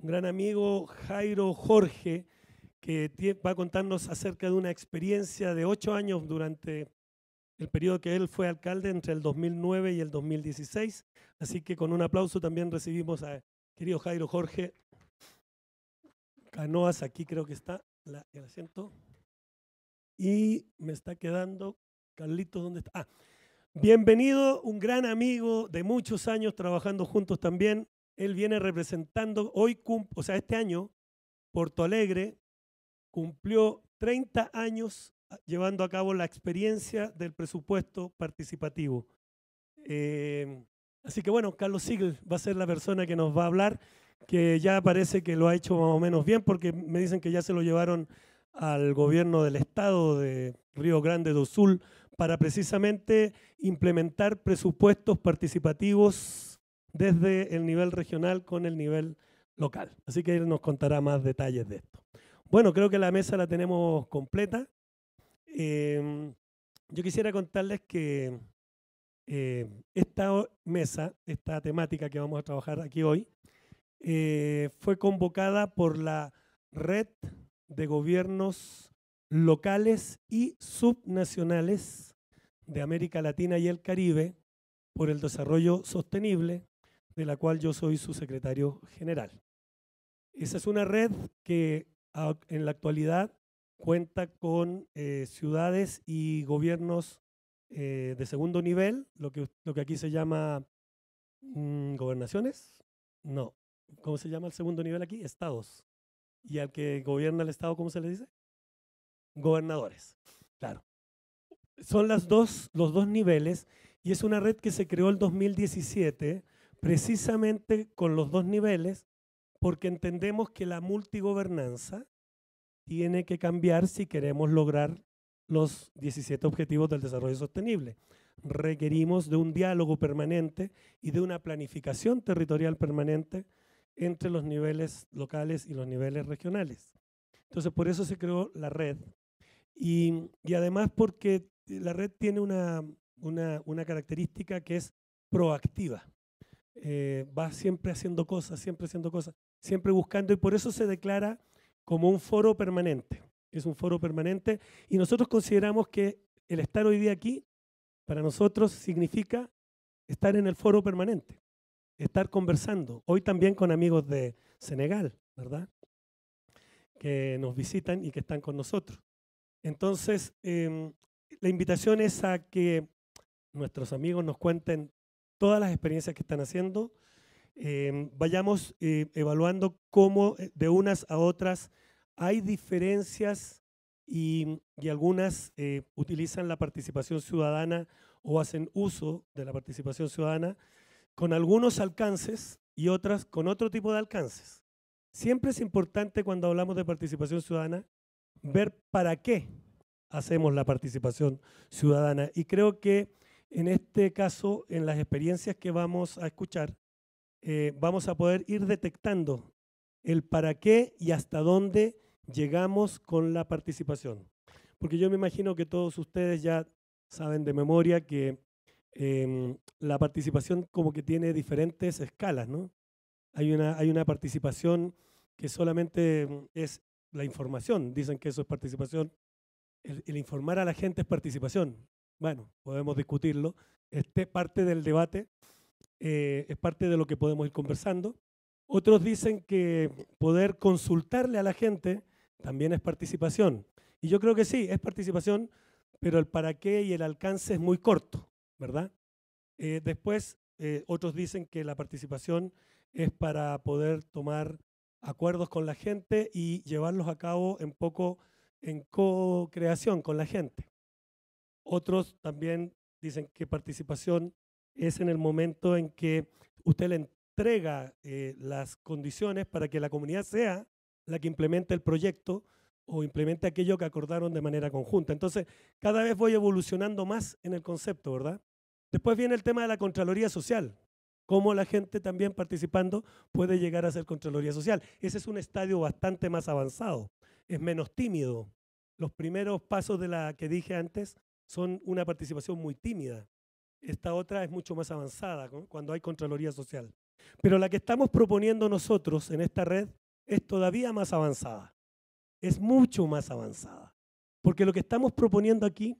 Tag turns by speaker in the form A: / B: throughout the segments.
A: un gran amigo, Jairo Jorge, que va a contarnos acerca de una experiencia de ocho años durante el periodo que él fue alcalde entre el 2009 y el 2016. Así que con un aplauso también recibimos a querido Jairo Jorge Canoas, aquí creo que está el asiento. Y me está quedando, Carlitos, ¿dónde está? Ah, bienvenido, un gran amigo de muchos años trabajando juntos también, él viene representando, hoy, o sea, este año, Porto Alegre cumplió 30 años ah, llevando a cabo la experiencia del presupuesto participativo. Em, así que bueno, Carlos Sigl va a ser la persona que nos va a hablar, que ya parece que lo ha hecho más o menos bien, porque me dicen que ya se lo llevaron al gobierno del estado de Río Grande do Sul para precisamente implementar presupuestos participativos desde el nivel regional con el nivel local. Así que él nos contará más detalles de esto. Bueno, creo que la mesa la tenemos completa. Em, yo quisiera contarles que eh, esta mesa, esta temática que vamos a trabajar aquí hoy, eh, fue convocada por la Red de Gobiernos Locales y Subnacionales de América Latina y el Caribe por el Desarrollo Sostenible de la cual yo soy su secretario general. Esa es una red que en la actualidad cuenta con eh, ciudades y gobiernos eh, de segundo nivel, lo que, lo que aquí se llama mm, gobernaciones. No, ¿cómo se llama el segundo nivel aquí? Estados. Y al que gobierna el Estado, ¿cómo se le dice? Gobernadores, claro. Son las dos, los dos niveles y es una red que se creó el 2017 precisamente con los dos niveles, porque entendemos que la multigobernanza tiene que cambiar si queremos lograr los 17 objetivos del desarrollo sostenible. Requerimos de un diálogo permanente y de una planificación territorial permanente entre los niveles locales y los niveles regionales. Entonces, por eso se creó la red. Y, además porque la red tiene una, una característica que es proactiva. Eh, va siempre haciendo cosas, siempre haciendo cosas, siempre buscando y por eso se declara como un foro permanente. Es un foro permanente y nosotros consideramos que el estar hoy día aquí para nosotros significa estar en el foro permanente, estar conversando, hoy también con amigos de Senegal, ¿verdad? Que nos visitan y que están con nosotros. Entonces, em, la invitación es a que nuestros amigos nos cuenten todas las experiencias que están haciendo, em, vayamos eh, evaluando cómo eh, de unas a otras hay diferencias y, algunas eh, utilizan la participación ciudadana o hacen uso de la participación ciudadana con algunos alcances y otras con otro tipo de alcances. Siempre es importante cuando hablamos de participación ciudadana ver para qué hacemos la participación ciudadana. Y creo que en este caso, en las experiencias que vamos a escuchar, eh, vamos a poder ir detectando el para qué y hasta dónde llegamos con la participación. Porque yo me imagino que todos ustedes ya saben de memoria que em, la participación como que tiene diferentes escalas, ¿no? Hay una, participación que solamente em, es la información, dicen que eso es participación. el informar a la gente es participación, bueno, podemos discutirlo. Este es parte del debate, eh, es parte de lo que podemos ir conversando. Otros dicen que poder consultarle a la gente también es participación. Y yo creo que sí, es participación, pero el para qué y el alcance es muy corto, ¿verdad? Eh, después, eh, otros dicen que la participación es para poder tomar acuerdos con la gente y llevarlos a cabo en poco en co-creación con la gente. Otros también dicen que participación es en el momento en que usted le entrega eh, las condiciones para que la comunidad sea la que implemente el proyecto o implemente aquello que acordaron de manera conjunta. Entonces, cada vez voy evolucionando más en el concepto, ¿verdad? Después viene el tema de la Contraloría Social, cómo la gente también participando puede llegar a ser Contraloría Social. Ese es un estadio bastante más avanzado, es menos tímido. Los primeros pasos de la que dije antes son una participación muy tímida. Esta otra es mucho más avanzada cuando hay Contraloría Social. Pero la que estamos proponiendo nosotros en esta red es todavía más avanzada. Es mucho más avanzada. Porque lo que estamos proponiendo aquí,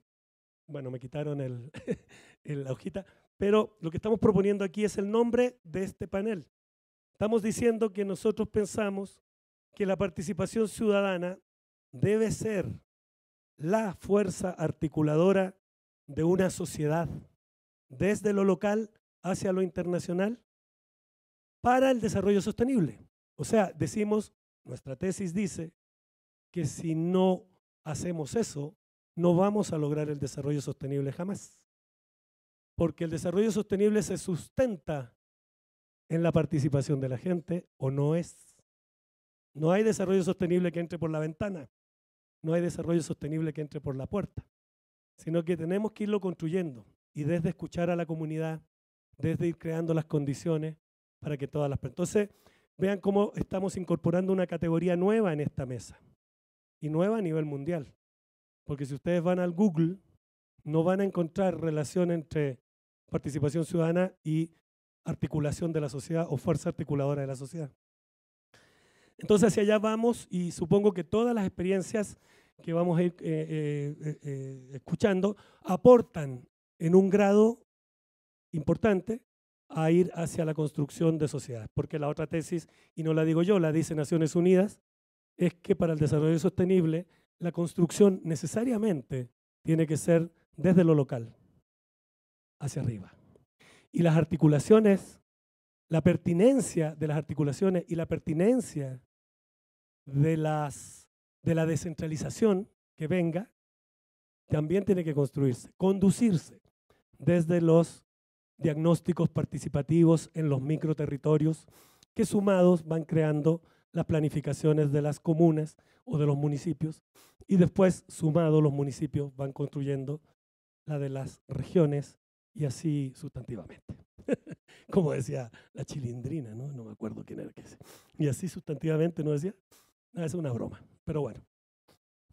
A: bueno, me quitaron el, la hojita, pero lo que estamos proponiendo aquí es el nombre de este panel. Estamos diciendo que nosotros pensamos que la participación ciudadana debe ser la fuerza articuladora de una sociedad desde lo local hacia lo internacional para el desarrollo sostenible. O sea, decimos, nuestra tesis dice que si no hacemos eso, no vamos a lograr el desarrollo sostenible jamás. Porque el desarrollo sostenible se sustenta en la participación de la gente o no es. No hay desarrollo sostenible que entre por la ventana no hay desarrollo sostenible que entre por la puerta, sino que tenemos que irlo construyendo y desde escuchar a la comunidad, desde ir creando las condiciones para que todas las... Entonces, vean cómo estamos incorporando una categoría nueva en esta mesa y nueva a nivel mundial. Porque si ustedes van al Google, no van a encontrar relación entre participación ciudadana y articulación de la sociedad o fuerza articuladora de la sociedad. Entonces hacia allá vamos y supongo que todas las experiencias que vamos a ir eh, eh, eh, escuchando aportan en un grado importante a ir hacia la construcción de sociedades. Porque la otra tesis, y no la digo yo, la dice Naciones Unidas, es que para el desarrollo sostenible la construcción necesariamente tiene que ser desde lo local hacia arriba. Y las articulaciones, la pertinencia de las articulaciones y la pertinencia de, las, de la descentralización que venga, también tiene que construirse, conducirse desde los diagnósticos participativos en los microterritorios que sumados van creando las planificaciones de las comunas o de los municipios y después sumados los municipios van construyendo la de las regiones y así sustantivamente. Como decía la chilindrina, ¿no? No me acuerdo quién era que decía. Y así sustantivamente, ¿no decía? Es una broma, pero bueno.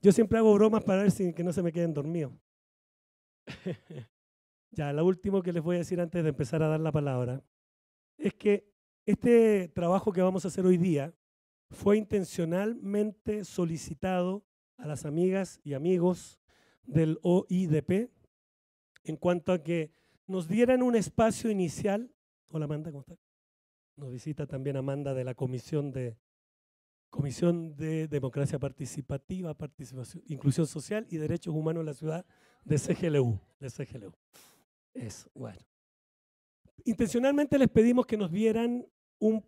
A: Yo siempre hago bromas para ver si que no se me queden dormidos. ya, lo último que les voy a decir antes de empezar a dar la palabra es que este trabajo que vamos a hacer hoy día fue intencionalmente solicitado a las amigas y amigos del OIDP en cuanto a que nos dieran un espacio inicial. Hola Amanda, ¿cómo estás? Nos visita también Amanda de la Comisión de Comisión de Democracia Participativa, Participación, Inclusión Social y Derechos Humanos en la Ciudad de CGLU. De bueno. Intencionalmente les pedimos que nos vieran un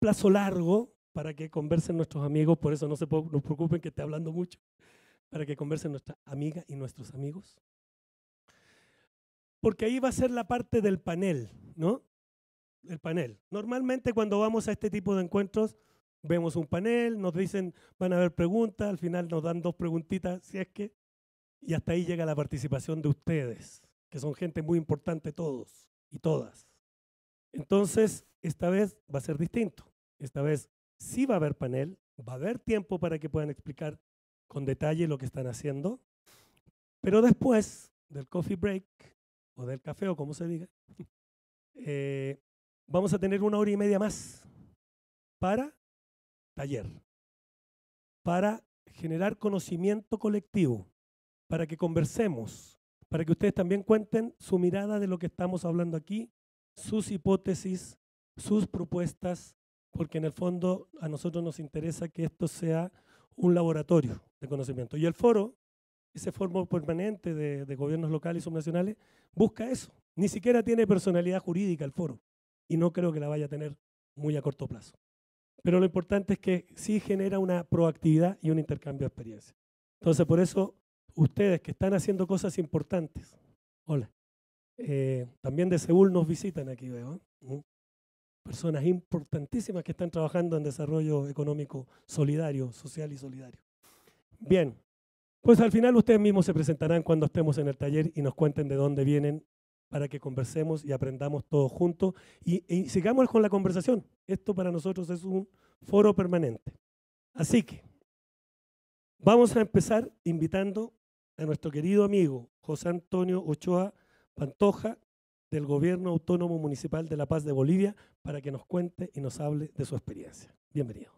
A: plazo largo para que conversen nuestros amigos, por eso no se nos preocupen que esté hablando mucho, para que conversen nuestras amiga y nuestros amigos. Porque ahí va a ser la parte del panel, ¿no? El panel. Normalmente cuando vamos a este tipo de encuentros, vemos un panel, nos dicen, van a haber preguntas, al final nos dan dos preguntitas, si es que, y hasta ahí llega la participación de ustedes, que son gente muy importante todos y todas. Entonces, esta vez va a ser distinto. Esta vez sí va a haber panel, va a haber tiempo para que puedan explicar con detalle lo que están haciendo, pero después del coffee break, o del café, o como se diga, eh, vamos a tener una hora y media más para taller, para generar conocimiento colectivo, para que conversemos, para que ustedes también cuenten su mirada de lo que estamos hablando aquí, sus hipótesis, sus propuestas, porque en el fondo a nosotros nos interesa que esto sea un laboratorio de conocimiento. Y el foro, ese foro permanente de, de gobiernos locales y subnacionales, busca eso. Ni siquiera tiene personalidad jurídica el foro y no creo que la vaya a tener muy a corto plazo pero lo importante es que sí genera una proactividad y un intercambio de experiencias. Entonces, por eso, ustedes que están haciendo cosas importantes, hola, eh, también de Seúl nos visitan aquí, veo, ¿eh? mm. personas importantísimas que están trabajando en desarrollo económico solidario, social y solidario. Bien, pues al final ustedes mismos se presentarán cuando estemos en el taller y nos cuenten de dónde vienen para que conversemos y aprendamos todos juntos y, sigamos con la conversación. Esto para nosotros es un foro permanente. Así que vamos a empezar invitando a nuestro querido amigo José Antonio Ochoa Pantoja del Gobierno Autónomo Municipal de La Paz de Bolivia para que nos cuente y nos hable de su experiencia. Bienvenido.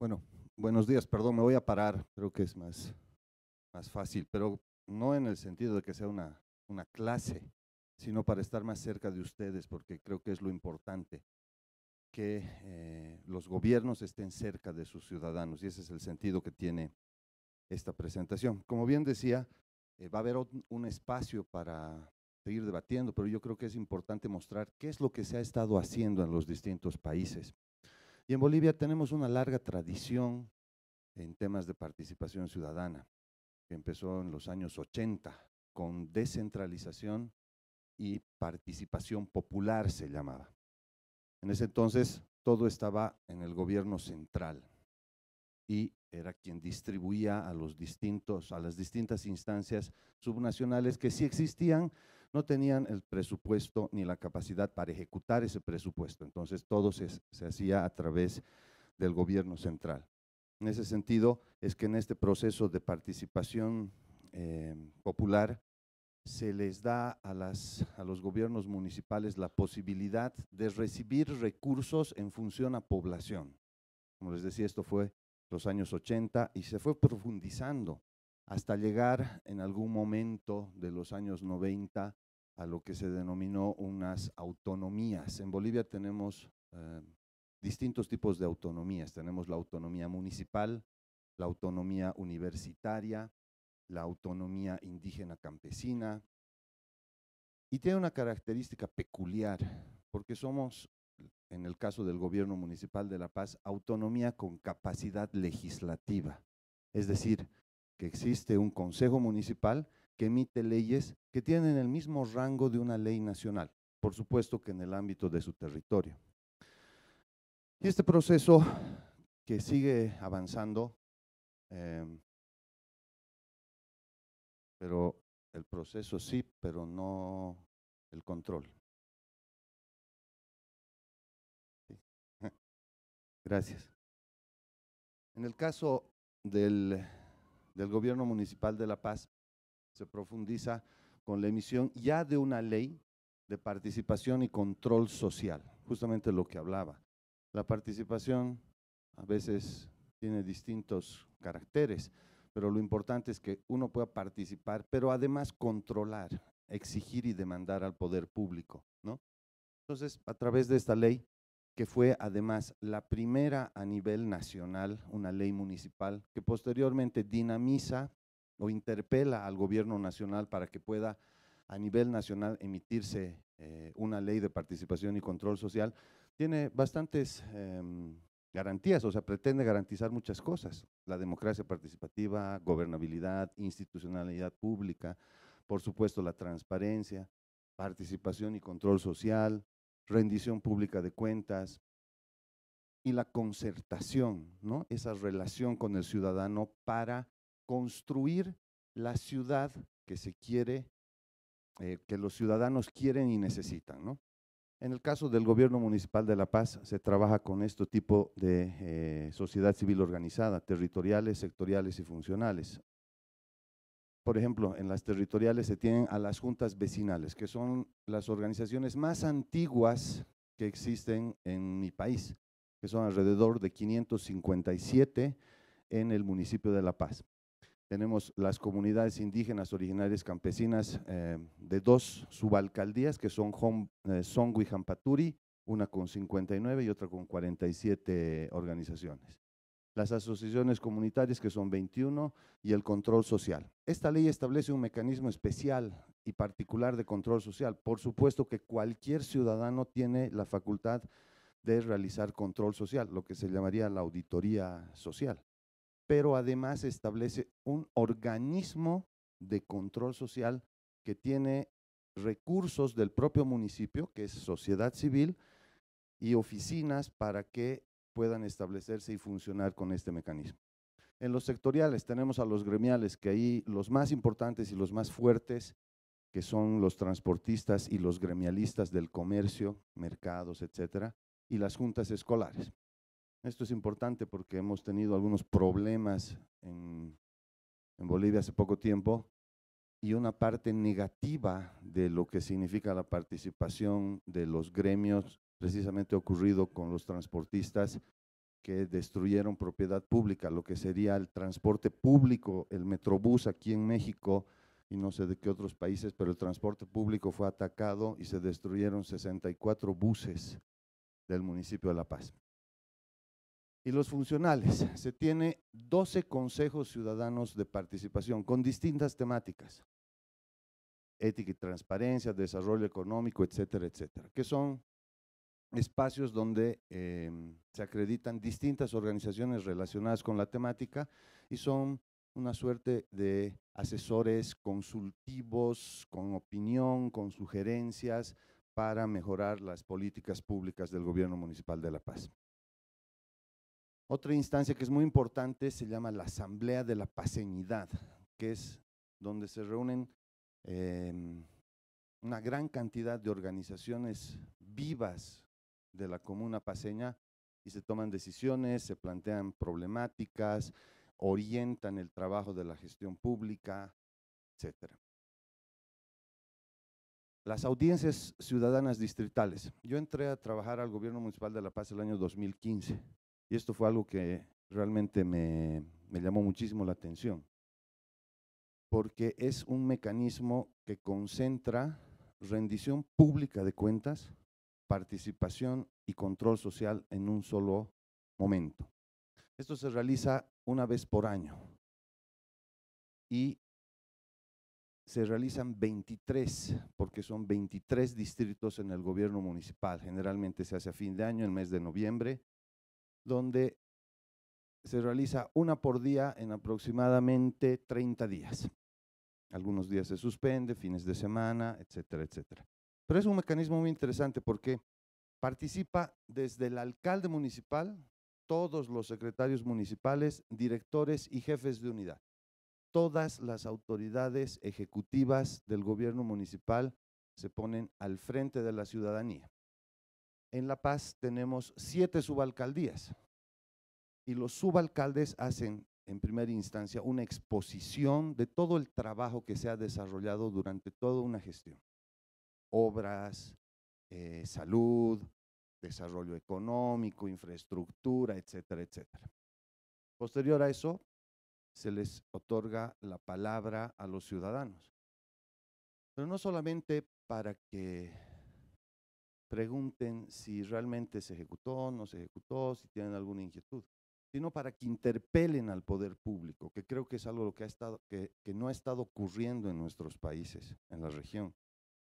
B: Bueno,
C: buenos días, perdón, me voy a parar, creo que es más, más fácil, pero no en el sentido de que sea una, clase, sino para estar más cerca de ustedes, porque creo que es lo importante, que eh, los gobiernos estén cerca de sus ciudadanos, y ese es el sentido que tiene esta presentación. Como bien decía, eh, va a haber un espacio para seguir debatiendo, pero yo creo que es importante mostrar qué es lo que se ha estado haciendo en los distintos países. Y en Bolivia tenemos una larga tradición en temas de participación ciudadana, que empezó en los años 80 con descentralización y participación popular se llamaba. En ese entonces todo estaba en el gobierno central y era quien distribuía a los distintos a las distintas instancias subnacionales que sí existían, no tenían el presupuesto ni la capacidad para ejecutar ese presupuesto. Entonces todo se, hacía a través del gobierno central. En ese sentido es que en este proceso de participación eh, popular se les da a, las, a los gobiernos municipales la posibilidad de recibir recursos en función a población. Como les decía, esto fue los años 80 y se fue profundizando hasta llegar en algún momento de los años 90 a lo que se denominó unas autonomías. En Bolivia tenemos eh, distintos tipos de autonomías. Tenemos la autonomía municipal, la autonomía universitaria, la autonomía indígena campesina. Y tiene una característica peculiar, porque somos, en el caso del gobierno municipal de La Paz, autonomía con capacidad legislativa. Es decir, que existe un consejo municipal que emite leyes que tienen el mismo rango de una ley nacional, por supuesto que en el ámbito de su territorio. Y este proceso que sigue avanzando, em, pero
B: el proceso sí, pero no el control.
C: Gracias. En el caso del, del gobierno municipal de La Paz, se profundiza con la emisión ya de una ley de participación y control social, justamente lo que hablaba. La participación a veces tiene distintos caracteres, pero lo importante es que uno pueda participar, pero además controlar, exigir y demandar al poder público. ¿no? Entonces, a través de esta ley, que fue además la primera a nivel nacional, una ley municipal, que posteriormente dinamiza o interpela al gobierno nacional para que pueda a nivel nacional emitirse eh, una ley de participación y control social, tiene bastantes em, garantías, o sea, pretende garantizar muchas cosas, la democracia participativa, gobernabilidad, institucionalidad pública, por supuesto la transparencia, participación y control social, rendición pública de cuentas y la concertación, ¿no? esa relación con el ciudadano para construir la ciudad que se quiere, eh, que los ciudadanos quieren y necesitan. En el caso del gobierno municipal de La Paz, se trabaja con este tipo de eh, sociedad civil organizada, territoriales, sectoriales y funcionales. Por ejemplo, en las territoriales se tienen a las juntas vecinales, que son las organizaciones más antiguas que existen en mi país, que son alrededor de 557 en el municipio de La Paz. Tenemos las comunidades indígenas originarias campesinas eh, de dos subalcaldías, que son eh, y Jampaturi, una con 59 y otra con 47 organizaciones. Las asociaciones comunitarias, que son 21, y el control social. Esta ley establece un mecanismo especial y particular de control social. Por supuesto que cualquier ciudadano tiene la facultad de realizar control social, lo que se llamaría la auditoría social pero además establece un organismo de control social que tiene recursos del propio municipio, que es sociedad civil, y oficinas para que puedan establecerse y funcionar con este mecanismo. En los sectoriales tenemos a los gremiales, que ahí los más importantes y los más fuertes, que son los transportistas y los gremialistas del comercio, mercados, etcétera, y las juntas escolares. Esto es importante porque hemos tenido algunos problemas en, Bolivia hace poco tiempo y una parte negativa de lo que significa la participación de los gremios, precisamente ocurrido con los transportistas que destruyeron propiedad pública, lo que sería el transporte público, el Metrobús aquí en México y no sé de qué otros países, pero el transporte público fue atacado y se destruyeron 64 buses del municipio de La Paz y los funcionales. Se tiene 12 consejos ciudadanos de participación con distintas temáticas. Ética y transparencia, desarrollo económico, etcétera, etcétera. Que son espacios donde em, se acreditan distintas organizaciones relacionadas con la temática y son una suerte de asesores consultivos con opinión, con sugerencias para mejorar las políticas públicas del gobierno municipal de La Paz. Otra instancia que es muy importante se llama la Asamblea de la Paseñidad, que es donde se reúnen em, una gran cantidad de organizaciones vivas de la comuna paseña y se toman decisiones, se plantean problemáticas, orientan el trabajo de la gestión pública, etc. Las audiencias ciudadanas distritales. Yo entré a trabajar al gobierno municipal de La Paz el año 2015 y esto fue algo que realmente me, llamó muchísimo la atención, porque es un mecanismo que concentra rendición pública de cuentas, participación y control social en un solo momento. Esto se realiza una vez por año y se realizan 23, porque son 23 distritos en el gobierno municipal. Generalmente se hace a fin de año, en el mes de noviembre, donde se realiza una por día en aproximadamente 30 días. Algunos días se suspende, fines de semana, etcétera, etcétera. Pero es un mecanismo muy interesante porque participa desde el alcalde municipal, todos los secretarios municipales, directores y jefes de unidad, todas las autoridades ejecutivas del gobierno municipal se ponen al frente de la ciudadanía en La Paz tenemos siete subalcaldías y los subalcaldes hacen en primera instancia una exposición de todo el trabajo que se ha desarrollado durante toda una gestión. Obras, eh, salud, desarrollo económico, infraestructura, etcétera, etcétera. Posterior a eso, se les otorga la palabra a los ciudadanos. Pero no solamente para que pregunten si realmente se ejecutó, no se ejecutó, si tienen alguna inquietud, sino para que interpelen al poder público, que creo que es algo que, ha estado, que, no ha estado ocurriendo en nuestros países, en la región.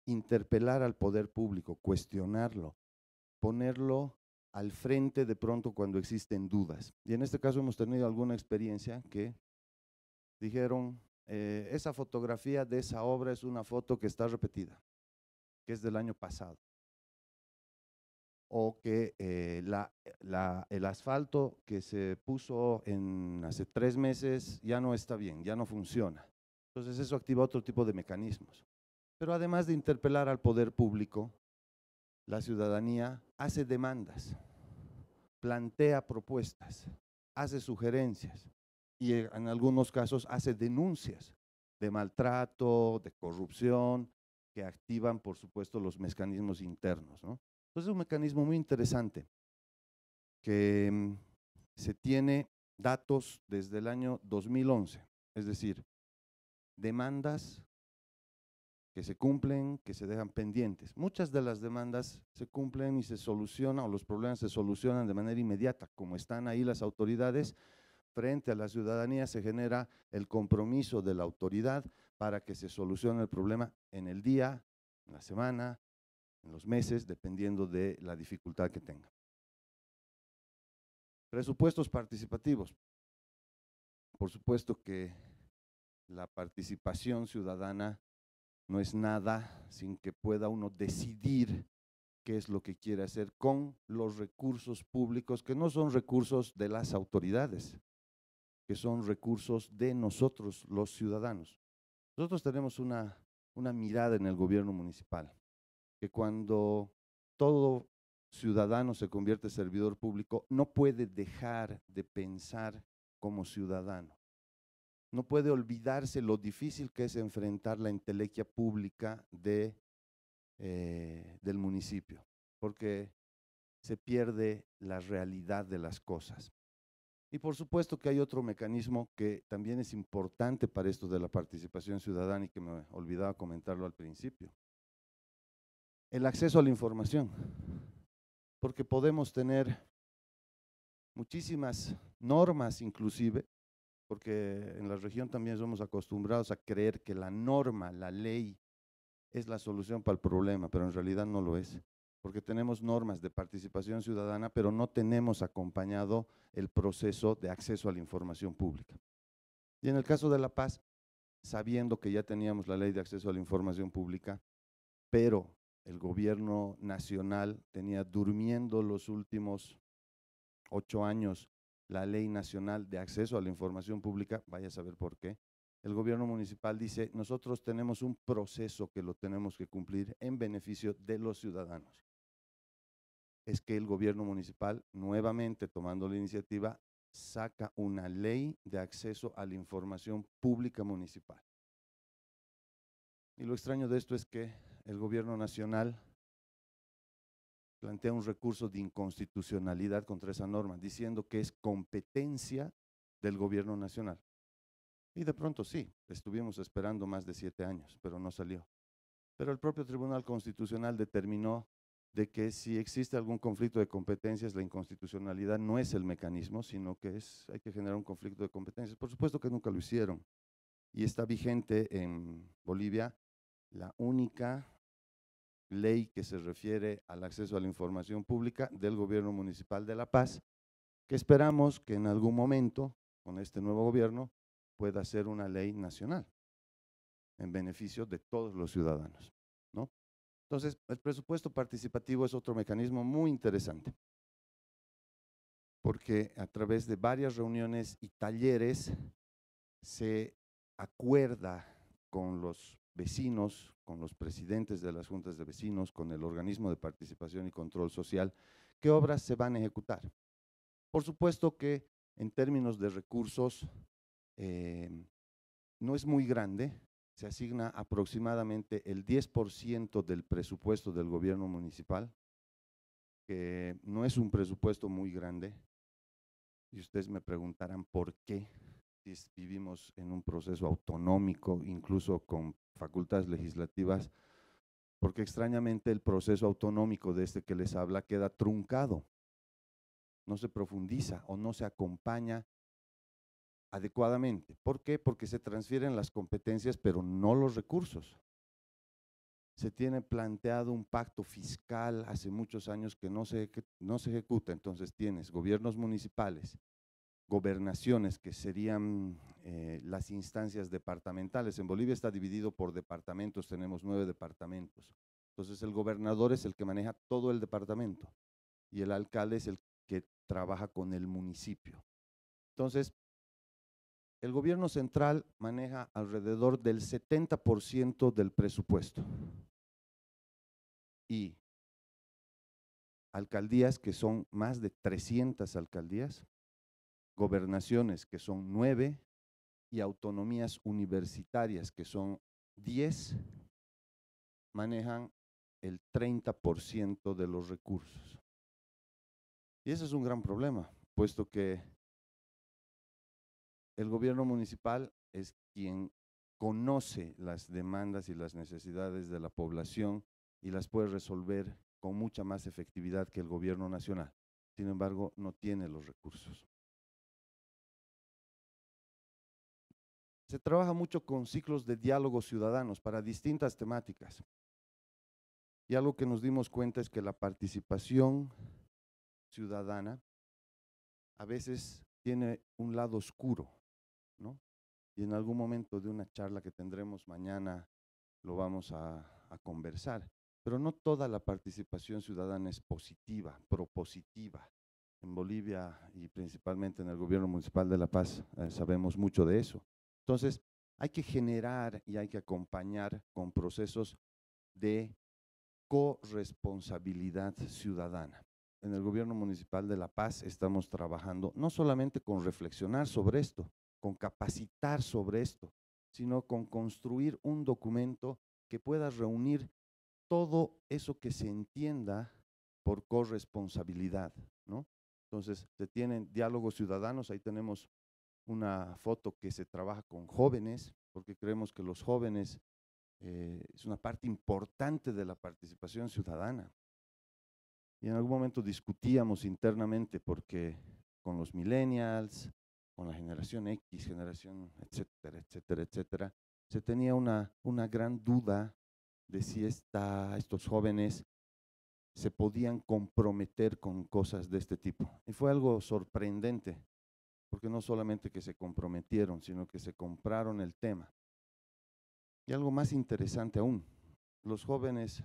C: Interpelar al poder público, cuestionarlo, ponerlo al frente de pronto cuando existen dudas. Y en este caso hemos tenido alguna experiencia que dijeron, eh, esa fotografía de esa obra es una foto que está repetida, que es del año pasado o que eh, el asfalto que se puso en hace tres meses ya no está bien, ya no funciona. Entonces eso activa otro tipo de mecanismos. Pero además de interpelar al poder público, la ciudadanía hace demandas, plantea propuestas, hace sugerencias y eh, en algunos casos hace denuncias de maltrato, de corrupción, que activan, por supuesto, los mecanismos internos. ¿no? Entonces es un mecanismo muy interesante que mm, se tiene datos desde el año 2011, es decir, demandas que se cumplen, que se dejan pendientes. Muchas de las demandas se cumplen y se solucionan, o los problemas se solucionan de manera inmediata. Como están ahí las autoridades, frente a la ciudadanía se genera el compromiso de la autoridad para que se solucione el problema en el día, en la semana, en los meses, dependiendo de la dificultad que tenga. Presupuestos participativos. Por supuesto que la participación ciudadana no es nada sin que pueda uno decidir qué es lo que quiere hacer con los recursos públicos, que no son recursos de las autoridades, que son recursos de nosotros los ciudadanos. Nosotros tenemos una, una mirada en el gobierno municipal que cuando todo ciudadano se convierte en servidor público, no puede dejar de pensar como ciudadano. No puede olvidarse lo difícil que es enfrentar la intelequia pública de, eh, del municipio, porque se pierde la realidad de las cosas. Y por supuesto que hay otro mecanismo que también es importante para esto de la participación ciudadana y que me olvidaba comentarlo al principio, el acceso a la información, porque podemos tener muchísimas normas inclusive, porque en la región también somos acostumbrados a creer que la norma, la ley, es la solución para el problema, pero en realidad no lo es, porque tenemos normas de participación ciudadana, pero no tenemos acompañado el proceso de acceso a la información pública. Y en el caso de La Paz, sabiendo que ya teníamos la ley de acceso a la información pública, pero el gobierno nacional tenía durmiendo los últimos ocho años la ley nacional de acceso a la información pública, vaya a saber por qué, el gobierno municipal dice, nosotros tenemos un proceso que lo tenemos que cumplir en beneficio de los ciudadanos. Es que el gobierno municipal, nuevamente tomando la iniciativa, saca una ley de acceso a la información pública municipal. Y lo extraño de esto es que el gobierno nacional plantea un recurso de inconstitucionalidad contra esa norma, diciendo que es competencia del gobierno nacional. Y de pronto sí, estuvimos esperando más de siete años, pero no salió. Pero el propio Tribunal Constitucional determinó de que si existe algún conflicto de competencias, la inconstitucionalidad no es el mecanismo, sino que es, hay que generar un conflicto de competencias. Por supuesto que nunca lo hicieron. Y está vigente en Bolivia la única ley que se refiere al acceso a la información pública del gobierno municipal de La Paz, que esperamos que en algún momento, con este nuevo gobierno, pueda ser una ley nacional en beneficio de todos los ciudadanos. ¿no? Entonces, el presupuesto participativo es otro mecanismo muy interesante, porque a través de varias reuniones y talleres se acuerda con los vecinos, con los presidentes de las juntas de vecinos, con el organismo de participación y control social, qué obras se van a ejecutar. Por supuesto que en términos de recursos eh, no es muy grande, se asigna aproximadamente el 10% del presupuesto del gobierno municipal, que no es un presupuesto muy grande, y ustedes me preguntarán por qué, vivimos en un proceso autonómico, incluso con facultades legislativas, porque extrañamente el proceso autonómico de este que les habla queda truncado, no se profundiza o no se acompaña adecuadamente. ¿Por qué? Porque se transfieren las competencias, pero no los recursos. Se tiene planteado un pacto fiscal hace muchos años que no se, no se ejecuta. Entonces tienes gobiernos municipales gobernaciones, que serían eh, las instancias departamentales. En Bolivia está dividido por departamentos, tenemos nueve departamentos. Entonces el gobernador es el que maneja todo el departamento y el alcalde es el que trabaja con el municipio. Entonces, el gobierno central maneja alrededor del 70% del presupuesto y alcaldías, que son más de 300 alcaldías, gobernaciones, que son nueve, y autonomías universitarias, que son diez, manejan el 30% de los recursos. Y ese es un gran problema, puesto que el gobierno municipal es quien conoce las demandas y las necesidades de la población y las puede resolver con mucha más efectividad que el gobierno nacional. Sin embargo, no tiene los recursos. se trabaja mucho con ciclos de diálogos ciudadanos para distintas temáticas. Y algo que nos dimos cuenta es que la participación ciudadana a veces tiene un lado oscuro, ¿no? Y en algún momento de una charla que tendremos mañana lo vamos a, conversar. Pero no toda la participación ciudadana es positiva, propositiva. En Bolivia y principalmente en el gobierno municipal de La Paz eh, sabemos mucho de eso. Entonces, hay que generar y hay que acompañar con procesos de corresponsabilidad ciudadana. En el gobierno municipal de La Paz estamos trabajando no solamente con reflexionar sobre esto, con capacitar sobre esto, sino con construir un documento que pueda reunir todo eso que se entienda por corresponsabilidad. ¿no? Entonces, se tienen diálogos ciudadanos, ahí tenemos una foto que se trabaja con jóvenes, porque creemos que los jóvenes eh, es una parte importante de la participación ciudadana. Y en algún momento discutíamos internamente porque con los millennials, con la generación X, generación, etcétera, etcétera, etcétera, se tenía una, una gran duda de si estos jóvenes se podían comprometer con cosas de este tipo. Y fue algo sorprendente porque no solamente que se comprometieron, sino que se compraron el tema. Y algo más interesante aún, los jóvenes,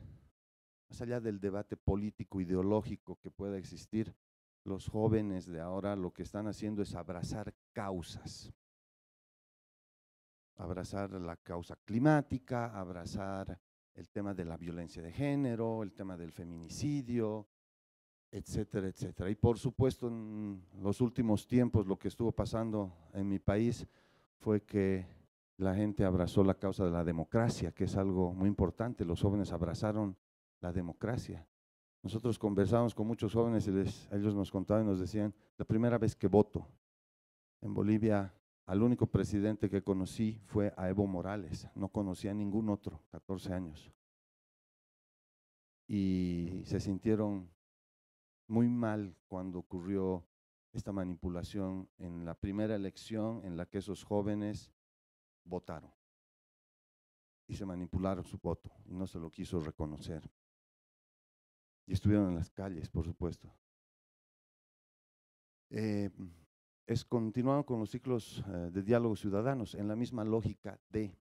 C: más allá del debate político, ideológico que pueda existir, los jóvenes de ahora lo que están haciendo es abrazar causas. Abrazar la causa climática, abrazar el tema de la violencia de género, el tema del feminicidio, etcétera, etcétera. Y por supuesto, en los últimos tiempos lo que estuvo pasando en mi país fue que la gente abrazó la causa de la democracia, que es algo muy importante. Los jóvenes abrazaron la democracia. Nosotros conversamos con muchos jóvenes y ellos nos contaban y nos decían, la primera vez que voto en Bolivia, al único presidente que conocí fue a Evo Morales, no conocía a ningún otro, 14 años. Y se sintieron muy mal cuando ocurrió esta manipulación en la primera elección en la que esos jóvenes votaron y se manipularon su voto y no se lo quiso reconocer. Y estuvieron en las calles, por supuesto. Eh, es continuar con los ciclos eh, de diálogos ciudadanos en la misma lógica de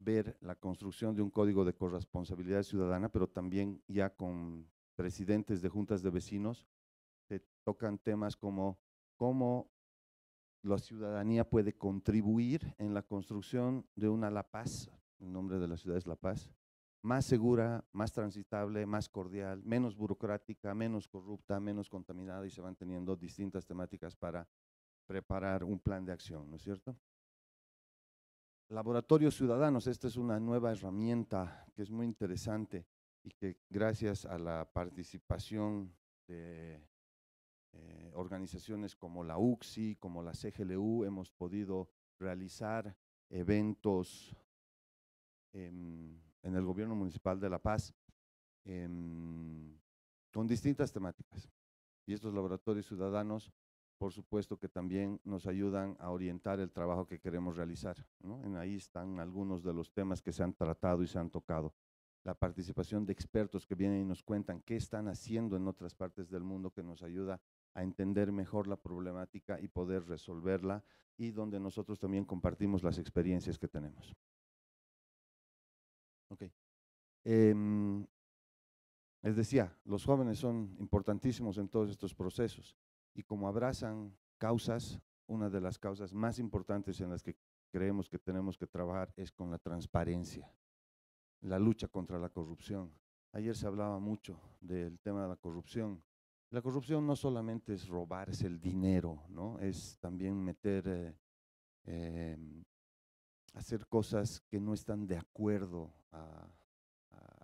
C: ver la construcción de un código de corresponsabilidad ciudadana, pero también ya con presidentes de juntas de vecinos, se tocan temas como cómo la ciudadanía puede contribuir en la construcción de una La Paz, el nombre de la ciudad es La Paz, más segura, más transitable, más cordial, menos burocrática, menos corrupta, menos contaminada y se van teniendo distintas temáticas para preparar un plan de acción, ¿no es cierto? Laboratorios Ciudadanos, esta es una nueva herramienta que es muy interesante y que gracias a la participación de eh, organizaciones como la UCSI, como la CGLU, hemos podido realizar eventos en el gobierno municipal de La Paz em, con distintas temáticas. Y estos laboratorios ciudadanos, por supuesto que también nos ayudan a orientar el trabajo que queremos realizar. ¿no? ahí están algunos de los temas que se han tratado y se han tocado la participación de expertos que vienen y nos cuentan qué están haciendo en otras partes del mundo que nos ayuda a entender mejor la problemática y poder resolverla y donde nosotros también compartimos las experiencias que tenemos. Okay. Eh, les decía, los jóvenes son importantísimos en todos estos procesos y como abrazan causas, una de las causas más importantes en las que creemos que tenemos que trabajar es con la transparencia la lucha contra la corrupción. Ayer se hablaba mucho del tema de la corrupción. La corrupción no solamente es robarse el dinero, ¿no? es también meter, eh, em, hacer cosas que no están de acuerdo a,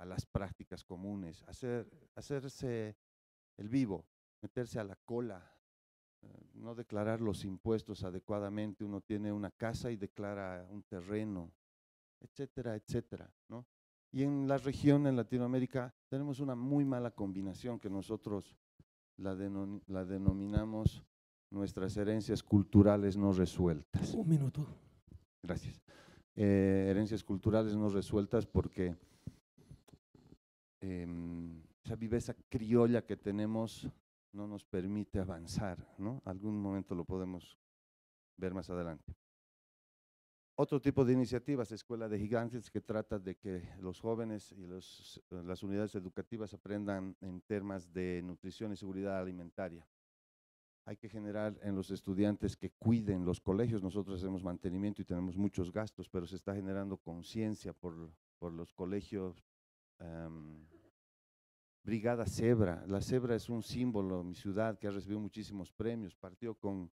C: las prácticas comunes, hacer, hacerse el vivo, meterse a la cola, eh, no declarar los impuestos adecuadamente, uno tiene una casa y declara un terreno, etcétera, etcétera, ¿no? Y en la región, en Latinoamérica, tenemos una muy mala combinación que nosotros la, denominamos nuestras herencias culturales no resueltas. Un minuto. Gracias. Eh, herencias culturales no resueltas porque em, esa viveza criolla que tenemos no nos permite avanzar, ¿no? Algún momento lo podemos ver más adelante. Otro tipo de iniciativas, Escuela de Gigantes, que trata de que los jóvenes y los, las unidades educativas aprendan en temas de nutrición y seguridad alimentaria. Hay que generar en los estudiantes que cuiden los colegios. Nosotros hacemos mantenimiento y tenemos muchos gastos, pero se está generando conciencia por, por los colegios. Em, Brigada Zebra. La Zebra es un símbolo, mi ciudad, que ha recibido muchísimos premios. Partió con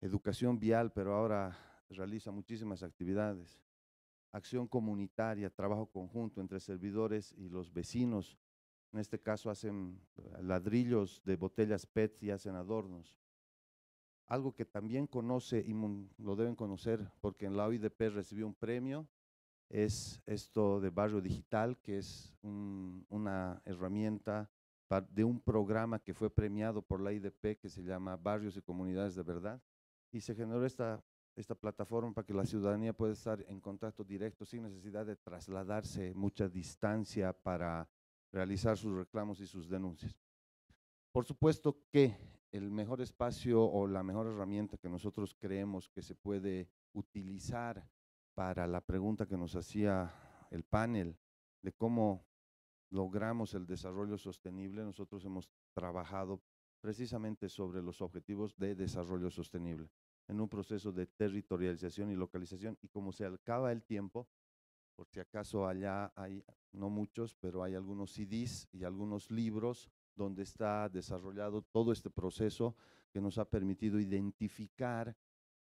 C: educación vial, pero ahora realiza muchísimas actividades. Acción comunitaria, trabajo conjunto entre servidores y los vecinos. En este caso hacen eh, ladrillos de botellas PET y hacen adornos. Algo que también conoce y lo deben conocer porque en la OIDP recibió un premio es esto de Barrio Digital, que es una herramienta de un programa que fue premiado por la IDP que se llama Barrios y Comunidades de Verdad. Y se generó esta esta plataforma para que la ciudadanía pueda estar en contacto directo sin necesidad de trasladarse mucha distancia para realizar sus reclamos y sus denuncias. Por supuesto que el mejor espacio o la mejor herramienta que nosotros creemos que se puede utilizar para la pregunta que nos hacía el panel de cómo logramos el desarrollo sostenible, nosotros hemos trabajado precisamente sobre los objetivos de desarrollo sostenible en un proceso de territorialización y localización. Y como se acaba el tiempo, por si acaso allá hay, no muchos, pero hay algunos CDs y algunos libros donde está desarrollado todo este proceso que nos ha permitido identificar,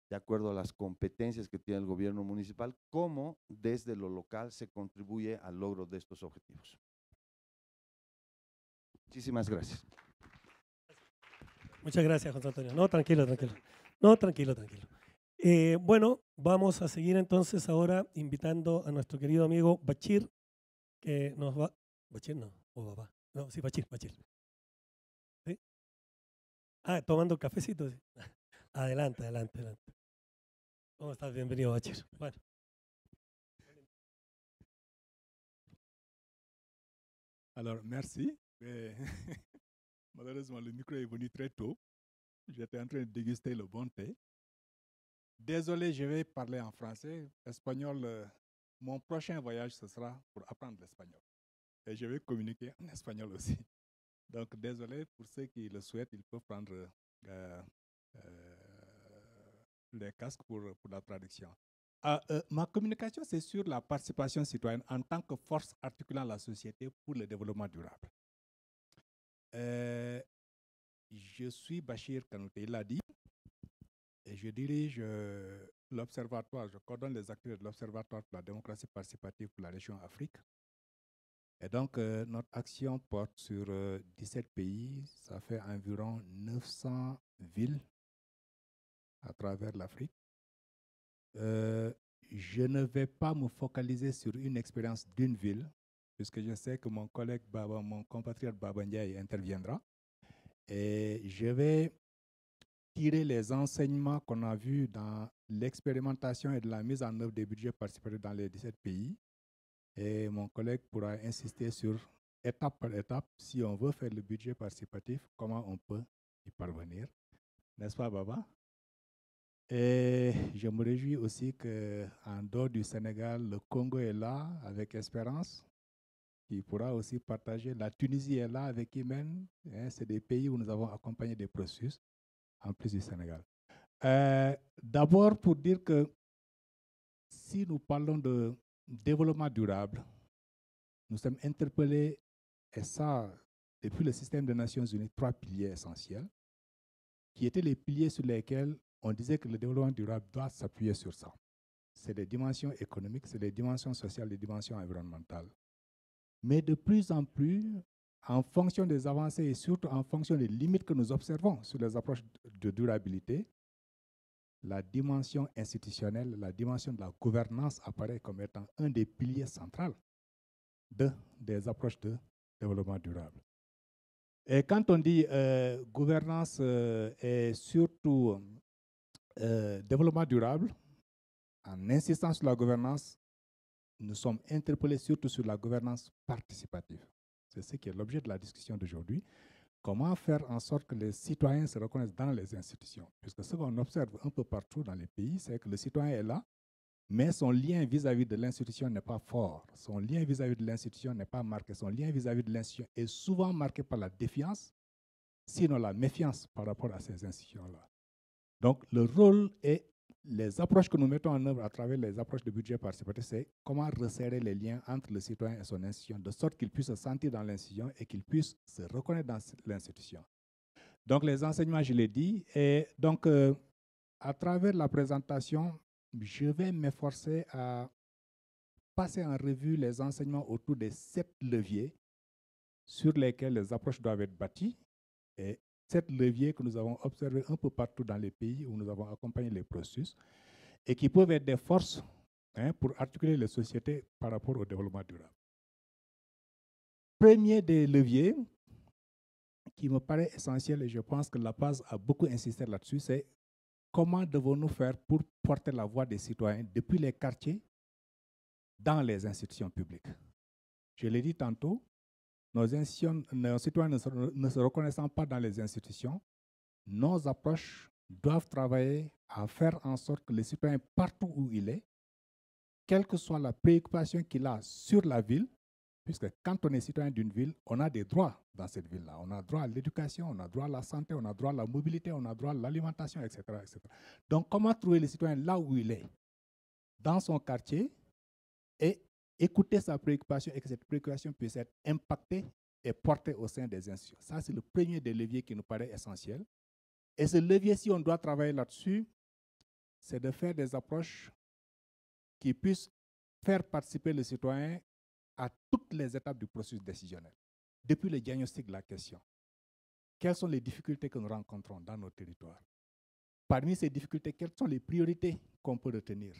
C: de acuerdo a las competencias que tiene el gobierno municipal, cómo desde lo local se contribuye al logro de estos objetivos. Muchísimas gracias.
A: Muchas gracias, José Antonio. No, tranquilo, tranquilo. No, tranquilo, tranquilo. Eh, bueno, vamos a seguir entonces ahora invitando a nuestro querido amigo Bachir,
B: que nos va... Bachir no, o papá. No, sí, Bachir, Bachir. ¿Sí? Ah, tomando cafecito. adelante, adelante, adelante. ¿Cómo estás? Bienvenido, Bachir. Bueno. Alors, merci. Eh, micro
D: J'étais en train de déguster le bon thé. Désolé, je vais parler en français. Espagnol, euh, mon prochain voyage, ce sera pour apprendre l'espagnol. Et je vais communiquer en espagnol aussi. Donc, désolé, pour ceux qui le souhaitent, ils peuvent prendre euh, euh, les casques pour, pour la traduction. Ah, ma communication, c'est sur la participation citoyenne en tant que force articulant la société pour le développement durable. Je suis Bachir Kanouté, il dit, et je dirige euh, l'Observatoire, je coordonne les acteurs de l'Observatoire pour la démocratie participative pour la région Afrique. Et donc, euh, notre action porte sur 17 euh, pays, ça fait environ 900 villes à travers l'Afrique. je ne vais pas me focaliser sur une expérience d'une ville, puisque je sais que mon collègue, mon compatriote Baba interviendra. Et je vais tirer les enseignements qu'on a vus dans l'expérimentation et de la mise en œuvre des budgets participatifs dans les 17 pays. Et mon collègue pourra insister sur étape par étape, si on veut faire le budget participatif, comment on peut y parvenir. N'est-ce pas, Baba?
C: Et je
D: me réjouis aussi qu'en dehors du Sénégal, le Congo est là avec espérance qui pourra aussi partager. La Tunisie est là avec Imen. Hein, c'est des pays où nous avons accompagné des processus, en plus du Sénégal. Euh, d'abord, pour dire que si nous parlons de développement durable, nous sommes interpellés, et ça, depuis le système des Nations Unies, trois piliers essentiels, qui étaient les piliers sur lesquels on disait que le développement durable doit s'appuyer sur ça. C'est les dimensions économiques, c'est les dimensions sociales, les dimensions environnementales. Mais de plus en plus, en fonction des avancées et surtout en fonction des limites que nous observons sur les approches de durabilité, la dimension institutionnelle, la dimension de la gouvernance apparaît comme étant un des piliers centraux de, des approches de développement durable. Et quand on dit euh, gouvernance euh, et surtout euh, développement durable, en insistant sur la gouvernance, nous sommes interpellés surtout sur la gouvernance participative. C'est ce qui est l'objet de la discussion d'aujourd'hui. Comment faire en sorte que les citoyens se reconnaissent dans les institutions Puisque ce qu'on observe un peu partout dans les pays, c'est que le citoyen est là, mais son lien vis-à-vis de l'institution n'est pas fort. Son lien vis-à-vis de l'institution n'est pas marqué. Son lien vis-à-vis -vis de l'institution est souvent marqué par la défiance, sinon la méfiance par rapport à ces institutions-là. Donc le rôle est les approches que nous mettons en œuvre à travers les approches de budget participatif, c'est comment resserrer les liens entre le citoyen et son institution, de sorte qu'il puisse se sentir dans l'institution et qu'il puisse se reconnaître dans l'institution. Donc les enseignements, je l'ai dit, et donc euh, à travers la présentation, je vais m'efforcer à passer en revue les enseignements autour des sept leviers sur lesquels les approches doivent être bâties et cette levier que nous avons observé un peu partout dans les pays où nous avons accompagné les processus et qui peuvent être des forces hein, pour articuler les sociétés par rapport au développement durable. Premier des leviers qui me paraît essentiel et je pense que la PAS a beaucoup insisté là-dessus, c'est comment devons-nous faire pour porter la voix des citoyens depuis les quartiers dans les institutions publiques. Je l'ai dit tantôt, nos, citoyens ne se, reconnaissant pas dans les institutions, nos approches doivent travailler à faire en sorte que les citoyens, partout où il est, quelle que soit la préoccupation qu'il a sur la ville, puisque quand on est citoyen d'une ville, on a des droits dans cette ville-là. On a droit à l'éducation, on a droit à la santé, on a droit à la mobilité, on a droit à l'alimentation, etc., etc. Donc, comment trouver les citoyens là où il est, dans son quartier, et écouter sa préoccupation et que cette préoccupation puisse être impactée et portée au sein des institutions. Ça, c'est le premier des leviers qui nous paraît essentiel. Et ce levier, si on doit travailler là-dessus, c'est de faire des approches qui puissent faire participer le citoyen à toutes les étapes du processus décisionnel, depuis le diagnostic de la question. Quelles sont les difficultés que nous rencontrons dans nos territoires Parmi ces difficultés, quelles sont les priorités qu'on peut retenir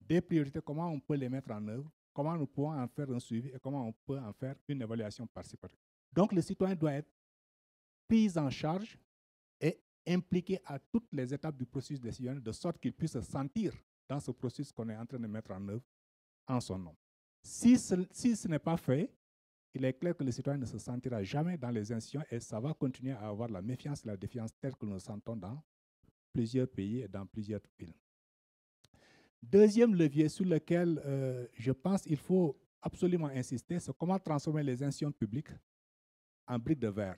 D: Des priorités, comment on peut les mettre en œuvre comment nous pouvons en faire un suivi et comment on peut en faire une évaluation participative. Donc le citoyen doit être pris en charge et impliqué à toutes les étapes du processus décisionnel de sorte qu'il puisse se sentir dans ce processus qu'on est en train de mettre en œuvre en son nom. Si ce, si ce n'est pas fait, il est clair que le citoyen ne se sentira jamais dans les institutions et ça va continuer à avoir la méfiance et la défiance telle que nous le sentons dans plusieurs pays et dans plusieurs villes. Deuxième levier sur lequel euh, je pense qu'il faut absolument insister, c'est comment transformer les institutions publiques en briques de verre.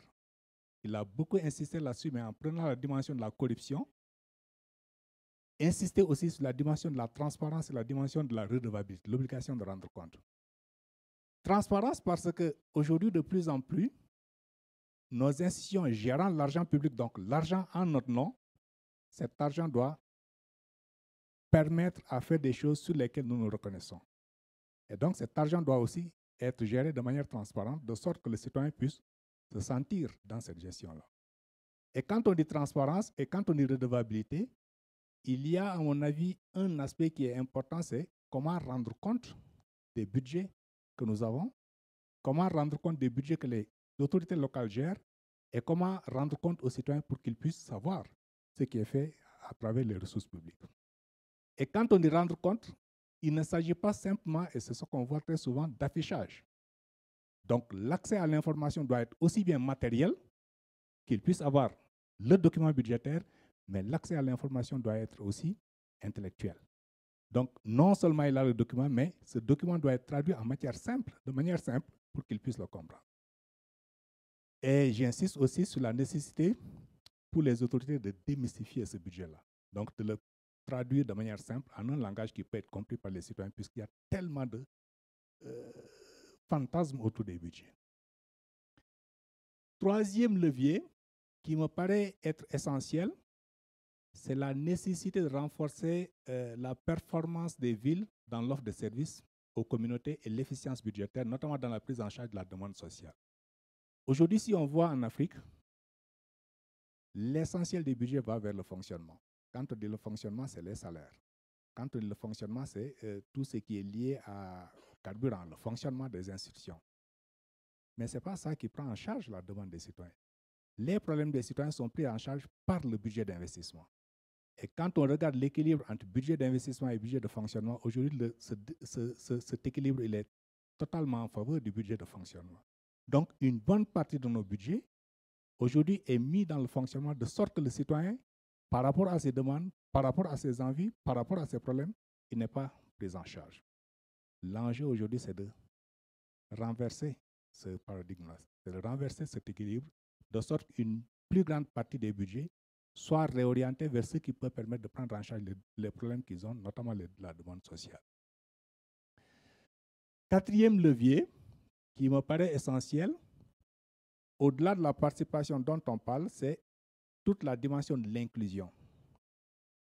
D: Il a beaucoup insisté là-dessus, mais en prenant la dimension de la corruption, insister aussi sur la dimension de la transparence et la dimension de la redevabilité, l'obligation de rendre compte. Transparence parce qu'aujourd'hui, de plus en plus, nos institutions gérant l'argent public, donc l'argent en notre nom, cet argent doit permettre à faire des choses sur lesquelles nous nous reconnaissons. Et donc cet argent doit aussi être géré de manière transparente, de sorte que le citoyen puisse se sentir dans cette gestion-là. Et quand on dit transparence et quand on dit redevabilité, il y a, à mon avis, un aspect qui est important, c'est comment rendre compte des budgets que nous avons, comment rendre compte des budgets que les autorités locales gèrent et comment rendre compte aux citoyens pour qu'ils puissent savoir ce qui est fait à travers les ressources publiques. Et quand on y rend compte, il ne s'agit pas simplement, et c'est ce qu'on voit très souvent, d'affichage. Donc l'accès à l'information doit être aussi bien matériel qu'il puisse avoir le document budgétaire, mais l'accès à l'information doit être aussi intellectuel. Donc non seulement il a le document, mais ce document doit être traduit en matière simple, de manière simple, pour qu'il puisse le comprendre. Et j'insiste aussi sur la nécessité pour les autorités de démystifier ce budget-là, donc de le traduire de manière simple en un langage qui peut être compris par les citoyens, puisqu'il y a tellement de euh, fantasmes autour des budgets. Troisième levier qui me paraît être essentiel, c'est la nécessité de renforcer euh, la performance des villes dans l'offre de services aux communautés et l'efficience budgétaire, notamment dans la prise en charge de la demande sociale. Aujourd'hui, si on voit en Afrique, l'essentiel des budgets va vers le fonctionnement. Quand on dit le fonctionnement, c'est les salaires. Quand on dit le fonctionnement, c'est euh, tout ce qui est lié à carburant, le fonctionnement des institutions. Mais ce n'est pas ça qui prend en charge la demande des citoyens. Les problèmes des citoyens sont pris en charge par le budget d'investissement. Et quand on regarde l'équilibre entre budget d'investissement et budget de fonctionnement, aujourd'hui, cet équilibre il est totalement en faveur du budget de fonctionnement. Donc, une bonne partie de nos budgets, aujourd'hui, est mis dans le fonctionnement de sorte que le citoyen par rapport à ses demandes, par rapport à ses envies, par rapport à ses problèmes, il n'est pas pris en charge. L'enjeu aujourd'hui, c'est de renverser ce paradigme-là, c'est de renverser cet équilibre de sorte qu'une plus grande partie des budgets soit réorientée vers ce qui peut permettre de prendre en charge les, problèmes qu'ils ont, notamment la demande sociale. Quatrième levier, qui me paraît essentiel, au-delà de la participation dont on parle, c'est toute la dimension de l'inclusion.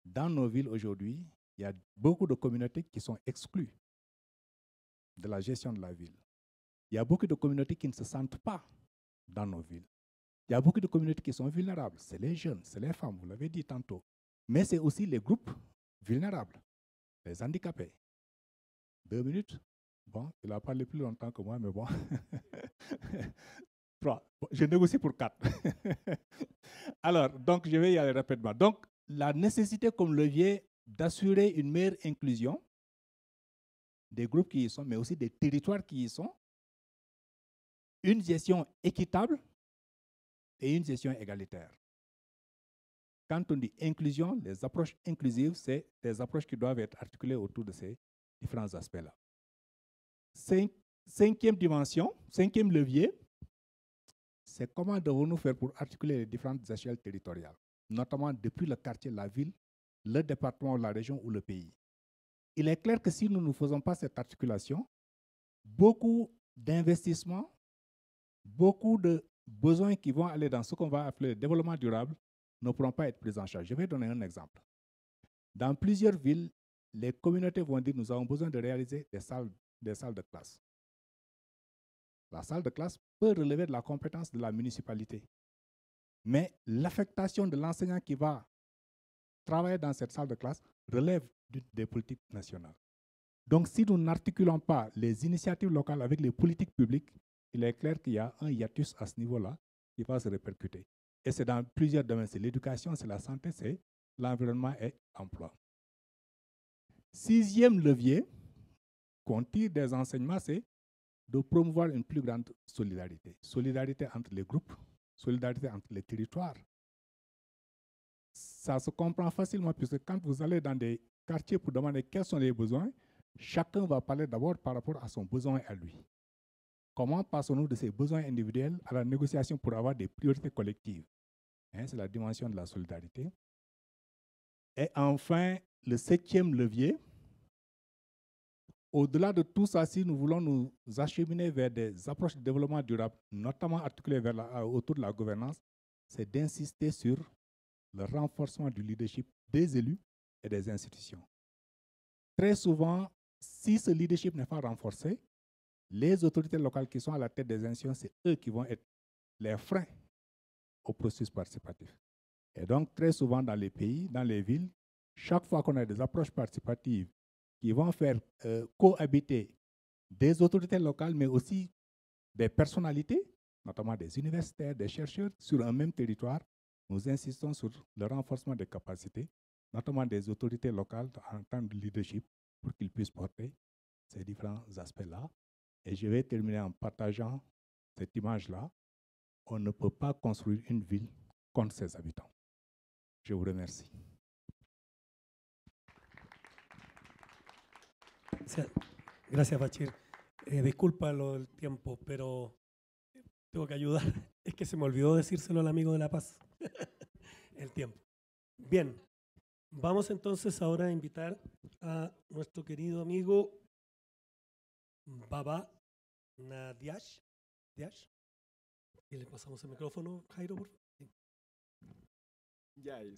D: Dans nos villes aujourd'hui, il y a beaucoup de communautés qui sont exclues de la gestion de la ville. Il y a beaucoup de communautés qui ne se sentent pas dans nos villes. Il y a beaucoup de communautés qui sont vulnérables. C'est les jeunes, c'est les femmes, vous l'avez dit tantôt. Mais c'est aussi les groupes vulnérables, les handicapés. Deux minutes Bon, il a parlé plus longtemps que moi, mais bon. je négocie pour quatre. Alors, donc, je vais y aller rapidement. Donc, la nécessité comme levier d'assurer une meilleure inclusion des groupes qui y sont, mais aussi des territoires qui y sont, une gestion équitable et une gestion égalitaire. Quand on dit inclusion, les approches inclusives, c'est des approches qui doivent être articulées autour de ces différents aspects-là. Cinquième dimension, cinquième levier, c'est comment devons-nous faire pour articuler les différentes échelles territoriales, notamment depuis le quartier, la ville, le département, la région ou le pays. Il est clair que si nous ne faisons pas cette articulation, beaucoup d'investissements, beaucoup de besoins qui vont aller dans ce qu'on va appeler le développement durable ne pourront pas être pris en charge. Je vais donner un exemple. Dans plusieurs villes, les communautés vont dire nous avons besoin de réaliser des salles, des salles de classe. La salle de classe peut relever de la compétence de la municipalité. Mais l'affectation de l'enseignant qui va travailler dans cette salle de classe relève des politiques nationales. Donc si nous n'articulons pas les initiatives locales avec les politiques publiques, il est clair qu'il y a un hiatus à ce niveau-là qui va se répercuter. Et c'est dans plusieurs domaines, c'est l'éducation, c'est la santé, c'est l'environnement et l'emploi. Sixième levier qu'on tire des enseignements, c'est de promouvoir une plus grande solidarité. Solidarité entre les groupes, solidarité entre les territoires. Ça se comprend facilement puisque quand vous allez dans des quartiers pour demander quels sont les besoins, chacun va parler d'abord par rapport à son besoin à lui. Comment passons-nous de ces besoins individuels à la négociation pour avoir des priorités collectives hein, C'est la dimension de la solidarité. Et enfin, le septième levier, au-delà de tout ça, si nous voulons nous acheminer vers des approches de développement durable, notamment articulées euh, autour de la gouvernance, c'est d'insister sur le renforcement du leadership des élus et des institutions. Très souvent, si ce leadership n'est pas renforcé, les autorités locales qui sont à la tête des institutions, c'est eux qui vont être les freins au processus participatif. Et donc, très souvent dans les pays, dans les villes, chaque fois qu'on a des approches participatives qui vont faire euh, cohabiter des autorités locales, mais aussi des personnalités, notamment des universitaires, des chercheurs, sur un même territoire. Nous insistons sur le renforcement des capacités, notamment des autorités locales en termes de leadership, pour qu'ils puissent porter ces différents aspects-là. Et je vais terminer en partageant cette image-là. On ne peut pas construire une ville contre ses habitants. Je vous remercie.
A: Gracias, Bachir. Eh, disculpa lo del tiempo, pero tengo que ayudar. Es que se me olvidó decírselo al amigo de La Paz. El tiempo. Bien, vamos entonces ahora a invitar a nuestro querido amigo Baba Nadiash. Y le pasamos el micrófono, Jairo, por favor.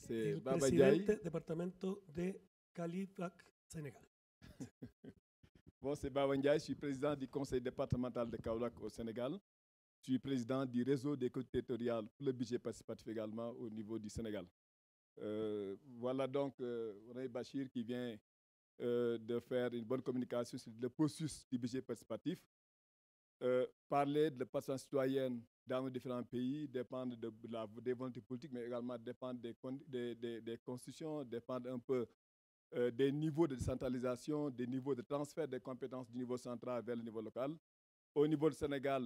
E: El presidente
A: departamento de Califac, Senegal.
E: bon, c'est Ndiaye, je suis président du conseil départemental de Kaolak au Sénégal. Je suis président du réseau d'écoute territoriale pour le budget participatif également au niveau du Sénégal. Euh, voilà donc euh, Ray Bachir qui vient euh, de faire une bonne communication sur le processus du budget participatif. parler de la participation citoyenne dans nos différents pays dépend de la, des volontés politiques, mais également dépend des, des constitutions, dépend un peu euh, des niveaux de décentralisation, des niveaux de transfert des compétences du niveau central vers le niveau local. Au niveau du Sénégal,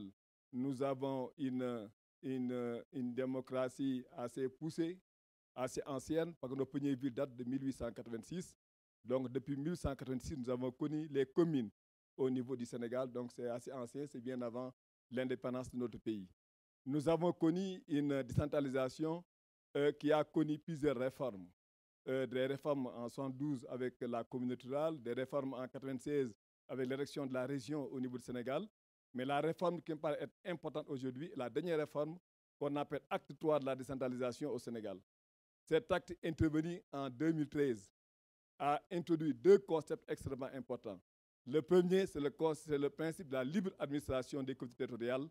E: nous avons une, une, une démocratie assez poussée, assez ancienne, parce que nos premières villes datent de 1886. Donc depuis 1886, nous avons connu les communes au niveau du Sénégal, donc c'est assez ancien, c'est bien avant l'indépendance de notre pays. Nous avons connu une décentralisation euh, qui a connu plusieurs réformes. Euh, des réformes en 72 avec la communauté rurale, des réformes en 96 avec l'élection de la région au niveau du Sénégal. Mais la réforme qui me paraît être importante aujourd'hui, la dernière réforme qu'on appelle acte 3 de la décentralisation au Sénégal. Cet acte intervenu en 2013 a introduit deux concepts extrêmement importants. Le premier, c'est le, principe de la libre administration des communautés territoriales.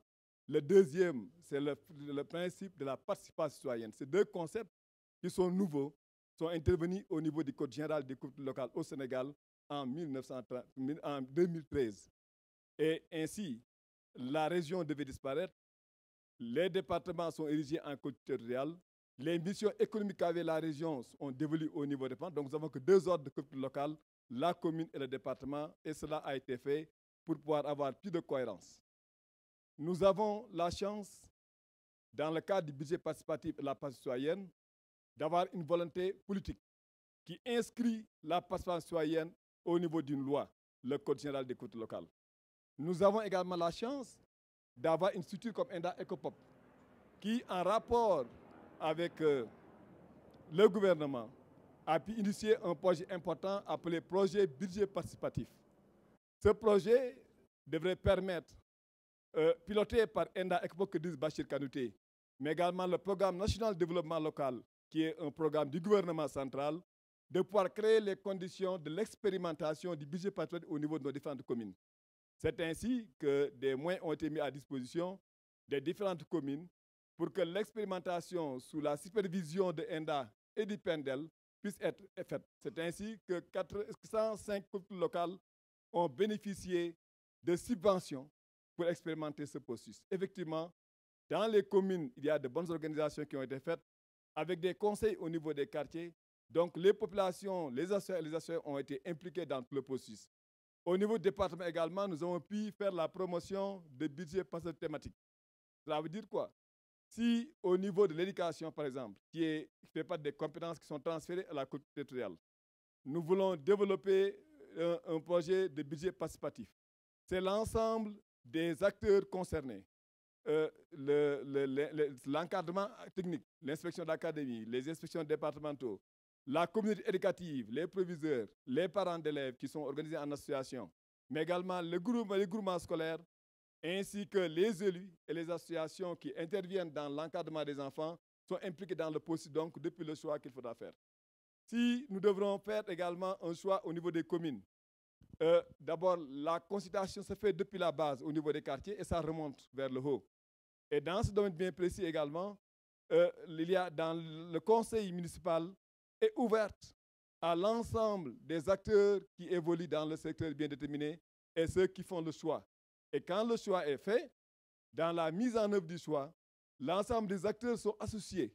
E: Le deuxième, c'est le, principe de la participation citoyenne. Ces deux concepts qui sont nouveaux, sont intervenus au niveau du Code général des coupes locales au Sénégal en, en 2013. Et ainsi, la région devait disparaître, les départements sont érigés en code territoriale, les missions économiques qu'avait la région ont dévolu au niveau des fonds. Donc, nous n'avons que deux ordres de coupes locales, la commune et le département, et cela a été fait pour pouvoir avoir plus de cohérence. Nous avons la chance, dans le cadre du budget participatif et la part citoyenne, d'avoir une volonté politique qui inscrit la participation citoyenne au niveau d'une loi, le Code général des locale. locales. Nous avons également la chance d'avoir une structure comme ENDA Ecopop qui, en rapport avec euh, le gouvernement, a pu initier un projet important appelé projet budget participatif. Ce projet devrait permettre, euh, piloté par ENDA Ecopop que dit Bachir Kanouté, mais également le programme national de développement local qui est un programme du gouvernement central, de pouvoir créer les conditions de l'expérimentation du budget patriote au niveau de nos différentes communes. C'est ainsi que des moyens ont été mis à disposition des différentes communes pour que l'expérimentation sous la supervision de ENDA et du PENDEL puisse être faite. C'est ainsi que 405 communes locales ont bénéficié de subventions pour expérimenter ce processus. Effectivement, dans les communes, il y a de bonnes organisations qui ont été faites, avec des conseils au niveau des quartiers. Donc, les populations, les assureurs les ont été impliqués dans le processus. Au niveau du département également, nous avons pu faire la promotion des budgets par cette Cela veut dire quoi Si au niveau de l'éducation, par exemple, qui, est, fait pas des compétences qui sont transférées à la culture territoriale, nous voulons développer euh, un projet de budget participatif. C'est l'ensemble des acteurs concernés, euh, l'encadrement technique, l'inspection d'académie, les inspections départementaux, la communauté éducative, les proviseurs, les parents d'élèves qui sont organisés en association, mais également le groupe, les groupements scolaires, ainsi que les élus et les associations qui interviennent dans l'encadrement des enfants sont impliqués dans le processus, donc depuis le choix qu'il faudra faire. Si nous devrons faire également un choix au niveau des communes, euh, d'abord la consultation se fait depuis la base au niveau des quartiers et ça remonte vers le haut. Et dans ce domaine bien précis également, euh, il y dans le conseil municipal est ouverte à l'ensemble des acteurs qui évoluent dans le secteur bien déterminé et ceux qui font le choix. Et quand le choix est fait, dans la mise en œuvre du choix, l'ensemble des acteurs sont associés.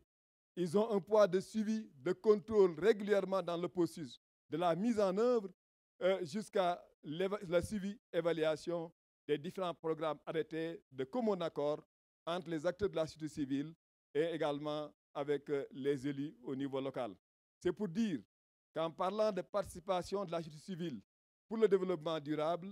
E: Ils ont un poids de suivi, de contrôle régulièrement dans le processus, de la mise en œuvre euh, jusqu'à la suivi, évaluation des différents programmes arrêtés de commun accord entre les acteurs de la société civile et également avec euh, les élus au niveau local. C'est pour dire qu'en parlant de participation de la société civile pour le développement durable,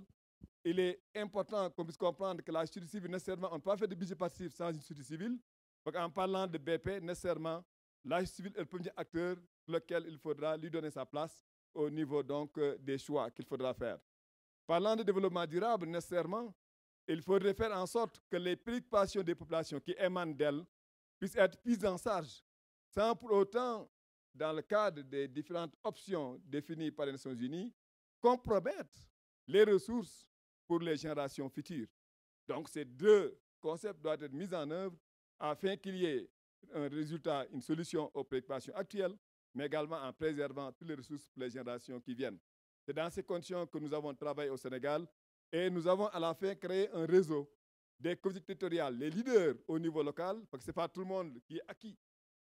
E: il est important qu'on puisse comprendre que la société civile, nécessairement, on ne peut pas faire de budget passif sans une société civile. Donc, en parlant de BP, nécessairement, la société civile est le premier acteur lequel il faudra lui donner sa place au niveau donc euh, des choix qu'il faudra faire. Parlant de développement durable, nécessairement, il faudrait faire en sorte que les préoccupations des populations qui émanent d'elles puissent être prises en charge, sans pour autant, dans le cadre des différentes options définies par les Nations Unies, compromettre les ressources pour les générations futures. Donc ces deux concepts doivent être mis en œuvre afin qu'il y ait un résultat, une solution aux préoccupations actuelles, mais également en préservant toutes les ressources pour les générations qui viennent. C'est dans ces conditions que nous avons travaillé au Sénégal et nous avons à la fin créé un réseau des collectivités territoriales, les leaders au niveau local, parce que ce n'est pas tout le monde qui est acquis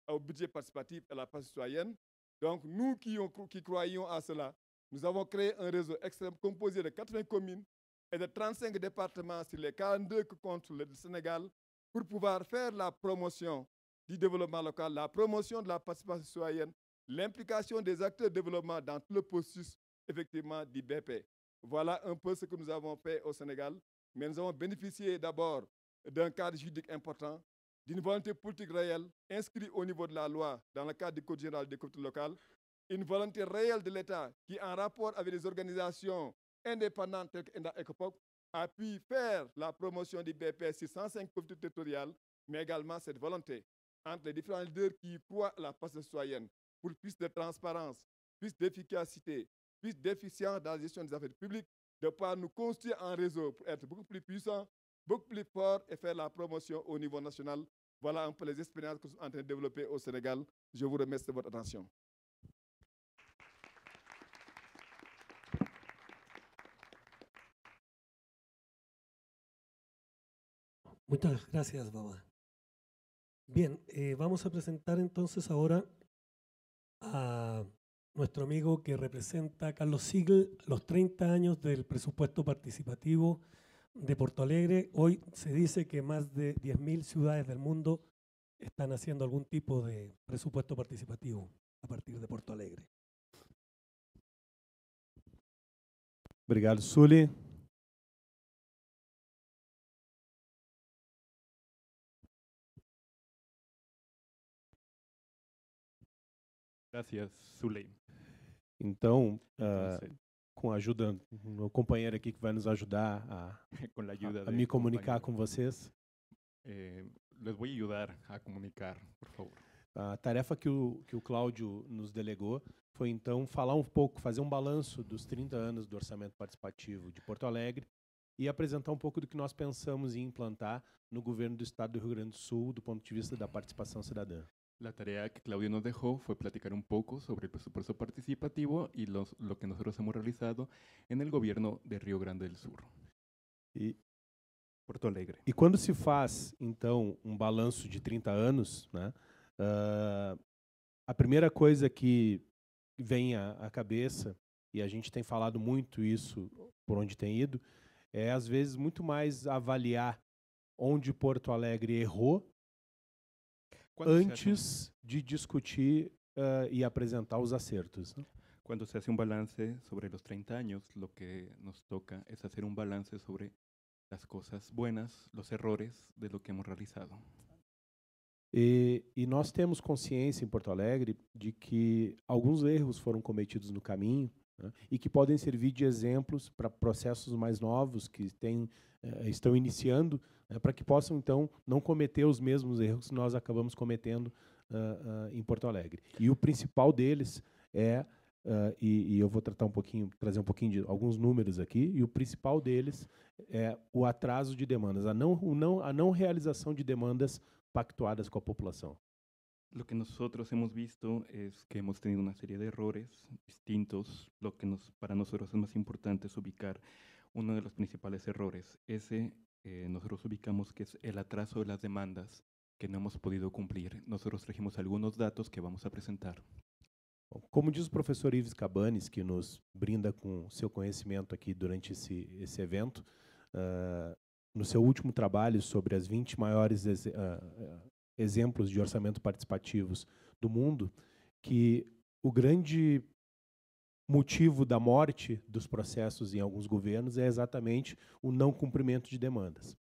E: au budget participatif et à la participation citoyenne. Donc nous qui, croyons à cela, nous avons créé un réseau extrême composé de 80 communes et de 35 départements sur les 42 que compte le Sénégal pour pouvoir faire la promotion du développement local, la promotion de la participation citoyenne, l'implication des acteurs de développement dans tout le processus effectivement du BP. Voilà un peu ce que nous avons fait au Sénégal. Mais nous avons bénéficié d'abord d'un cadre juridique important, d'une volonté politique réelle inscrite au niveau de la loi dans le cadre du Code général des comptes locales, une volonté réelle de l'État qui, en rapport avec les organisations indépendantes telles a pu faire la promotion du BPS sur 105 comptes territoriales, mais également cette volonté entre les différents leaders qui croient la place citoyenne pour plus de transparence, plus d'efficacité, plus dans la gestion des affaires publiques, de pouvoir nous construire un réseau pour être beaucoup plus puissant, beaucoup plus fort et faire la promotion au niveau national. Voilà un peu les expériences que nous sommes en train de développer au Sénégal. Je vous remercie de votre attention.
A: Muchas gracias, Baba. Bien, eh, vamos a presentar entonces nuestro amigo que representa, Carlos Sigl, los 30 años del presupuesto participativo de Porto Alegre. Hoy se dice que más de 10.000 ciudades del mundo están haciendo algún tipo de presupuesto
B: participativo a partir de Porto Alegre. Obrigado, Zuli. Gracias, Zuley. Então, uh,
F: com a ajuda, meu companheiro aqui que vai nos ajudar a, com a, ajuda a, a me comunicar com vocês. Eh, les vou ajudar a comunicar, por favor. A tarefa que o, que o Cláudio nos delegou foi então falar um pouco, fazer um balanço dos 30 anos do orçamento participativo de Porto Alegre e apresentar um pouco do que nós pensamos em implantar no governo do estado do Rio Grande do Sul do ponto de vista da participação cidadã.
G: La tarea que Claudio nos dejó fue platicar un poco sobre el presupuesto participativo y los, lo que nosotros hemos realizado en el gobierno de Río Grande del Sur. E Porto Alegre.
F: E quando se faz, então, um balanço de 30 anos, né, uh, a primeira coisa que vem à, à cabeça, e a gente tem falado muito isso por onde tem ido, é às vezes muito mais avaliar onde Porto Alegre errou
B: quando antes
F: de discutir uh, e apresentar os acertos. Né? Quando se faz um balance sobre os 30
G: anos, o que nos toca é fazer um balance sobre as coisas boas, os erros de lo que hemos realizado.
F: E, e, nós temos consciência em Porto Alegre de que alguns erros foram cometidos no caminho né? e que podem servir de exemplos para processos mais novos que tem, eh, estão iniciando, né? para que possam, então, não cometer os mesmos erros que nós acabamos cometendo uh, uh, em Porto Alegre. E o principal deles é, uh, e, e, eu vou tratar um pouquinho, trazer um pouquinho de alguns números aqui, e o principal deles é o atraso de demandas, a não, o não, a não realização de demandas pactuadas com a população.
G: Lo que nosotros hemos visto es que hemos tenido una serie de errores distintos. Lo que nos, para nosotros es más importante es ubicar uno de los principales errores. Ese eh, nosotros ubicamos que es el atraso de las demandas que no hemos podido cumplir. Nosotros trajimos algunos datos que vamos a presentar.
F: Como dice el profesor Ives Cabanes, que nos brinda con su conocimiento aquí durante este evento, en ah, no último trabajo sobre las 20 mayores... exemplos de orçamento participativos do mundo, que o grande motivo da morte dos processos em alguns governos é exatamente o não cumprimento de demandas.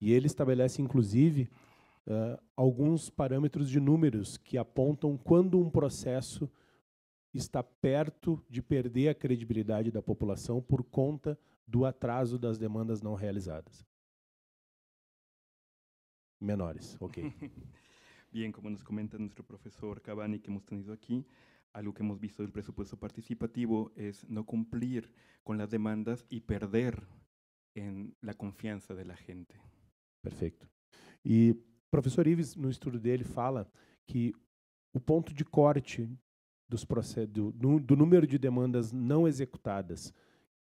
F: E ele estabelece, inclusive, uh, alguns parâmetros de números que apontam quando um processo está perto de perder a credibilidade da população por conta do atraso das demandas não realizadas menores. Ok.
G: Bien, como nos comenta nuestro profesor Cavani que hemos tenido aquí, algo que hemos visto del presupuesto participativo es no cumplir con las demandas y perder en la confianza de la gente.
F: Perfeito. E professor Ives, no estudo dele, fala que o ponto de corte dos do, do número de demandas não executadas,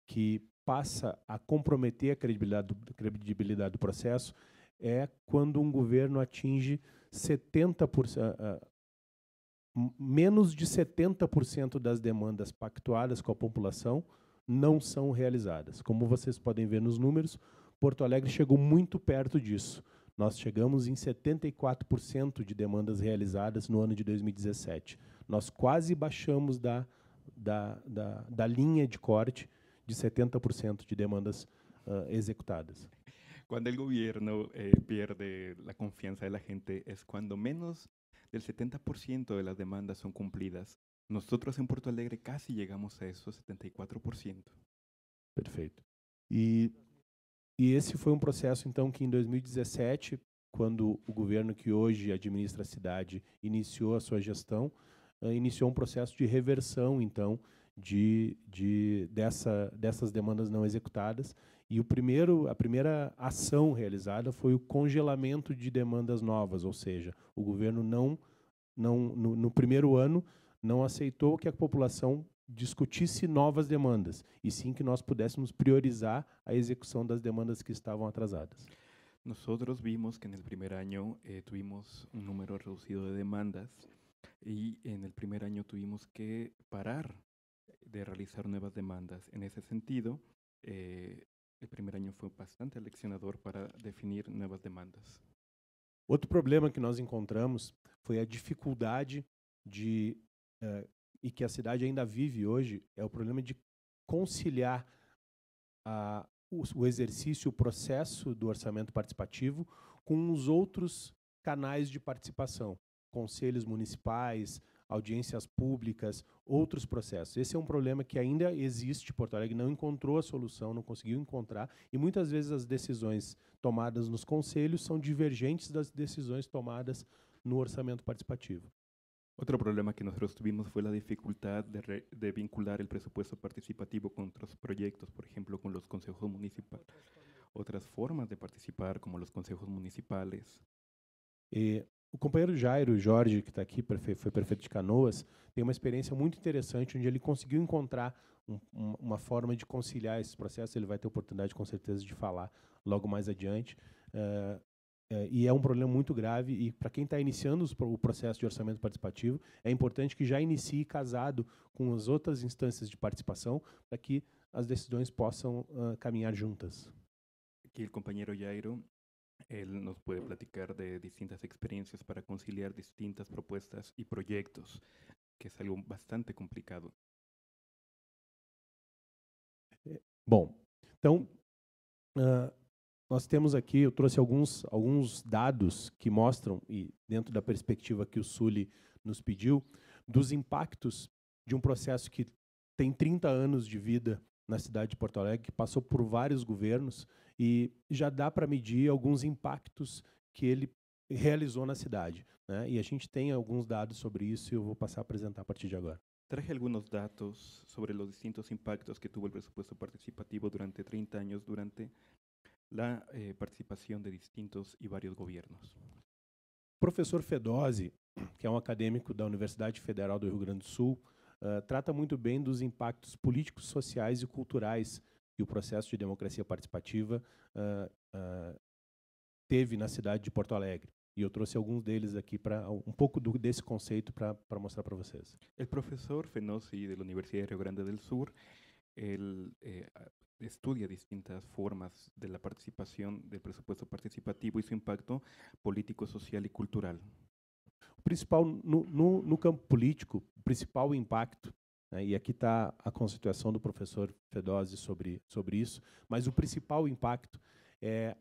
F: que passa a comprometer a credibilidade do, credibilidade do processo, é quando um governo atinge 70%, ah, ah, menos de 70% das demandas pactuadas com a população não são realizadas. Como vocês podem ver nos números, Porto Alegre chegou muito perto disso. Nós chegamos em 74% de demandas realizadas no ano de 2017. Nós quase baixamos da, da, da, da linha de corte de 70% de demandas uh, executadas.
G: Cuando el gobierno eh, pierde la confianza de la gente es cuando menos del 70% de las demandas son cumplidas. Nosotros en Porto Alegre casi llegamos a eso, 74%.
F: Perfeito. E, esse foi um processo, então, que em 2017, quando o governo que hoje administra a cidade iniciou a sua gestão, eh, iniciou um processo de reversão, então, de, de dessas demandas não executadas e o primeiro, a primeira ação realizada foi o congelamento de demandas novas, ou seja, o governo não, não no, no primeiro ano não aceitou que a população discutisse novas demandas, e sim que nós pudéssemos priorizar a execução das demandas que estavam atrasadas. Nós
G: vimos que no primeiro ano tivemos eh, número reduzido de demandas e no primeiro ano tivemos que parar de realizar novas demandas. Em esse sentido, eh, El primeiro ano foi bastante eleccionador para definir novas demandas.
F: Outro problema que nós encontramos foi a dificuldade de uh, e que a cidade ainda vive hoje é o problema de conciliar o, o exercício, o processo do orçamento participativo com os outros canais de participação, conselhos municipais, audiências públicas, outros processos. Esse é um problema que ainda existe, Porto Alegre não encontrou a solução, não conseguiu encontrar, e muitas vezes as decisões tomadas nos conselhos são divergentes das decisões tomadas no orçamento participativo.
G: Otro problema que nosotros tuvimos fue la dificultad de, re, de, vincular el presupuesto participativo con otros proyectos, por ejemplo, con los consejos municipales, otras formas de participar, como los consejos
F: municipales. Eh, o companheiro Jairo Jorge, que está aqui, foi prefeito de Canoas, tem uma experiência muito interessante onde ele conseguiu encontrar um, uma forma de conciliar esses processos. Ele vai ter oportunidade, com certeza, de falar logo mais adiante. é, é e é um problema muito grave. E para quem está iniciando os, o processo de orçamento participativo, é importante que já inicie casado com as outras instâncias de participação, para que as decisões possam uh, caminhar juntas.
G: Aqui, o companheiro Jairo Él nos puede platicar de distintas experiencias para conciliar distintas propuestas y proyectos,
B: que es algo bastante complicado. Eh, bom, então uh, nós temos aqui, eu trouxe alguns,
F: alguns dados que mostram, e dentro da perspectiva que o Sully nos pediu, dos impactos de um processo que tem 30 anos de vida na cidade de Porto Alegre, que passou por vários governos e já dá para medir alguns impactos que ele realizou na cidade. Né? E a gente tem alguns dados sobre isso e eu vou passar a apresentar a partir de agora.
G: Traje alguns dados sobre os distintos impactos que teve o presupuesto participativo durante 30 anos durante a eh, de distintos
F: e vários governos. Professor Fedose, que é um acadêmico da Universidade Federal do Rio Grande do Sul, uh, trata muito bem dos impactos políticos, sociais e culturais e o processo de democracia participativa uh, uh, teve na cidade de Porto Alegre. E eu trouxe alguns deles aqui para um pouco do, desse conceito para mostrar para vocês.
G: O professor Fenosi, da Universidade do Rio Grande do Sul, ele eh, estudia distintas formas de la do del presupuesto participativo
F: e seu impacto político, social e cultural. O principal no, no, no campo político, o principal impacto né? E aqui está a constituição do professor Fedose sobre, sobre isso. Mas o principal impacto é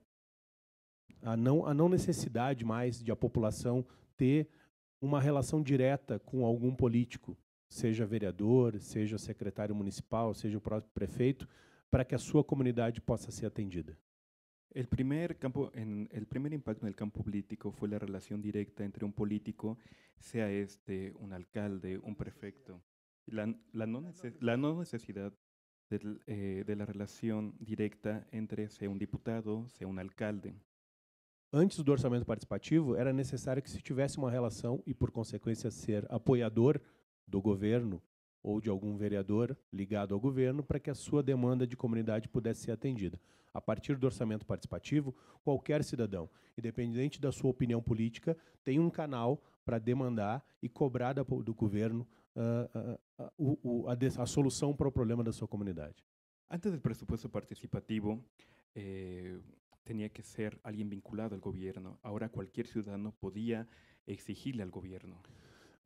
F: a não, a não necessidade mais de a população ter uma relação direta com algum político, seja vereador, seja secretário municipal, seja o próprio prefeito, para que a sua comunidade possa ser atendida.
G: El primer, campo, en, el primer impacto en el campo político fue la relación directa entre un político, sea este un alcalde, un prefecto, la, la, no, neces la no necesidad del, eh, de la relación directa entre ser um deputado, ser um alcalde.
F: Antes do orçamento participativo, era necessário que se tivesse uma relação e, por consequência, ser apoiador do governo ou de algum vereador ligado ao governo para que a sua demanda de comunidade pudesse ser atendida. A partir do orçamento participativo, qualquer cidadão, independente da sua opinião política, tem um canal para demandar e cobrar do governo uh, a, a, solução para o problema da sua comunidade?
G: Antes do presupuesto participativo, eh, que ser alguém vinculado
F: ao governo agora qualquer cidadão podia exigir-lhe ao Uh,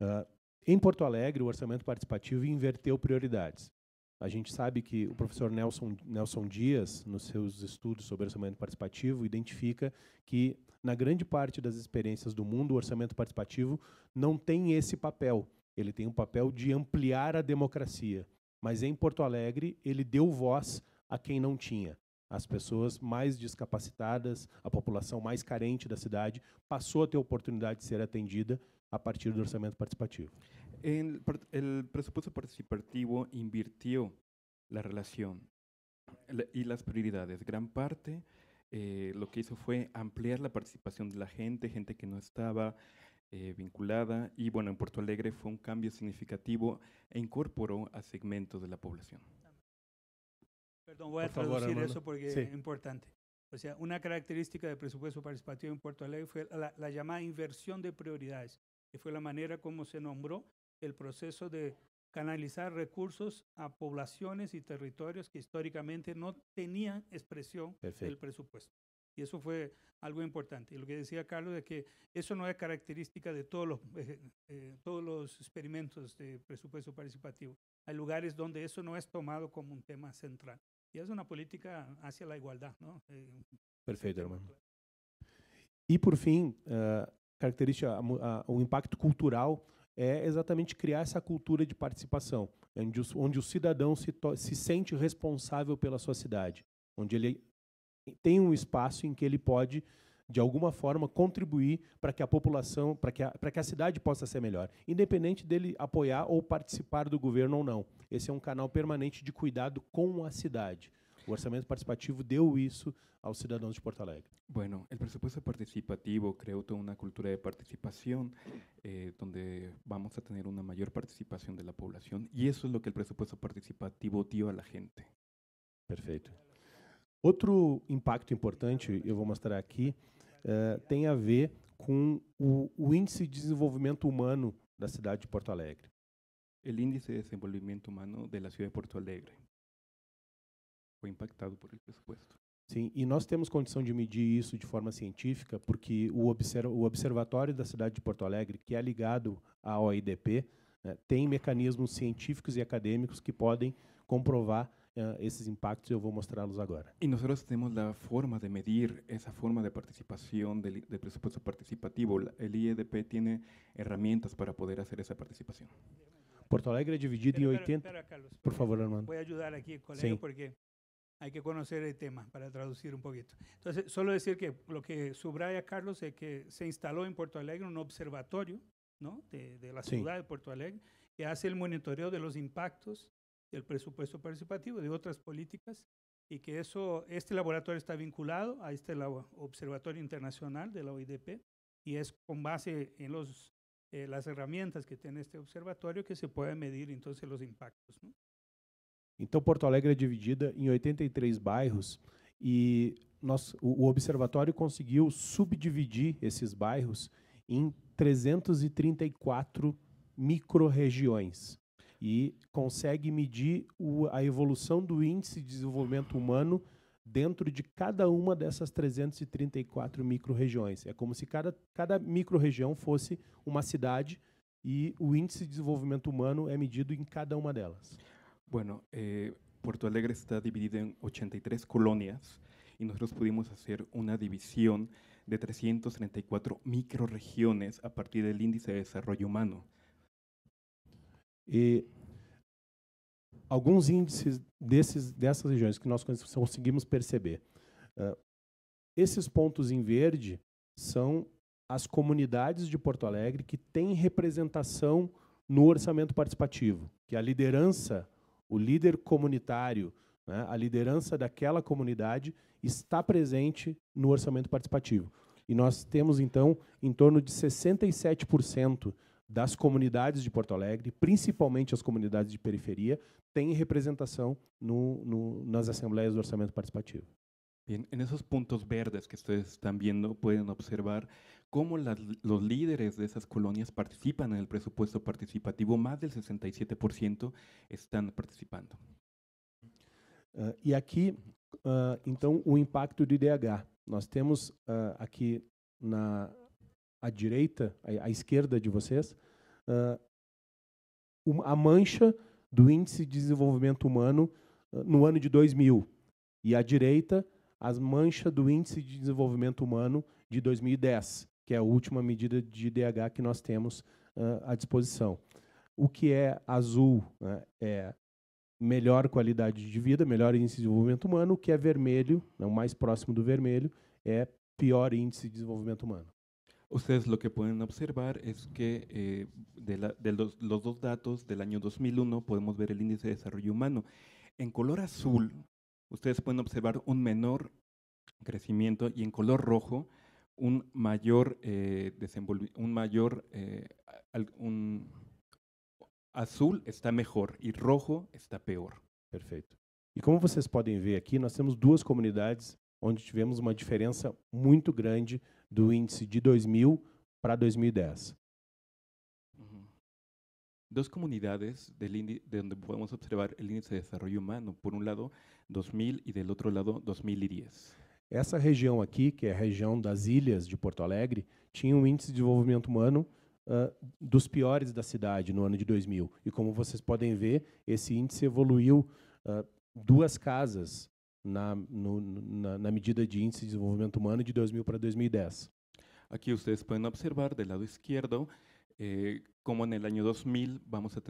F: ah, em Porto Alegre, o orçamento participativo inverteu prioridades. A gente sabe que o professor Nelson, Nelson Dias, nos seus estudos sobre orçamento participativo, identifica que, na grande parte das experiências do mundo, o orçamento participativo não tem esse papel. Ele tem um papel de ampliar a democracia. Mas em Porto Alegre, ele deu voz a quem não tinha. As pessoas mais discapacitadas, a população mais carente da cidade, passou a ter a oportunidade de ser atendida a partir do orçamento participativo.
G: O presupuesto participativo invirtió a relação e as prioridades. Gran parte eh, lo que hizo fue ampliar la participación de la gente, gente que no estaba Eh, vinculada y bueno, en Puerto Alegre fue un cambio significativo e incorporó a segmentos de la población.
H: Perdón, voy a traducir eso porque es importante. O sea, una característica del presupuesto participativo en Puerto Alegre fue la, llamada inversión de prioridades, que fue la manera como se nombró el proceso de canalizar recursos a poblaciones y territorios que históricamente no tenían expresión del presupuesto. Y eso fue algo importante. Y lo que decía Carlos es que eso no es característica de todos los, eh, eh, todos los experimentos de presupuesto participativo. Hay lugares donde eso no es tomado como un tema central. Y es una política hacia la igualdad. ¿no? Eh,
F: Perfeito, hermano. Claro. E por fim, uh, eh, característica, o impacto cultural é exatamente criar essa cultura de participação, onde o, onde o cidadão se, se sente responsável pela sua cidade, onde ele tem um espaço em que ele pode de alguma forma contribuir para que a população, para que a, para que a cidade possa ser melhor, independente dele apoiar ou participar do governo ou não. Esse é um canal permanente de cuidado com a cidade. O orçamento participativo deu isso aos cidadãos de Porto Alegre. Bueno, el presupuesto
G: participativo creó toda una cultura de participación eh, donde vamos a tener una mayor participación de la población y eso es lo que el presupuesto participativo dio a la gente.
F: Perfeito. Outro impacto importante, eu vou mostrar aqui, é, tem a ver com o, o, Índice de Desenvolvimento Humano da cidade de Porto Alegre.
G: O Índice de Desenvolvimento Humano da cidade de Porto Alegre foi impactado por esse pressuposto.
F: Sim, e nós temos condição de medir isso de forma científica, porque o, observ o Observatório da cidade de Porto Alegre, que é ligado à OIDP, né, tem mecanismos científicos e acadêmicos que podem comprovar Eh, esos impactos yo e voy a mostrarlos ahora
G: y nosotros tenemos la forma de medir esa forma de participación del presupuesto participativo. El IEDP tiene herramientas para poder hacer esa participación. Porto Alegre dividido en 80. por favor, Armando. a ayudar aquí, colega, porque
H: hay que conocer el tema para traducir un poquito. Entonces, solo decir que lo que subraya Carlos es que se instaló en Puerto Alegre un observatorio ¿no? de, la ciudad de Puerto Alegre que hace el monitoreo de los impactos del presupuesto participativo, de otras políticas, y que eso, este laboratorio está vinculado a este Observatorio Internacional de la OIDP, y es con base en los, eh, las herramientas que tiene este observatorio que se podem medir entonces los impactos. ¿no?
F: Então, Porto Alegre é dividida em 83 bairros e nós, o, o observatório conseguiu subdividir esses bairros em 334 microrregiões e consegue medir o, a evolução do índice de desenvolvimento humano dentro de cada uma dessas 334 micro-regiões. É como se cada, cada micro-região fosse uma cidade e o índice de desenvolvimento humano é medido em cada uma delas. Bueno,
G: eh, Porto Alegre está dividido em 83 colônias e nós pudimos fazer uma divisão de 334 micro-regiões a partir do índice de desenvolvimento humano.
F: E alguns índices desses, dessas regiões que nós conseguimos perceber. Uh, esses pontos em verde são as comunidades de Porto Alegre que têm representação no orçamento participativo, que a liderança, o líder comunitário, né, a liderança daquela comunidade está presente no orçamento participativo. E nós temos, então, em torno de 67% das comunidades de Porto Alegre, principalmente as comunidades de periferia, têm representação no, no, nas assembleias do orçamento participativo.
G: Em esses pontos verdes que vocês estão vendo, podem observar como las, los líderes de esas colonias participan en el presupuesto participativo, más del 67% están participando.
F: Uh, eh, e aqui, uh, eh, então, o impacto do IDH. Nós temos uh, eh, aqui na, à direita, à, à esquerda de vocês, uh, uma, a mancha do Índice de Desenvolvimento Humano uh, no ano de 2000 e à direita as manchas do Índice de Desenvolvimento Humano de 2010, que é a última medida de IDH que nós temos uh, à disposição. O que é azul né, é melhor qualidade de vida, melhor índice de desenvolvimento humano, o que é vermelho, né, o mais próximo do vermelho, é pior índice de desenvolvimento humano.
G: Ustedes lo que pueden observar es que eh, de, los, dos datos del año 2001 podemos ver el índice de desarrollo humano. En color azul, ustedes pueden observar un menor crecimiento y en color rojo un mayor, eh, un mayor eh, un azul está mejor y rojo está peor. Perfecto.
F: Y e como ustedes pueden ver aquí, nós temos dos comunidades donde tivemos una diferencia muy grande do índice de 2000 para 2010.
G: Dos comunidades del de donde podemos observar el índice de desarrollo humano, por un lado 2000 y del otro lado 2010.
F: Essa região aqui, que é a região das ilhas de Porto Alegre, tinha um índice de desenvolvimento humano uh, dos piores da cidade no ano de 2000. E como vocês podem ver, esse índice evoluiu uh, duas casas na, no, na, na, medida de índice de desenvolvimento humano de 2000 para 2010.
G: Aqui vocês podem observar do lado esquerdo eh, como no ano 2000 vamos a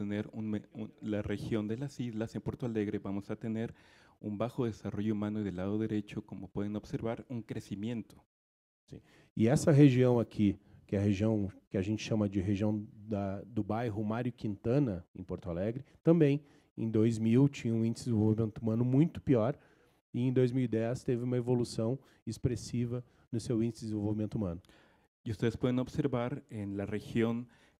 G: região das un, la islas Porto Alegre, vamos a um baixo desenvolvimento humano e do lado direito como podem observar, um crescimento. Sim.
F: E essa região aqui, que é a região que a gente chama de região da, do bairro Mário Quintana, em Porto Alegre, também em 2000 tinha um índice de desenvolvimento humano muito pior, e em 2010 teve uma evolução expressiva no seu índice de desenvolvimento humano.
G: E vocês podem observar na la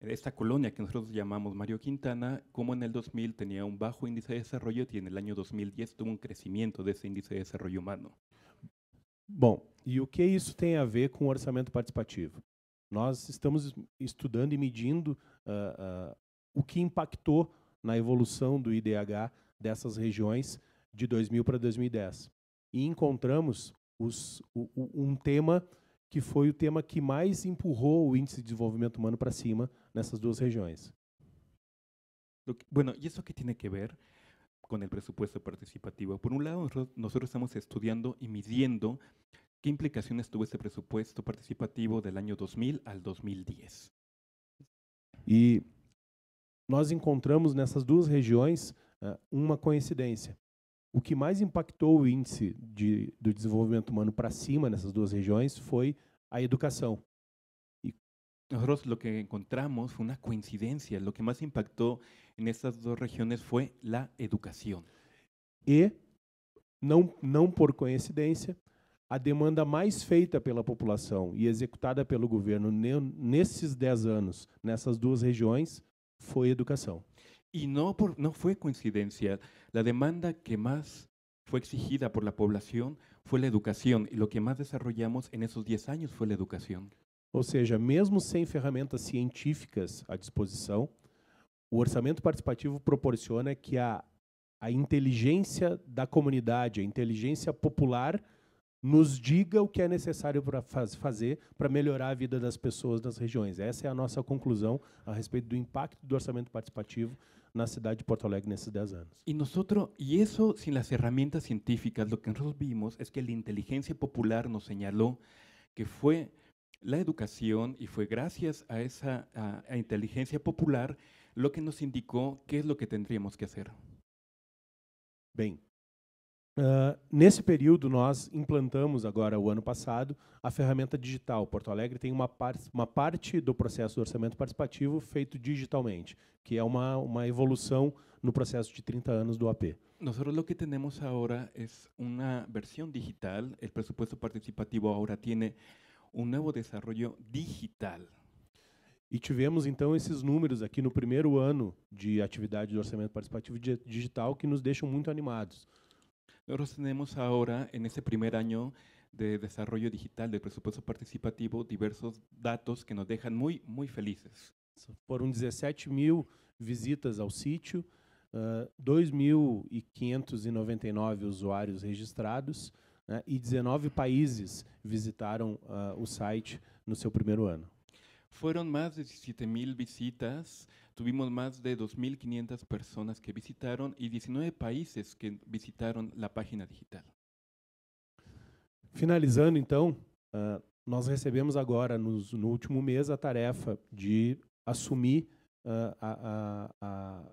G: nessa colônia esta que nós chamamos Mario Quintana, como em 2000 tinha um baixo índice de desenvolvimento e em 2010 teve um crescimento desse índice de desenvolvimento humano.
F: Bom, e o que isso tem a ver com o orçamento participativo? Nós estamos estudando e medindo uh, uh, o que impactou na evolução do IDH dessas regiões de 2000 para 2010. E encontramos os, o, o, um tema que foi o tema que mais empurrou o índice de desenvolvimento humano para cima nessas duas regiões.
G: Bueno, e isso que tem a ver com o presupuesto participativo? Por um lado, nós estamos estudando e midiendo qué implicações tuvo esse presupuesto participativo do ano 2000 ao 2010.
C: E
F: nós encontramos nessas duas regiões eh, uma coincidência. O que mais impactou o índice de, do desenvolvimento humano para cima nessas duas regiões foi a educação. Nosotros o que encontramos foi uma coincidência. O que mais
G: impactou nessas duas regiões foi a educação.
F: E, não, não por coincidência, a demanda mais feita pela população e executada pelo governo nesses 10 anos, nessas duas regiões, foi educação. Y no, por, no fue coincidencia. La demanda que más
G: fue exigida por la población fue la educación y lo que más desarrollamos en esos 10 años fue la
F: educación. Ou seja, mesmo sem ferramentas científicas à disposição, o orçamento participativo proporciona que a, a inteligência da comunidade, a inteligência popular, nos diga o que é necessário para faz, fazer para melhorar a vida das pessoas nas regiões. Essa é a nossa conclusão a respeito do impacto do orçamento participativo la ciudad de Porto Alegre esos 10 años
G: nosotros, y eso sin las herramientas científicas, lo que nosotros vimos es que la inteligencia popular nos señaló que fue la educación y fue gracias a esa a, inteligencia popular lo
F: que nos indicó qué es lo que tendríamos que hacer. Bien. Uh, nesse período, nós implantamos agora, o ano passado, a ferramenta digital. Porto Alegre tem uma, par uma parte do processo do orçamento participativo feito digitalmente, que é uma, uma evolução no processo de 30 anos do AP.
G: Nós o que temos agora é uma versão digital. O presupuesto participativo agora tem um novo
F: desenvolvimento digital. E tivemos então esses números aqui no primeiro ano de atividade do orçamento participativo digital que nos deixam muito animados.
G: Nosotros tenemos ahora, en este primer año de desarrollo digital del presupuesto participativo,
F: diversos datos que nos dejan muy, muy felices. Foram 17 mil visitas ao sítio, uh, ah, 2.599 usuários registrados né, e 19 países visitaram uh, o site no seu primeiro ano.
G: Fueron más de 17 mil visitas, tuvimos más de 2.500 personas que visitaron y 19 países que visitaron la página digital.
F: Finalizando, então, uh, nós recebemos agora, no último mês, a tarefa de assumir uh,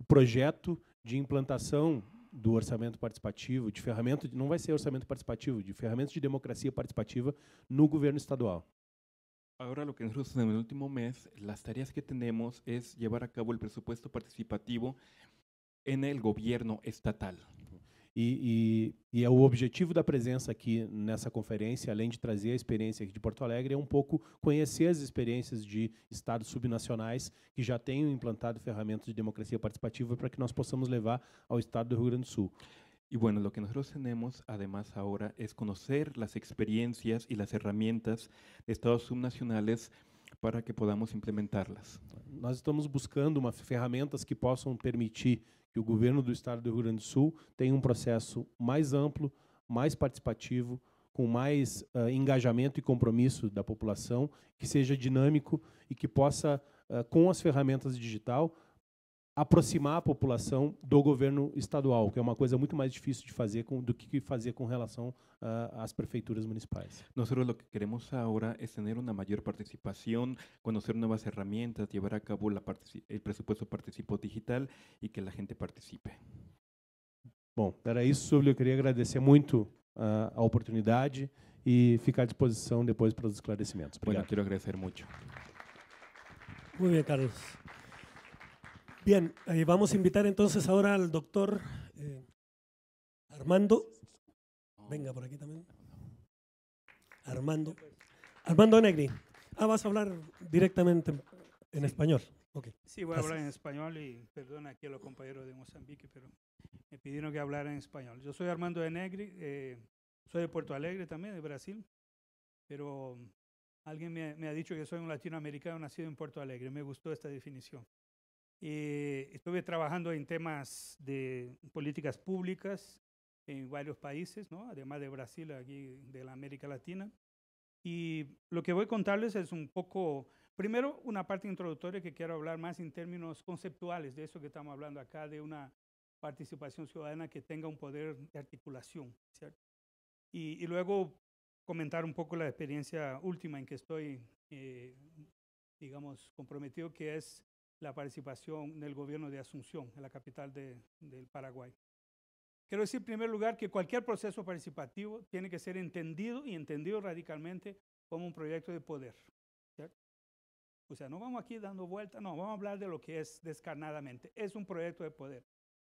F: o projeto de implantação do orçamento participativo, de ferramenta, não vai ser orçamento participativo, de ferramentas de democracia participativa no governo estadual.
G: Ahora lo que nosotros en el último mes, las tareas que tenemos es llevar a cabo
F: el presupuesto participativo en el gobierno estatal. E, e, e, é o objetivo da presença aqui nessa conferência, além de trazer a experiência aqui de Porto Alegre, é um pouco conhecer as experiências de estados subnacionais que já tenham implantado ferramentas de democracia participativa para que nós possamos levar ao estado do Rio Grande do Sul. Y bueno, lo
G: que nosotros tenemos además ahora es conocer las experiencias y las herramientas
F: de estados subnacionales para que podamos implementá-las. Nós estamos buscando uma ferramentas que possam permitir que o governo do estado do Rio Grande do Sul tenha um processo mais amplo, mais participativo, com mais uh, engajamento e compromisso da população, que seja dinâmico e que possa uh, com as ferramentas digital aproximar a população do governo estadual, que é uma coisa muito mais difícil de fazer com, do que fazer com relação uh, às prefeituras municipais. Nós o que queremos agora
G: é ter uma maior participação, conhecer novas ferramentas, levar a cabo o presupuesto participativo digital e que a gente participe.
F: Bom, era isso, sobre, Eu queria agradecer muito uh, a oportunidade e ficar à disposição depois para os esclarecimentos. Obrigado. Bueno, quero agradecer muito.
A: Muito bem, Carlos. Bien, vamos a invitar entonces ahora al doctor eh, Armando. Venga por aquí también. Armando. Armando Negri. Ah, vas a hablar directamente en español. Okay.
H: Sí, voy a hablar en español y perdona aquí a los compañeros de Mozambique, pero me pidieron que hablara en español. Yo soy Armando de Negri, eh, soy de Puerto Alegre también, de Brasil, pero alguien me, me, ha dicho que soy un latinoamericano nacido en Puerto Alegre. Me gustó esta definición. Eh, estuve trabajando en temas de políticas públicas en varios países, además de Brasil, aquí de la América Latina. Y lo que voy a contarles es un poco, primero, una parte introductoria que quiero hablar más en términos conceptuales de eso que estamos hablando acá, de una participación ciudadana que tenga un poder de articulación, Y, luego comentar un poco la experiencia última en que estoy, eh, digamos, comprometido, que es la participación del gobierno de Asunción, en la capital del Paraguay. Quiero decir, en primer lugar, que cualquier proceso participativo tiene que ser entendido y entendido radicalmente como un proyecto de poder. O sea, no vamos aquí dando vueltas, no, vamos a hablar de lo que es descarnadamente. Es un proyecto de poder.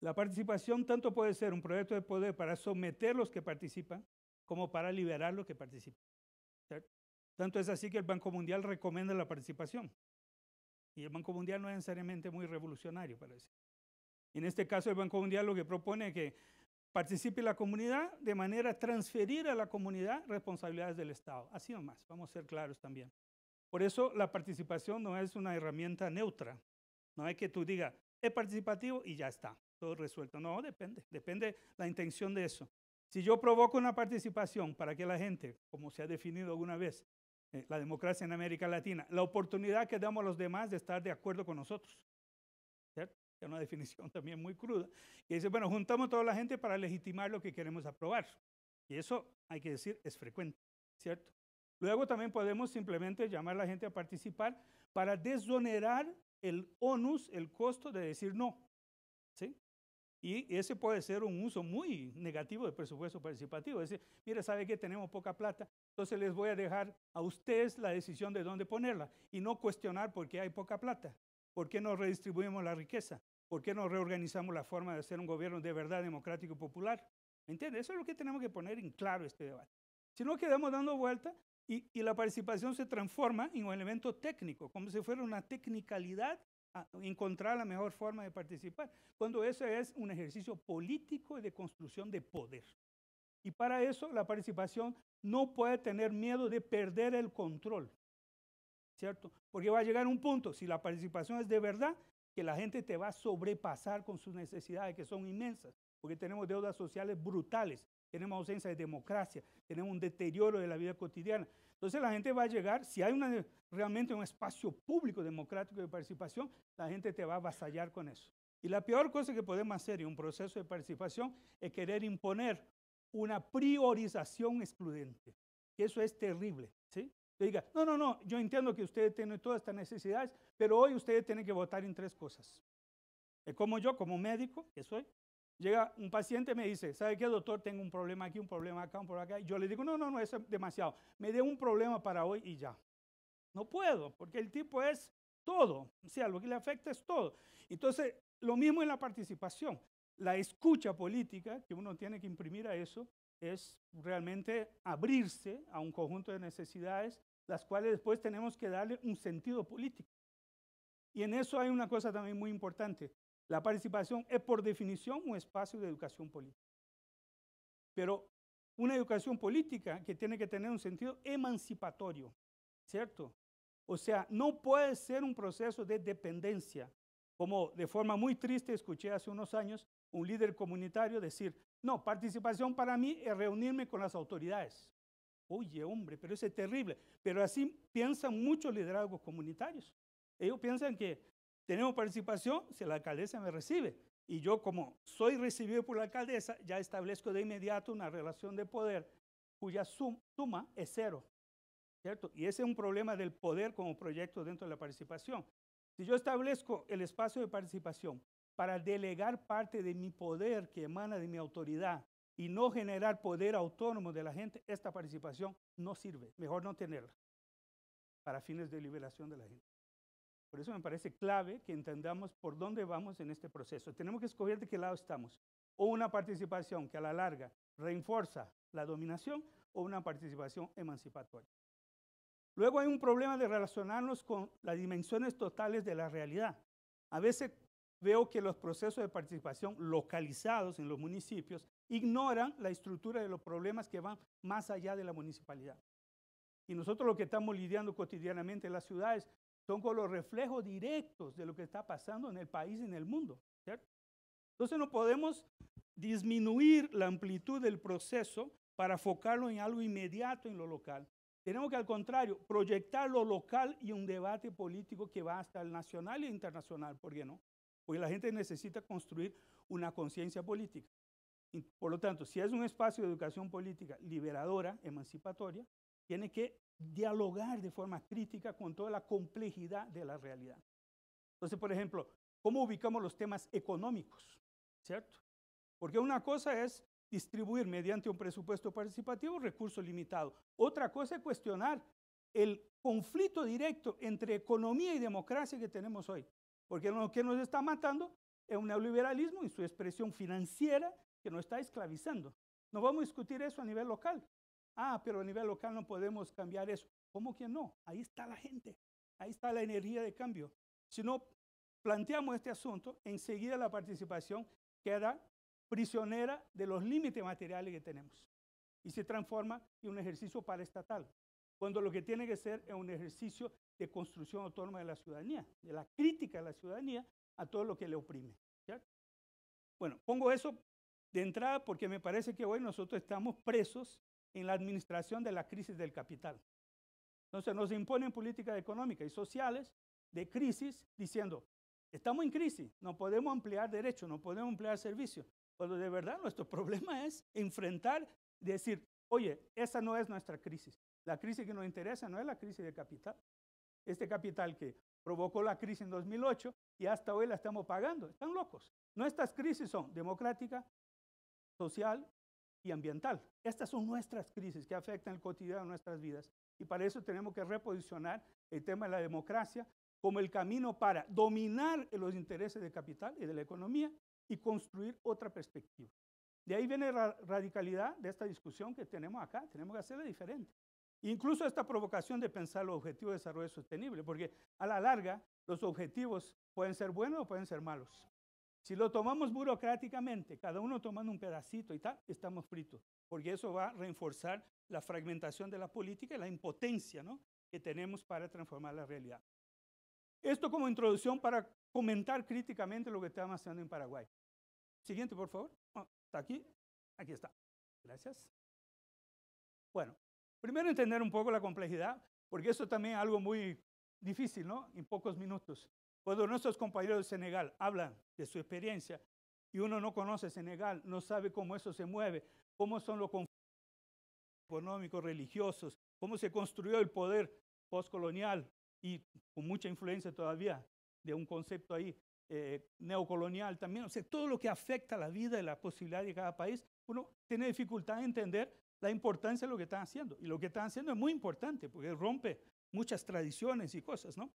H: La participación tanto puede ser un proyecto de poder para someter los que participan como para liberar los que participan. Tanto es así que el Banco Mundial recomienda la participación. Y el Banco Mundial no es necesariamente muy revolucionario, para decir. En este caso, el Banco Mundial lo que propone es que participe la comunidad de manera a transferir a la comunidad responsabilidades del Estado. Así nomás, vamos a ser claros también. Por eso la participación no es una herramienta neutra. No es que tú digas, es participativo y ya está, todo resuelto. No, depende, depende la intención de eso. Si yo provoco una participación para que la gente, como se ha definido alguna vez, eh, la democracia en América Latina, la oportunidad que damos a los demás de estar de acuerdo con nosotros. Es una definición también muy cruda. Y dice, bueno, juntamos a toda la gente para legitimar lo que queremos aprobar. Y eso, hay que decir, es frecuente, ¿cierto? Luego también podemos simplemente llamar a la gente a participar para desonerar el onus, el costo de decir no. ¿sí? Y ese puede ser un uso muy negativo del presupuesto participativo. Es decir, mire, sabe que tenemos poca plata, entonces les voy a dejar a ustedes la decisión de dónde ponerla y no cuestionar por qué hay poca plata, por qué no redistribuimos la riqueza, por qué no reorganizamos la forma de hacer un gobierno de verdad democrático y popular. ¿Me ¿Entiendes? Eso es lo que tenemos que poner en claro este debate. Si no quedamos dando vuelta y, y la participación se transforma en un elemento técnico, como si fuera una tecnicalidad a encontrar la mejor forma de participar, cuando eso es un ejercicio político de construcción de poder. Y para eso la participación no puede tener miedo de perder el control, ¿cierto? Porque va a llegar un punto, si la participación es de verdad, que la gente te va a sobrepasar con sus necesidades que son inmensas, porque tenemos deudas sociales brutales, tenemos ausencia de democracia, tenemos un deterioro de la vida cotidiana. Entonces la gente va a llegar, si hay realmente un espacio público democrático de participación, la gente te va a avasallar con eso. Y la peor cosa que podemos hacer en un proceso de participación es querer imponer una priorización excluyente. Eso es terrible, ¿sí? Le diga, no, no, no, yo entiendo que ustedes tienen todas estas necesidades, pero hoy ustedes tienen que votar en tres cosas. Es eh, como yo, como médico que soy, llega un paciente y me dice, ¿sabe qué, doctor? Tengo un problema aquí, un problema acá, un problema acá. yo le digo, no, no, no, eso es demasiado. Me dé un problema para hoy y ya. No puedo, porque el tipo es todo. O sea, lo que le afecta es todo. Entonces, lo mismo en la participación la escucha política que uno tiene que imprimir a eso es realmente abrirse a un conjunto de necesidades, las cuales después tenemos que darle un sentido político. Y en eso hay una cosa también muy importante. La participación es por definición un espacio de educación política. Pero una educación política que tiene que tener un sentido emancipatorio, ¿cierto? O sea, no puede ser un proceso de dependencia, como de forma muy triste escuché hace unos años un líder comunitario decir, no, participación para mí es reunirme con las autoridades. Oye, hombre, pero eso es terrible. Pero así piensan muchos liderazgos comunitarios. Ellos piensan que tenemos participación si la alcaldesa me recibe. Y yo como soy recibido por la alcaldesa, ya establezco de inmediato una relación de poder cuya suma es cero. ¿Cierto? Y ese es un problema del poder como proyecto dentro de la participación. Si yo establezco el espacio de participación para delegar parte de mi poder que emana de mi autoridad y no generar poder autónomo de la gente, esta participación no sirve. Mejor no tenerla para fines de liberación de la gente. Por eso me parece clave que entendamos por dónde vamos en este proceso. Tenemos que escoger de qué lado estamos. O una participación que a la larga reenforza la dominación o una participación emancipatoria. Luego hay un problema de relacionarnos con las dimensiones totales de la realidad. A veces veo que los procesos de participación localizados en los municipios ignoran la estructura de los problemas que van más allá de la municipalidad. Y nosotros lo que estamos lidiando cotidianamente en las ciudades son con los reflejos directos de lo que está pasando en el país y en el mundo. Entonces no podemos disminuir la amplitud del proceso para focarlo en algo inmediato en lo local. Tenemos que al contrario proyectar lo local y un debate político que va hasta el nacional e internacional, ¿por qué no? Hoy la gente necesita construir una conciencia política. por lo tanto, si es un espacio de educación política liberadora, emancipatoria, tiene que dialogar de forma crítica con toda la complejidad de la realidad. Entonces, por ejemplo, ¿cómo ubicamos los temas económicos? ¿Cierto? Porque una cosa es distribuir mediante un presupuesto participativo recursos limitados. Otra cosa es cuestionar el conflicto directo entre economía y democracia que tenemos hoy. Porque lo que nos está matando es un neoliberalismo y su expresión financiera que nos está esclavizando. No vamos a discutir eso a nivel local. Ah, pero a nivel local no podemos cambiar eso. ¿Cómo que no? Ahí está la gente, ahí está la energía de cambio. Si no planteamos este asunto, enseguida la participación queda prisionera de los límites materiales que tenemos y se transforma en un ejercicio paraestatal, cuando lo que tiene que ser es un ejercicio de construcción autónoma de la ciudadanía, de la crítica de la ciudadanía a todo lo que le oprime. Bueno, pongo eso de entrada porque me parece que hoy nosotros estamos presos en la administración de la crisis del capital. Entonces nos imponen políticas económicas y sociales de crisis diciendo, estamos en crisis, no podemos ampliar derechos, no podemos ampliar servicios, cuando de verdad nuestro problema es enfrentar, decir, oye, esa no es nuestra crisis. La crisis que nos interesa no es la crisis del capital, este capital que provocó la crisis en 2008 y hasta hoy la estamos pagando. Están locos. Nuestras crisis son democrática, social y ambiental. Estas son nuestras crisis que afectan el cotidiano de nuestras vidas. Y para eso tenemos que reposicionar el tema de la democracia como el camino para dominar los intereses del capital y de la economía y construir otra perspectiva. De ahí viene la radicalidad de esta discusión que tenemos acá. Tenemos que hacerla diferente. Incluso esta provocación de pensar los objetivos de desarrollo sostenible, porque a la larga los objetivos pueden ser buenos o pueden ser malos. Si lo tomamos burocráticamente, cada uno tomando un pedacito y tal, estamos fritos, porque eso va a reforzar la fragmentación de la política y la impotencia que tenemos para transformar la realidad. Esto como introducción para comentar críticamente lo que estamos haciendo en Paraguay. Siguiente, por favor. Ah, ¿Está aquí? Aquí está. Gracias. Bueno, Primero entender un poco la complejidad, porque eso también es algo muy difícil, ¿no? En pocos minutos. Cuando nuestros compañeros de Senegal hablan de su experiencia y uno no conoce Senegal, no sabe cómo eso se mueve, cómo son los conflictos económicos, religiosos, cómo se construyó el poder postcolonial y con mucha influencia todavía de un concepto ahí eh, neocolonial también, o sea, todo lo que afecta la vida y la posibilidad de cada país, uno tiene dificultad de entender la importancia de lo que están haciendo. Y lo que están haciendo es muy importante porque rompe muchas tradiciones y cosas, ¿no?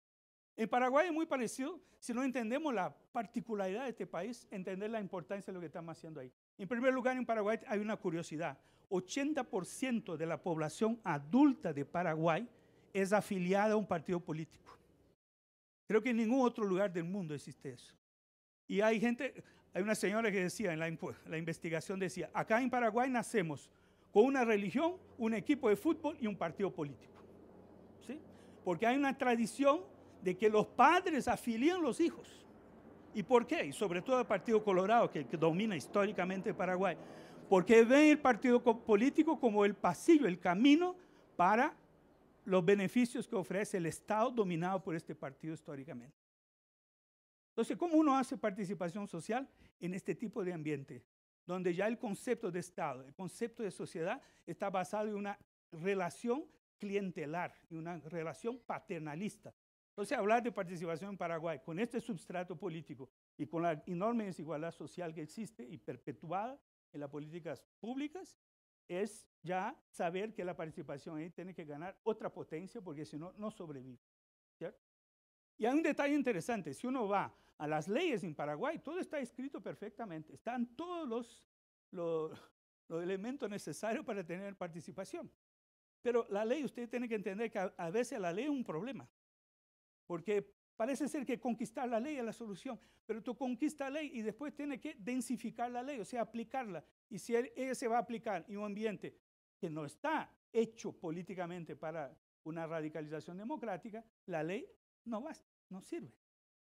H: En Paraguay es muy parecido, si no entendemos la particularidad de este país, entender la importancia de lo que estamos haciendo ahí. En primer lugar, en Paraguay hay una curiosidad. 80% de la población adulta de Paraguay es afiliada a un partido político. Creo que en ningún otro lugar del mundo existe eso. Y hay gente, hay una señora que decía en la, la investigación, decía, acá en Paraguay nacemos con una religión, un equipo de fútbol y un partido político. ¿Sí? Porque hay una tradición de que los padres afilian los hijos. ¿Y por qué? Y sobre todo el Partido Colorado, que, domina históricamente Paraguay. Porque ven el partido político como el pasillo, el camino para los beneficios que ofrece el Estado dominado por este partido históricamente. Entonces, ¿cómo uno hace participación social en este tipo de ambiente? donde ya el concepto de Estado, el concepto de sociedad está basado en una relación clientelar y una relación paternalista. Entonces, hablar de participación en Paraguay con este substrato político y con la enorme desigualdad social que existe y perpetuada en las políticas públicas, es ya saber que la participación ahí tiene que ganar otra potencia porque si no, no sobrevive. Y hay un detalle interesante, si uno va a las leyes en Paraguay. Todo está escrito perfectamente. Están todos los, elementos necesarios para tener participación. Pero la ley, usted tiene que entender que a, veces la ley es un problema. Porque Parece ser que conquistar la ley es la solución, pero tú conquistas la ley y después tienes que densificar la ley, o sea, aplicarla. Y si ella se va a aplicar en un ambiente que no está hecho políticamente para una radicalización democrática, la ley no, va, no sirve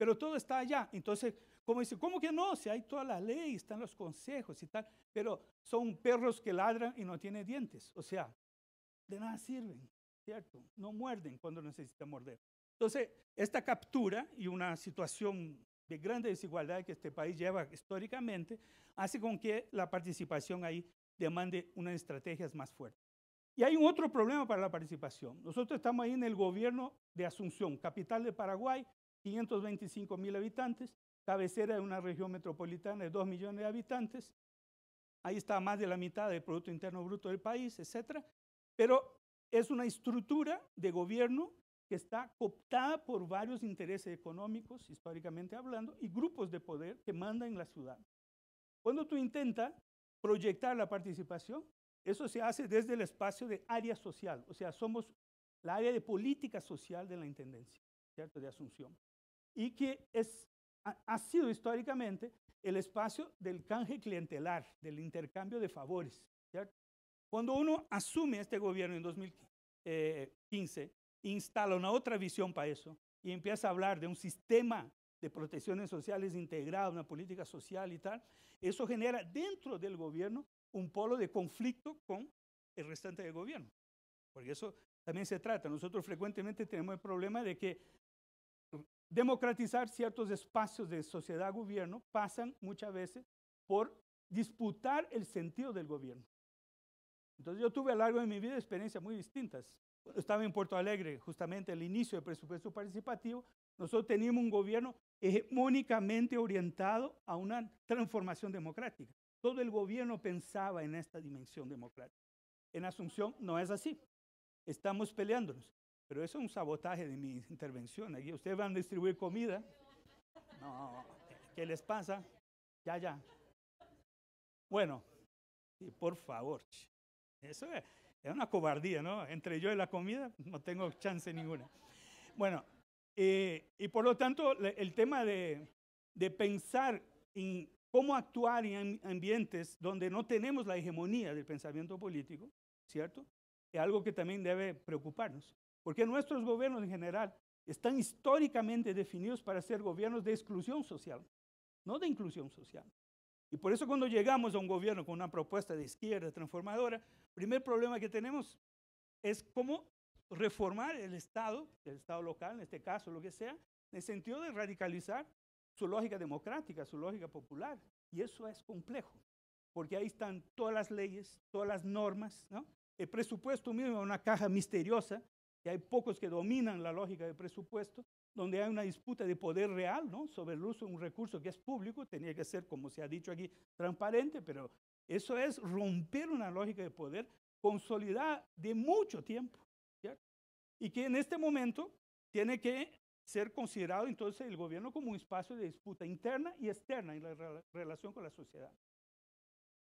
H: pero todo está allá. Entonces, como dice, ¿cómo que no? Si hay toda la ley, están los consejos y tal, pero son perros que ladran y no tienen dientes. O sea, de nada sirven, ¿cierto? No muerden cuando necesitan morder. Entonces, esta captura y una situación de grande desigualdad que este país lleva históricamente hace con que la participación ahí demande unas estrategias más fuertes. Y hay un otro problema para la participación. Nosotros estamos ahí en el gobierno de Asunción, capital de Paraguay, 525 mil habitantes, cabecera de una región metropolitana de 2 millones de habitantes, ahí está más de la mitad del Producto Interno Bruto del país, etc. Pero es una estructura de gobierno que está cooptada por varios intereses económicos, históricamente hablando, y grupos de poder que mandan en la ciudad. Cuando tú intentas proyectar la participación, eso se hace desde el espacio de área social, o sea, somos la área de política social de la Intendencia, ¿cierto? De Asunción y que es, ha sido históricamente el espacio del canje clientelar, del intercambio de favores. Cuando uno asume este gobierno en 2015, eh, instala una otra visión para eso y empieza a hablar de un sistema de protecciones sociales integrado, una política social y tal, eso genera dentro del gobierno un polo de conflicto con el restante del gobierno. Porque eso también se trata. Nosotros frecuentemente tenemos el problema de que democratizar ciertos espacios de sociedad-gobierno pasan muchas veces por disputar el sentido del gobierno. Entonces yo tuve a lo largo de mi vida experiencias muy distintas. Cuando estaba en Puerto Alegre, justamente al inicio del presupuesto participativo, nosotros teníamos un gobierno hegemónicamente orientado a una transformación democrática. Todo el gobierno pensaba en esta dimensión democrática. En Asunción no es así. Estamos peleándonos. Pero eso es un sabotaje de mi intervención. Aquí ustedes van a distribuir comida. No, ¿qué les pasa? Ya, ya. Bueno, y por favor, eso es, es una cobardía, ¿no? Entre yo y la comida no tengo chance ninguna. Bueno, eh, y por lo tanto, el tema de, de pensar en cómo actuar en ambientes donde no tenemos la hegemonía del pensamiento político, ¿cierto? Es algo que también debe preocuparnos. Porque nuestros gobiernos en general están históricamente definidos para ser gobiernos de exclusión social, no de inclusión social. Y por eso cuando llegamos a un gobierno con una propuesta de izquierda transformadora, el primer problema que tenemos es cómo reformar el Estado, el Estado local en este caso, lo que sea, en el sentido de radicalizar su lógica democrática, su lógica popular. Y eso es complejo, porque ahí están todas las leyes, todas las normas, El presupuesto mismo es una caja misteriosa y hay pocos que dominan la lógica de presupuesto, donde hay una disputa de poder real ¿no? sobre el uso de un recurso que es público, tenía que ser, como se ha dicho aquí, transparente, pero eso es romper una lógica de poder consolidada de mucho tiempo, y que en este momento tiene que ser considerado entonces el gobierno como un espacio de disputa interna y externa en la relación con la sociedad.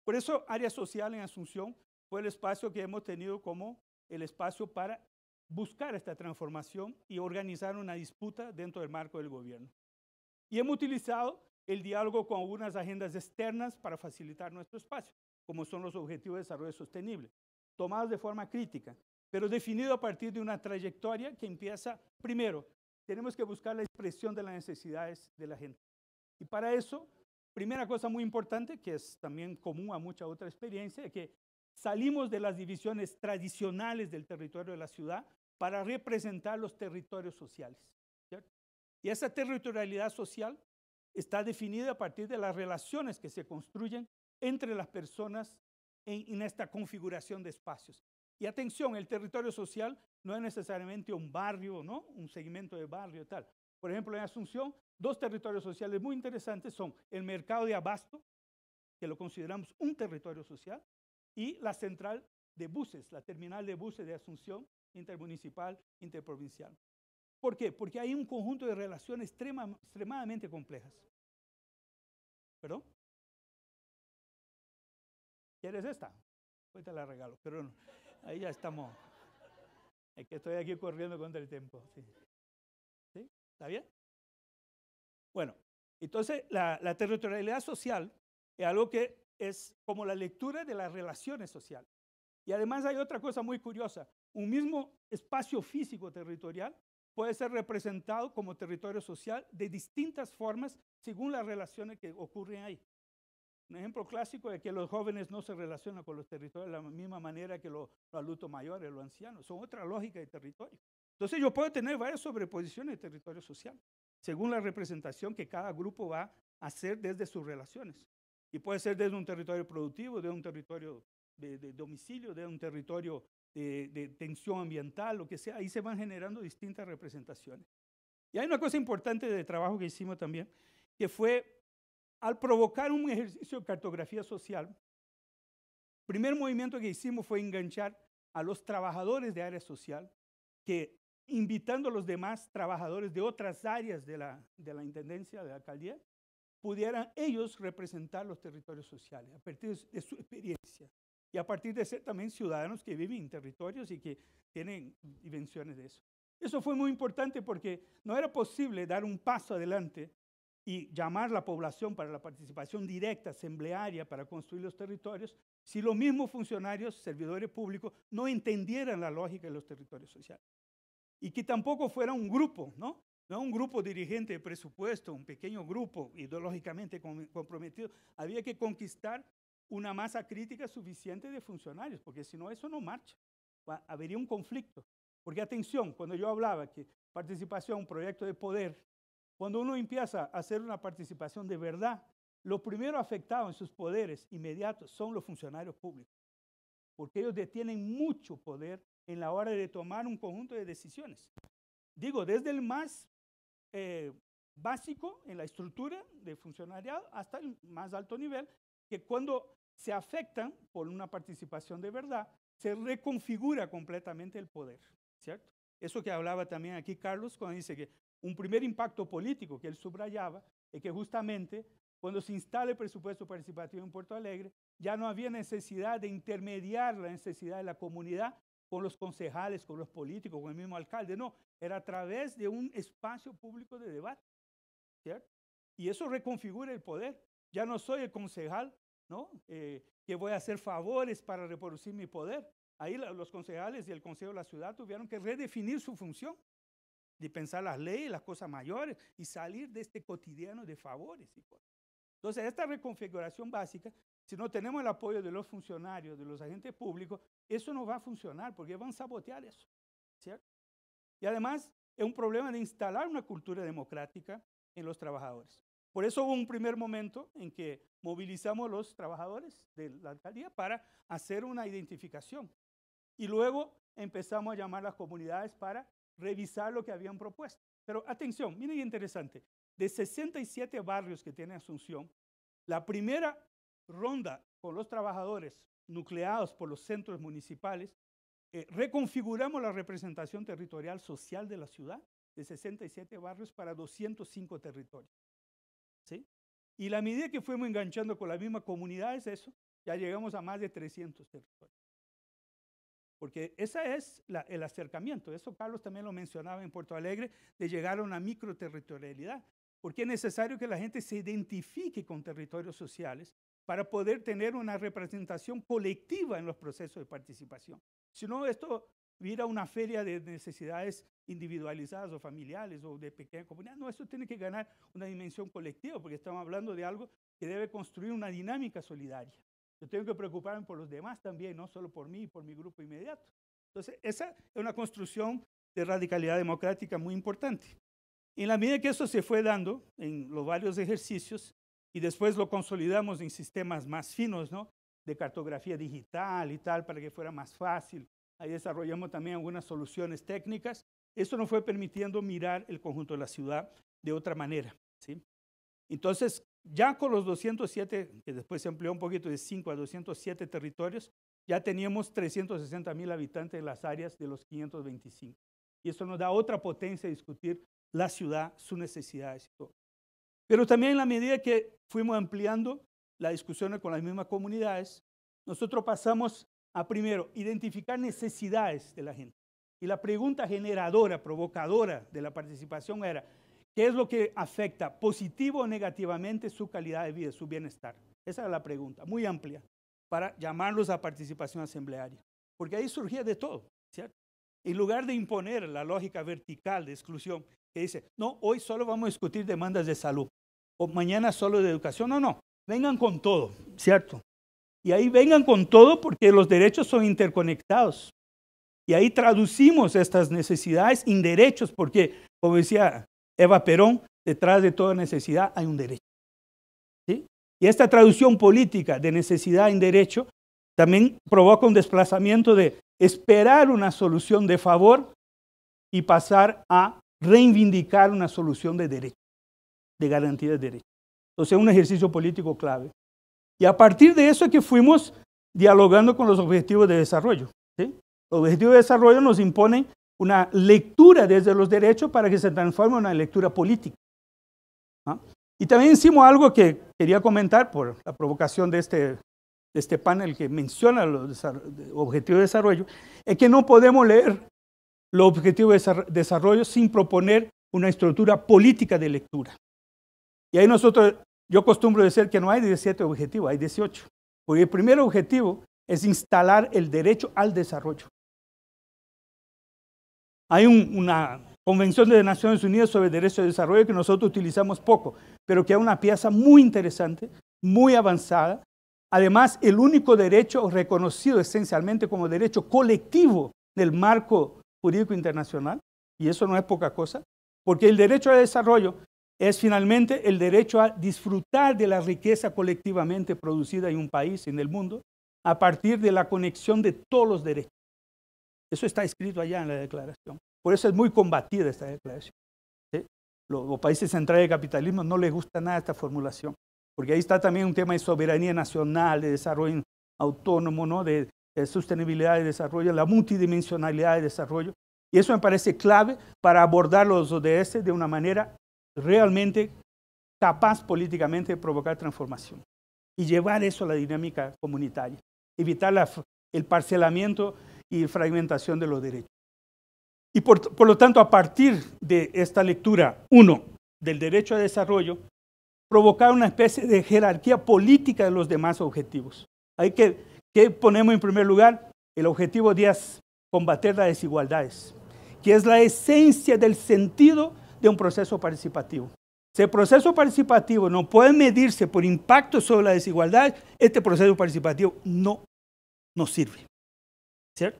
H: Por eso área social en Asunción fue el espacio que hemos tenido como el espacio para buscar esta transformación y organizar una disputa dentro del marco del gobierno. Y hemos utilizado el diálogo con algunas agendas externas para facilitar nuestro espacio, como son los Objetivos de Desarrollo Sostenible, tomados de forma crítica, pero definido a partir de una trayectoria que empieza, primero, tenemos que buscar la expresión de las necesidades de la gente. Y para eso, primera cosa muy importante, que es también común a mucha otra experiencia, es que salimos de las divisiones tradicionales del territorio de la ciudad para representar los territorios sociales. Y esa territorialidad social está definida a partir de las relaciones que se construyen entre las personas en, esta configuración de espacios. Y atención, el territorio social no es necesariamente un barrio, ¿no? un segmento de barrio tal. Por ejemplo, en Asunción, dos territorios sociales muy interesantes son el mercado de abasto, que lo consideramos un territorio social, y la central de buses, la terminal de buses de Asunción, intermunicipal, interprovincial. ¿Por qué? Porque hay un conjunto de relaciones extremadamente complejas. ¿Perdón? ¿Quieres esta? Pues te la regalo, pero no. Ahí ya estamos. Es que estoy aquí corriendo contra el tiempo. ¿Está bien? Bueno, entonces la territorialidad social es algo que es como la lectura de las relaciones sociales. Y además hay otra cosa muy curiosa un mismo espacio físico territorial puede ser representado como territorio social de distintas formas según las relaciones que ocurren ahí. Un ejemplo clásico es que los jóvenes no se relacionan con los territorios de la misma manera que los, adultos mayores, los ancianos. Son otra lógica de territorio. Entonces yo puedo tener varias sobreposiciones de territorio social, según la representación que cada grupo va a hacer desde sus relaciones. Y puede ser desde un territorio productivo, de un territorio de, de domicilio, de un territorio de, tensión ambiental, lo que sea, ahí se van generando distintas representaciones. Y hay una cosa importante de trabajo que hicimos también, que fue al provocar un ejercicio de cartografía social, primer movimiento que hicimos fue enganchar a los trabajadores de área social, que invitando a los demás trabajadores de otras áreas de la, intendencia, de la alcaldía, pudieran ellos representar los territorios sociales a partir de su experiencia y a partir de ser también ciudadanos que viven en territorios y que tienen dimensiones de eso. Eso fue muy importante porque no era posible dar un paso adelante y llamar a la población para la participación directa, asamblearia, para construir los territorios, si los mismos funcionarios, servidores públicos, no entendieran la lógica de los territorios sociales. Y que tampoco fuera un grupo, ¿no? No un grupo dirigente de presupuesto, un pequeño grupo ideológicamente comprometido. Había que conquistar una masa crítica suficiente de funcionarios, porque si no, eso no marcha. Habría un conflicto. Porque atención, cuando yo hablaba que participación, un proyecto de poder, cuando uno empieza a hacer una participación de verdad, lo primero afectado en sus poderes inmediatos son los funcionarios públicos, porque ellos detienen mucho poder en la hora de tomar un conjunto de decisiones. Digo, desde el más eh, básico en la estructura de funcionariado hasta el más alto nivel, que cuando se afectan por una participación de verdad, se reconfigura completamente el poder, ¿cierto? Eso que hablaba también aquí Carlos cuando dice que un primer impacto político que él subrayaba es que justamente cuando se instala el presupuesto participativo en Puerto Alegre, ya no había necesidad de intermediar la necesidad de la comunidad con los concejales, con los políticos, con el mismo alcalde. No, era a través de un espacio público de debate. ¿cierto? Y eso reconfigura el poder. Ya no soy el concejal, ¿no? Eh, que voy a hacer favores para reproducir mi poder. Ahí los concejales y el Consejo de la Ciudad tuvieron que redefinir su función de pensar las leyes, las cosas mayores y salir de este cotidiano de favores. Y Entonces, esta reconfiguración básica, si no tenemos el apoyo de los funcionarios, de los agentes públicos, eso no va a funcionar porque van a sabotear eso. Y además, es un problema de instalar una cultura democrática en los trabajadores. Por eso hubo un primer momento en que movilizamos a los trabajadores de la alcaldía para hacer una identificación. Y luego empezamos a llamar a las comunidades para revisar lo que habían propuesto. Pero atención, miren qué interesante. De 67 barrios que tiene Asunción, la primera ronda con los trabajadores nucleados por los centros municipales, eh, reconfiguramos la representación territorial social de la ciudad de 67 barrios para 205 territorios. Y la medida que fuimos enganchando con la misma comunidad es eso, ya llegamos a más de 300 territorios. Porque ese es el acercamiento, eso Carlos también lo mencionaba en Puerto Alegre, de llegar a una microterritorialidad, porque es necesario que la gente se identifique con territorios sociales para poder tener una representación colectiva en los procesos de participación. Si no, esto ir a una feria de necesidades individualizadas o familiares o de pequeña comunidad. No, eso tiene que ganar una dimensión colectiva, porque estamos hablando de algo que debe construir una dinámica solidaria. Yo tengo que preocuparme por los demás también, no solo por mí y por mi grupo inmediato. Entonces, esa es una construcción de radicalidad democrática muy importante. En la medida que eso se fue dando en los varios ejercicios y después lo consolidamos en sistemas más finos, ¿no? De cartografía digital y tal, para que fuera más fácil Ahí desarrollamos también algunas soluciones técnicas. Esto nos fue permitiendo mirar el conjunto de la ciudad de otra manera. Entonces, ya con los 207, que después se amplió un poquito de 5 a 207 territorios, ya teníamos 360 mil habitantes en las áreas de los 525. Y eso nos da otra potencia de discutir la ciudad, sus necesidades y todo. Pero también en la medida que fuimos ampliando las discusiones con las mismas comunidades, nosotros pasamos a primero, identificar necesidades de la gente. Y la pregunta generadora, provocadora de la participación era, ¿qué es lo que afecta positivo o negativamente su calidad de vida, su bienestar? Esa era la pregunta, muy amplia, para llamarlos a participación asamblearia. Porque ahí surgía de todo, ¿cierto? En lugar de imponer la lógica vertical de exclusión, que dice, no, hoy solo vamos a discutir demandas de salud, o mañana solo de educación, no, no, vengan con todo, ¿cierto? Y ahí vengan con todo porque los derechos son interconectados. Y ahí traducimos estas necesidades en derechos porque, como decía Eva Perón, detrás de toda necesidad hay un derecho. Y esta traducción política de necesidad en derecho también provoca un desplazamiento de esperar una solución de favor y pasar a reivindicar una solución de derecho, de garantía de derecho. Entonces, un ejercicio político clave. Y a partir de eso es que fuimos dialogando con los objetivos de desarrollo. Los objetivos de desarrollo nos imponen una lectura desde los derechos para que se transforme en una lectura política. ¿ah? Y también hicimos algo que quería comentar por la provocación de este, de este panel que menciona los objetivos de desarrollo, es que no podemos leer los objetivos de desarrollo sin proponer una estructura política de lectura. Y ahí nosotros yo costumbro decir que no hay 17 objetivos, hay 18. Porque el primer objetivo es instalar el derecho al desarrollo. Hay una Convención de Naciones Unidas sobre el Derecho al Desarrollo que nosotros utilizamos poco, pero que es una pieza muy interesante, muy avanzada. Además, el único derecho reconocido esencialmente como derecho colectivo del marco jurídico internacional, y eso no es poca cosa, porque el derecho al desarrollo es finalmente el derecho a disfrutar de la riqueza colectivamente producida en un país, en el mundo, a partir de la conexión de todos los derechos. Eso está escrito allá en la declaración. Por eso es muy combatida esta declaración. Los, países centrales de capitalismo no les gusta nada esta formulación, porque ahí está también un tema de soberanía nacional, de desarrollo autónomo, ¿no? de, sostenibilidad de desarrollo, la multidimensionalidad de desarrollo. Y eso me parece clave para abordar los ODS este, de una manera realmente capaz políticamente de provocar transformación y llevar eso a la dinámica comunitaria, evitar el parcelamiento y fragmentación de los derechos. Y por, lo tanto, a partir de esta lectura, uno, del derecho a desarrollo, provocar una especie de jerarquía política de los demás objetivos. Hay que, ponemos en primer lugar? El objetivo 10, combater las desigualdades, que es la esencia del sentido de un proceso participativo. Si el proceso participativo no puede medirse por impacto sobre la desigualdad, este proceso participativo no nos sirve. ¿Cierto?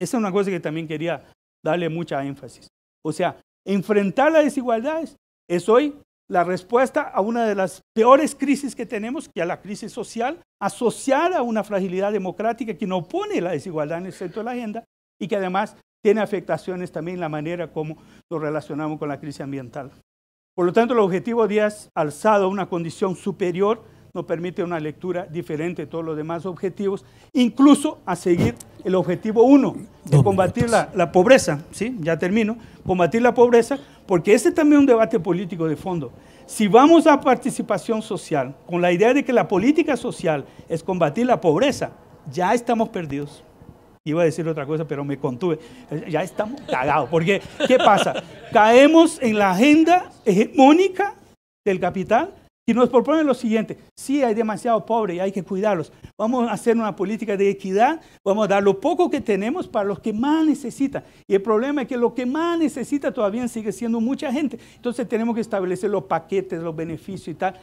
H: Esa es una cosa que también quería darle mucha énfasis. O sea, enfrentar las desigualdades es hoy la respuesta a una de las peores crisis que tenemos, que es la crisis social, asociada a una fragilidad democrática que no pone la desigualdad en el centro de la agenda y que además tiene afectaciones también en la manera como nos relacionamos con la crisis ambiental. Por lo tanto, el objetivo 10, alzado a una condición superior, nos permite una lectura diferente de todos los demás objetivos, incluso a seguir el objetivo 1, de combatir la, pobreza, ¿sí? ya termino, combatir la pobreza, porque ese también es un debate político de fondo. Si vamos a participación social con la idea de que la política social es combatir la pobreza, ya estamos perdidos. Iba a decir otra cosa, pero me contuve. Ya estamos cagados. Porque, ¿qué pasa? Caemos en la agenda hegemónica del capital y nos proponen lo siguiente, sí hay demasiado pobre y hay que cuidarlos, vamos a hacer una política de equidad, vamos a dar lo poco que tenemos para los que más necesitan. Y el problema es que lo que más necesita todavía sigue siendo mucha gente. Entonces tenemos que establecer los paquetes, los beneficios y tal.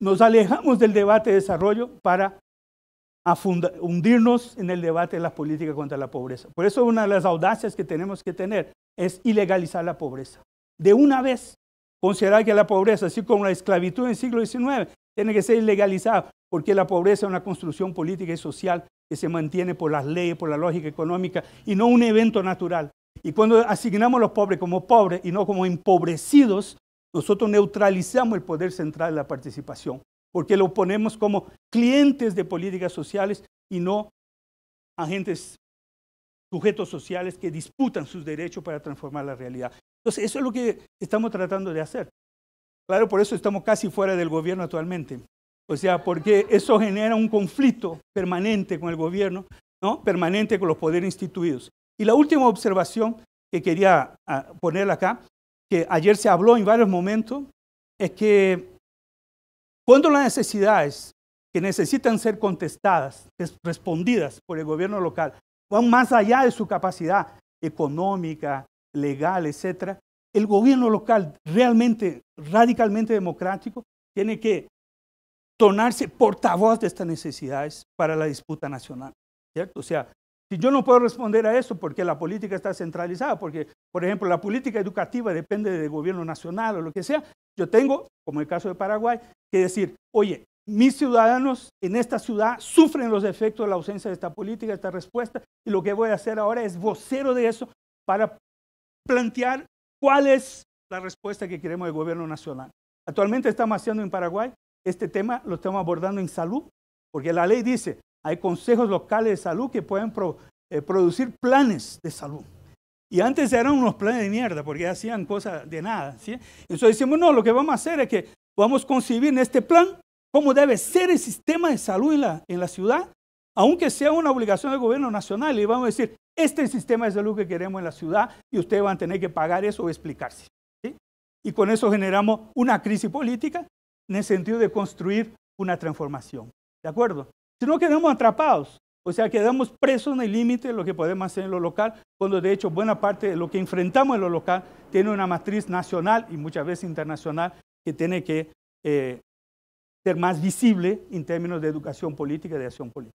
H: Nos alejamos del debate de desarrollo para a hundirnos en el debate de las políticas contra la pobreza. Por eso una de las audacias que tenemos que tener es ilegalizar la pobreza. De una vez, considerar que la pobreza, así como la esclavitud en el siglo XIX, tiene que ser ilegalizada, porque la pobreza es una construcción política y social que se mantiene por las leyes, por la lógica económica, y no un evento natural. Y cuando asignamos a los pobres como pobres y no como empobrecidos, nosotros neutralizamos el poder central de la participación porque lo ponemos como clientes de políticas sociales y no agentes, sujetos sociales que disputan sus derechos para transformar la realidad. Entonces, eso es lo que estamos tratando de hacer. Claro, por eso estamos casi fuera del gobierno actualmente. O sea, porque eso genera un conflicto permanente con el gobierno, ¿no? permanente con los poderes instituidos. Y la última observación que quería ah, poner acá, que ayer se habló en varios momentos, es que cuando las necesidades que necesitan ser contestadas, respondidas por el gobierno local, van más allá de su capacidad económica, legal, etcétera, el gobierno local realmente, radicalmente democrático, tiene que tornarse portavoz de estas necesidades para la disputa nacional, ¿cierto? O sea, si yo no puedo responder a eso porque la política está centralizada, porque, por ejemplo, la política educativa depende del gobierno nacional o lo que sea, yo tengo, como el caso de Paraguay, que decir, oye, mis ciudadanos en esta ciudad sufren los efectos de la ausencia de esta política, de esta respuesta, y lo que voy a hacer ahora es vocero de eso para plantear cuál es la respuesta que queremos del gobierno nacional. Actualmente estamos haciendo en Paraguay este tema, lo estamos abordando en salud, porque la ley dice, hay consejos locales de salud que pueden eh, producir planes de salud. Y antes eran unos planes de mierda, porque hacían cosas de nada. ¿sí? Entonces decimos, no, lo que vamos a hacer es que vamos a concebir en este plan cómo debe ser el sistema de salud en la, en la ciudad, aunque sea una obligación del gobierno nacional, y vamos a decir, este es el sistema de salud que queremos en la ciudad y ustedes van a tener que pagar eso o explicarse. Y con eso generamos una crisis política en el sentido de construir una transformación. ¿De acuerdo? Si no quedamos atrapados, o sea, quedamos presos en el límite de lo que podemos hacer en lo local, cuando de hecho buena parte de lo que enfrentamos en lo local tiene una matriz nacional y muchas veces internacional que tiene que eh, ser más visible en términos de educación política y de acción política.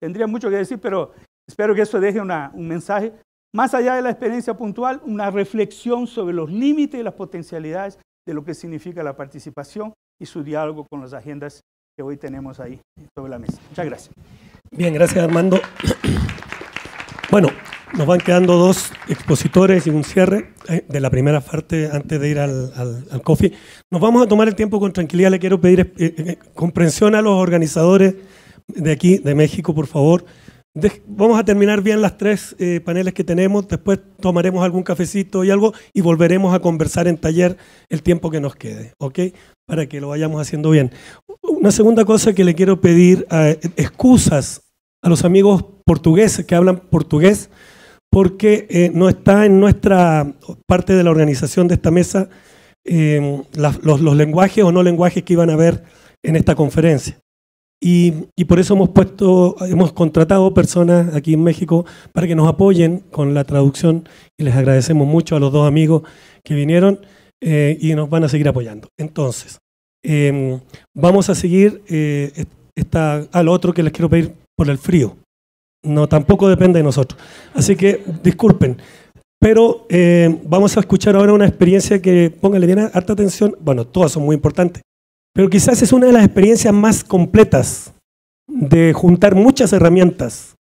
H: Tendría mucho que decir, pero espero que eso deje un mensaje, más allá de la experiencia puntual, una reflexión sobre los límites y las potencialidades de lo que significa la participación y su diálogo con las agendas que hoy tenemos ahí sobre la mesa. Muchas gracias. Bien, gracias
A: Armando. Bueno, nos van quedando dos expositores y un cierre eh, de la primera parte antes de ir al, coffee. Nos vamos a tomar el tiempo con tranquilidad. Le quiero pedir eh, eh, comprensión a los organizadores de aquí, de México, por favor. vamos a terminar bien las tres paneles que tenemos. Después tomaremos algún cafecito y algo y volveremos a conversar en taller el tiempo que nos quede, ¿ok? Para que lo vayamos haciendo bien. Una segunda cosa que le quiero pedir excusas a los amigos portugueses que hablan portugués porque eh, no está en nuestra parte de la organización de esta mesa eh, los, lenguajes o no lenguajes que iban a haber en esta conferencia. Y, por eso hemos puesto, hemos contratado personas aquí en México para que nos apoyen con la traducción y les agradecemos mucho a los dos amigos que vinieron eh, y nos van a seguir apoyando. Entonces, vamos a seguir esta, al otro que les quiero pedir por el frío no tampoco depende de nosotros. Así que disculpen. Pero eh, vamos a escuchar ahora una experiencia que, póngale bien harta atención, bueno, todas son muy importantes, pero quizás es una de las experiencias más completas de juntar muchas herramientas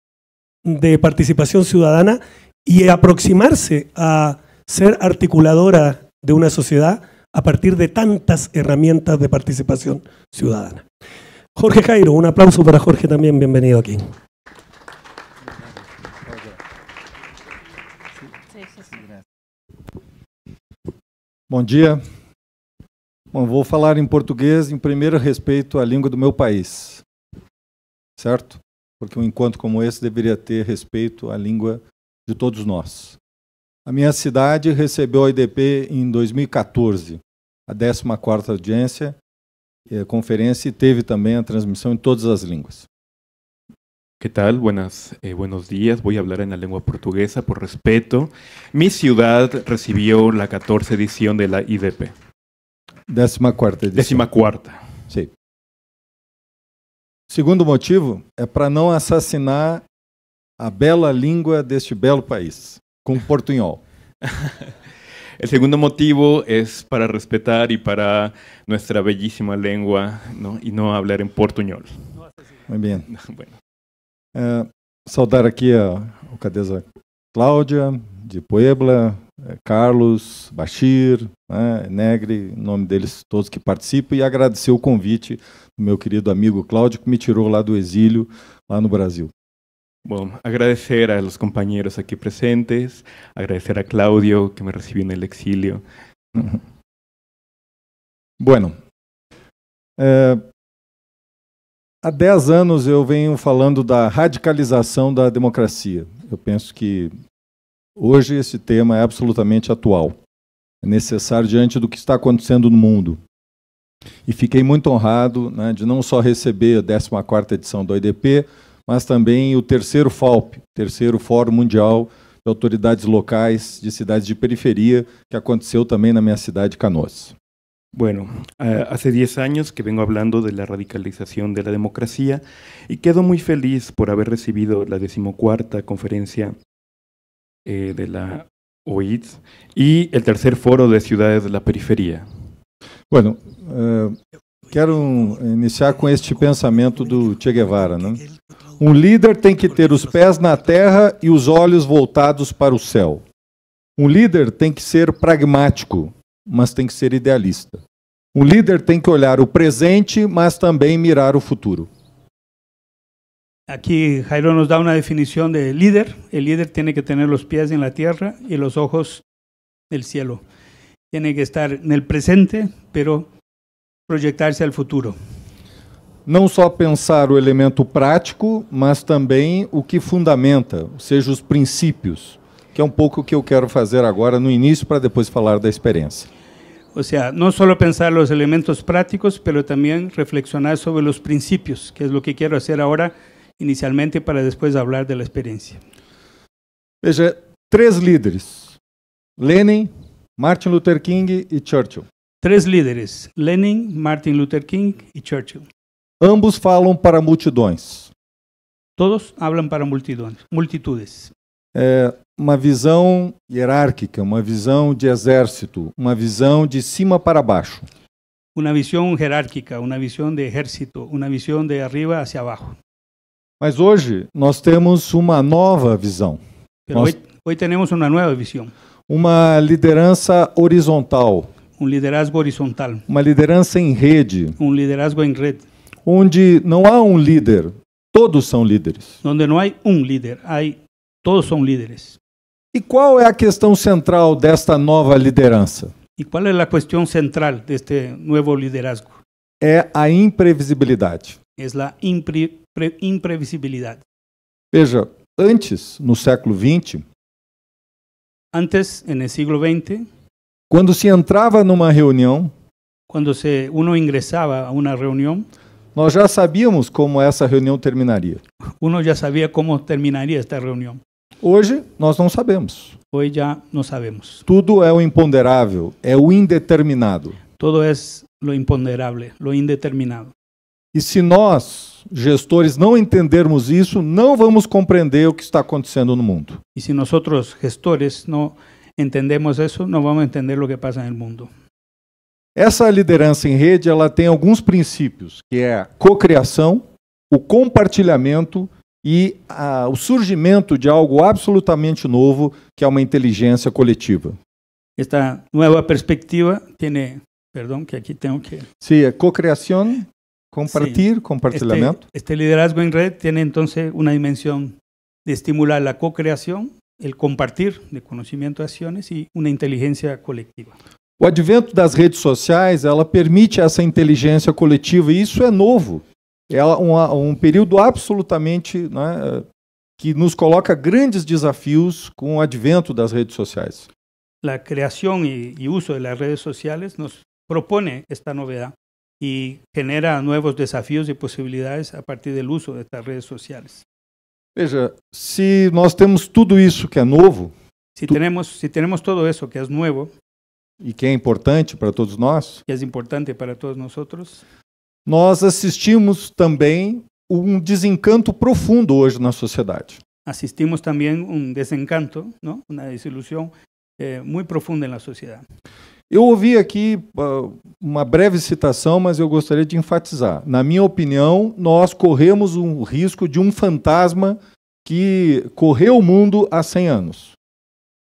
A: de participación ciudadana y aproximarse a ser articuladora de una sociedad a partir de tantas herramientas de participación ciudadana. Jorge Jairo, un aplauso para Jorge también, bienvenido aquí.
I: Bom dia. Bom, vou falar em português em primeiro respeito à língua do meu país, certo? Porque um encontro como esse deveria ter respeito à língua de todos nós. A minha cidade recebeu a IDP em 2014, a 14ª audiência, eh, conferência, e teve também a transmissão em todas as línguas. ¿Qué tal? Buenas, eh,
G: buenos días. Voy a hablar en la lengua portuguesa por respeto. Mi ciudad recibió la
I: 14 edición de la IDP. Décima cuarta Sí. Décima Segundo motivo es para no asesinar a bela de este bello país con portuñol. El
G: segundo motivo es para respetar y para nuestra bellísima lengua ¿no? y no hablar en portuñol.
I: Muy bien. Bueno. É, saudar aqui a, a Cadeza Cláudia, de Puebla, é, Carlos, Bashir, né, Negre, nome deles todos que participam, e agradecer o convite do meu querido amigo Cláudio, que me tirou lá do exílio, lá no Brasil. Bom,
G: agradecer a los compañeros aquí presentes, agradecer a Claudio, que me recibió en el exilio.
I: Bueno, eh, Há 10 anos eu venho falando da radicalização da democracia. Eu penso que hoje esse tema é absolutamente atual. É necessário diante do que está acontecendo no mundo. E fiquei muito honrado né, de não só receber a 14ª edição do IDP, mas também o terceiro FALP, terceiro Fórum Mundial de Autoridades Locais de Cidades de Periferia, que aconteceu também na minha cidade, Canoas. Bueno, hace 10 años que
G: vengo hablando de la radicalización de la democracia y quedo muy feliz por haber recibido la decimocuarta conferencia eh, de la OIT y el tercer foro de ciudades de la periferia.
I: Bueno, eh, quiero iniciar con este pensamiento de Che Guevara. Un um líder tiene que los pies en na tierra y e los olhos voltados para el cielo. Un líder tiene que ser pragmático mas tem que ser idealista. Um líder tem que olhar o presente, mas também mirar o futuro.
H: Aqui, Jairo nos dá uma definição de líder. O líder tem que ter os pés na terra e os olhos ojos céu. Tem que estar no presente, pero projetar-se ao futuro.
I: Não só pensar o elemento prático, mas também o que fundamenta, ou seja, os princípios que é um pouco o que eu quero fazer agora no início para depois falar da experiência.
H: Ou seja, não só pensar nos elementos práticos, mas também reflexionar sobre os princípios, que é o que quero fazer agora, inicialmente, para depois falar da experiência.
I: Veja, três líderes: Lenin, Martin
H: Luther King e Churchill. Três líderes: Lenin, Martin Luther King e Churchill.
I: Ambos falam para multidões.
H: Todos falam para multidões, multitudes
I: é, uma visão hierárquica, uma visão de exército, uma visão de cima para baixo.
H: Uma visão hierárquica, uma visão de exército, uma visão de arriba hacia abaixo.
I: Mas hoje nós temos uma nova visão. nós... hoje,
H: hoje temos uma nova visão.
I: Uma liderança horizontal.
H: Um liderazgo horizontal.
I: Uma liderança em rede.
H: Um liderazgo em rede.
I: Onde não há um líder, todos são líderes.
H: Onde não há um líder, há Todos são líderes.
I: E qual é a questão central desta nova liderança?
H: E qual é a questão central deste novo liderazgo? É a
I: imprevisibilidade.
H: É a impre, pre, imprevisibilidade.
I: Veja, antes, no século XX,
H: antes, no século XX,
I: quando se entrava numa reunião,
H: quando se uno ingressava a uma reunião,
I: nós já sabíamos como essa reunião terminaria.
H: Uno já sabia como terminaria esta reunião. Hoje, nós não sabemos. Hoje já não sabemos.
I: Tudo é o imponderável, é o indeterminado.
H: Tudo é o imponderável, o indeterminado.
I: E se nós, gestores, não entendermos isso, não vamos compreender o que está acontecendo no mundo.
H: E se nós, gestores, não entendemos isso, não vamos entender o que passa no mundo.
I: Essa liderança em rede, ela tem alguns princípios, que é a cocriação, o compartilhamento e ah, o surgimento de algo absolutamente novo, que é uma inteligência coletiva.
H: Esta nova perspectiva tem, perdão, que aqui tenho que.
I: Sim, é co cocriação, compartilhar, sí. Eh, compartilhamento.
H: Este, este liderazgo em rede tem então uma dimensão de estimular a co-criação, o compartilhar de conhecimento, ações e uma inteligência coletiva.
I: O advento das redes sociais, ela permite essa inteligência coletiva e isso é novo. É uma, um período absolutamente né, que nos coloca grandes desafios com o advento das redes sociais.
H: A criação e, e uso das redes sociais nos propõe esta novidade e genera novos desafios e possibilidades a partir do uso destas redes sociais. Veja,
I: se nós temos tudo isso que é novo,
H: se tu... temos se temos tudo isso que é novo
I: e que é importante para todos
H: nós, que é importante para todos nós
I: nós assistimos também um desencanto profundo hoje na sociedade.
H: Assistimos também um desencanto, não? uma desilusão eh, muito profunda na sociedade.
I: Eu ouvi aqui uh, uma breve citação, mas eu gostaria de enfatizar. Na minha opinião, nós corremos um risco de um fantasma que correu o mundo há 100 anos.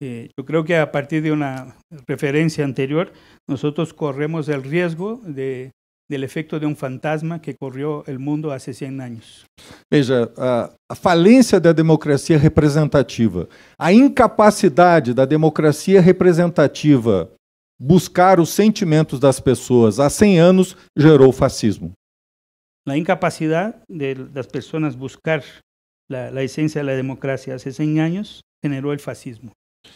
H: Eh, eu creio que a partir de uma referência anterior, nós corremos o risco de del efecto de um fantasma que corrió o mundo há 100 anos.
I: Veja, a, falência da democracia representativa, a incapacidade da democracia representativa buscar os sentimentos das pessoas há 100 anos gerou fascismo.
H: A incapacidade das pessoas buscar a essência da democracia há 100 anos gerou o fascismo.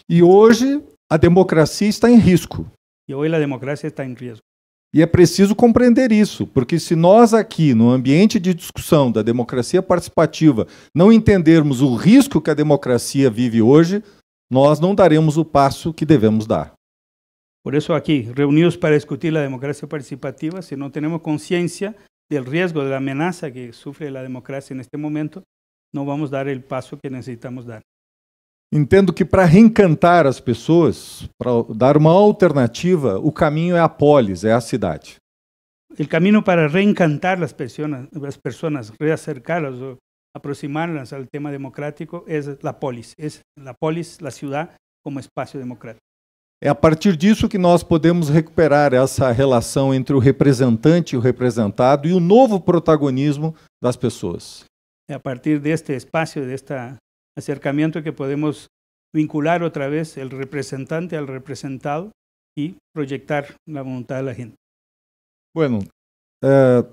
I: E hoje a democracia está em risco.
H: E hoje a democracia está em risco.
I: E é preciso compreender isso, porque se nós aqui, no ambiente de discussão da democracia participativa, não entendermos o risco que a democracia vive hoje, nós não daremos o passo que devemos dar.
H: Por isso aqui, reunidos para discutir a democracia participativa, se não temos consciência do risco, da ameaça que sofre a democracia neste momento, não vamos dar o passo que necessitamos dar.
I: Entendo que para reencantar as pessoas, para dar uma alternativa, o caminho é a polis, é a cidade.
H: O caminho para reencantar as pessoas, as pessoas reacercá-las, aproximar-las ao tema democrático é a polis, é a polis, a cidade como espaço democrático.
I: É a partir disso que nós podemos recuperar essa relação entre o representante e o representado e o novo protagonismo das pessoas.
H: É a partir deste espaço, desta acercamiento que podemos vincular otra vez el representante al representado y proyectar la voluntad de la gente.
I: Bueno, hay eh,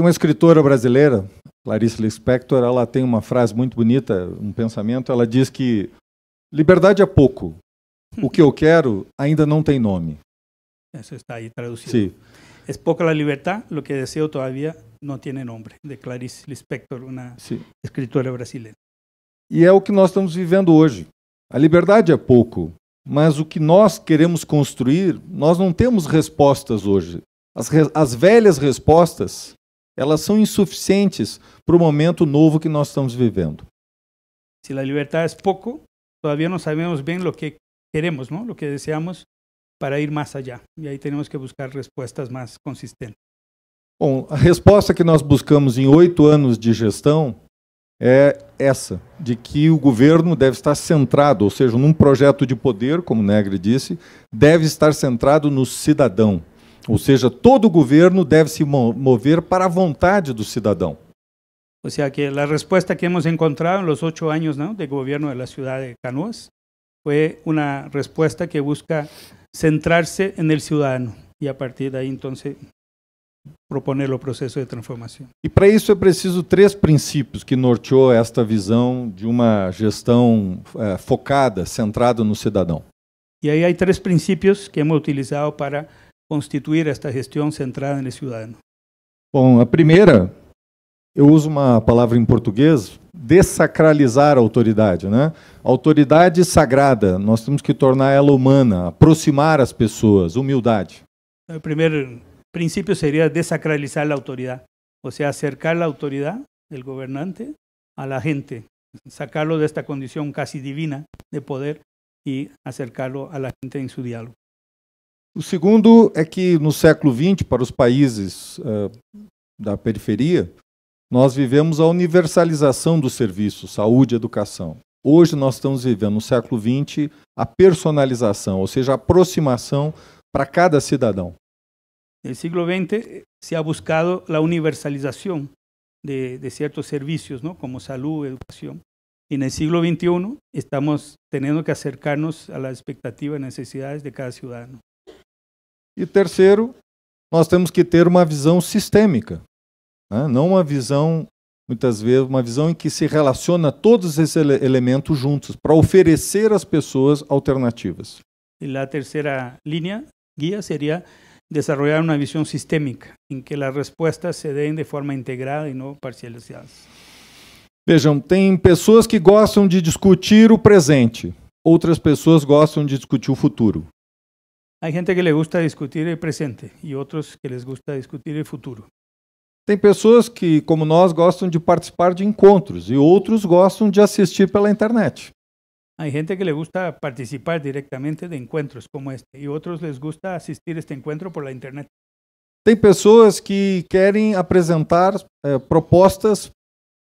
I: una escritora brasileira, Clarice Lispector, ella tiene una frase muy bonita, un um pensamiento, ella dice que libertad é poco, o que eu quero ainda não tem nome.
H: Eso está aí traducido. Es poca la libertad, lo que deseo todavía no tiene nombre, de Clarice Lispector, una escritora brasileña.
I: E é o que nós estamos vivendo hoje. A liberdade é pouco, mas o que nós queremos construir, nós não temos respostas hoje. As, re as velhas respostas, elas são insuficientes para o momento novo que nós estamos vivendo.
H: Se a liberdade é pouco, todavía não sabemos bem o que queremos, o que desejamos para ir mais allá. E aí temos que buscar respostas mais consistentes.
I: Bom, a resposta que nós buscamos em oito anos de gestão é essa, de que o governo deve estar centrado, ou seja, num projeto de poder, como Negre disse, deve estar centrado no cidadão. Ou seja, todo o governo deve se mover para a vontade do cidadão.
H: Ou seja, que a resposta que hemos encontrado nos oito anos de governo da cidade de Canoas foi uma resposta que busca centrar-se no ciudadano e a partir daí então proponer o processo de transformação.
I: E para isso é preciso três princípios que norteou esta visão de uma gestão é, focada, centrada no cidadão.
H: E aí há três princípios que hemos utilizado para constituir esta gestão centrada no cidadão.
I: Bom, a primeira, eu uso uma palavra em português, dessacralizar a autoridade, né? Autoridade sagrada, nós temos que tornar ela humana, aproximar as pessoas, humildade.
H: O então, primeiro principio sería desacralizar la autoridad, o sea, acercar la autoridad del gobernante a la gente, sacarlo de esta condición casi divina de poder e acercá-lo à gente em seu diálogo.
I: O segundo é que no século XX, para os países uh, da periferia, nós vivemos a universalização dos serviços, saúde, e educação. Hoje nós estamos vivendo no século XX a personalização, ou seja, a aproximação para cada cidadão.
H: No siglo XX eh, se ha buscado la universalización de, de ciertos servicios, ¿no? como salud, educación. Y en el siglo XXI estamos teniendo que acercarnos a las expectativas y necesidades de cada ciudadano.
I: E terceiro, nós temos que ter uma visão sistêmica, né? não uma visão, muitas vezes, uma visão em que se relaciona todos esses ele elementos juntos para oferecer às pessoas alternativas.
H: E a terceira linha, guia, seria desarrollar una visión sistémica en que las respuestas se den de forma integrada y no parcializadas.
I: Vejam, tem pessoas que gostam de discutir o presente, outras pessoas gostam de discutir o futuro.
H: Há gente que le gusta discutir o presente e outros que les gusta discutir o futuro. Tem pessoas
I: que, como nós, gostam de participar de encontros e outros gostam de assistir pela internet.
H: Hay gente que le gusta participar directamente de encuentros como este y otros les gusta asistir a este encuentro por la internet.
I: Tem pessoas que querem apresentar eh, propostas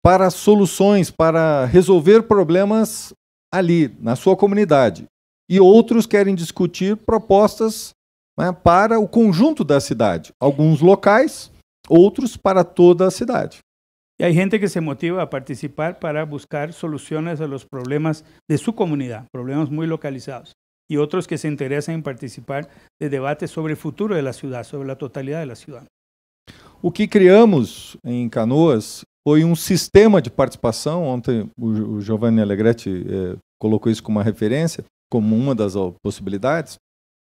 I: para soluções, para resolver problemas ali, na sua comunidade. E outros querem discutir propostas né, para o conjunto da cidade. Alguns locais, outros para toda a cidade.
H: Y hay gente que se motiva a participar para buscar soluciones a los problemas de su comunidad, problemas muy localizados. Y otros que se interesan en participar de debates sobre el futuro de la ciudad, sobre la totalidad de la ciudad.
I: O que criamos em Canoas foi um sistema de participação. Ontem o Giovanni Alegretti eh, colocou isso como uma referência, como uma das possibilidades.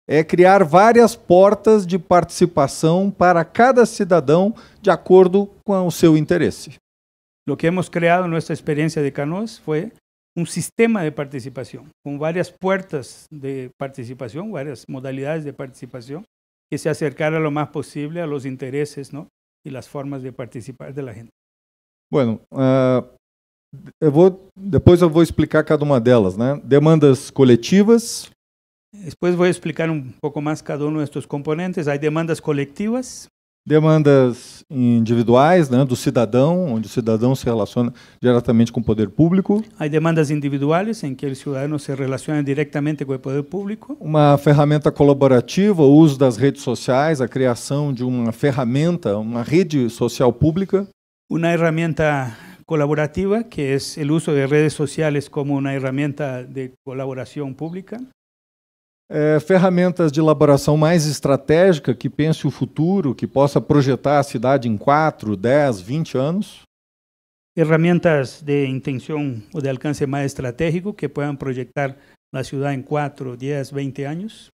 I: É criar várias portas de participação para cada cidadão de acordo com o seu interesse.
H: Lo que hemos creado en nuestra experiencia de Canoas fue un sistema de participación, con varias puertas de participación, varias modalidades de participación, que se acercara lo más posible a los intereses y las formas de participar de la gente.
I: Bueno, después voy a explicar cada una de ¿no? Demandas colectivas?
H: Después voy a explicar un poco más cada uno de estos componentes. Hay demandas colectivas.
I: Demandas individuais né, do cidadão, onde o cidadão se relaciona diretamente com o poder público.
H: Há demandas individuais em que o cidadão se relaciona diretamente com o poder público.
I: Uma ferramenta colaborativa, o
H: uso das redes sociais, a criação de uma ferramenta, uma rede social pública. Uma ferramenta colaborativa, que é o uso de redes sociais como uma ferramenta de colaboração pública
I: é, ferramentas de elaboração mais estratégica, que pense o futuro, que possa projetar a cidade em 4, 10,
H: 20 anos. Ferramentas de intenção ou de alcance mais estratégico, que possam projetar a cidade em 4, 10, 20 anos.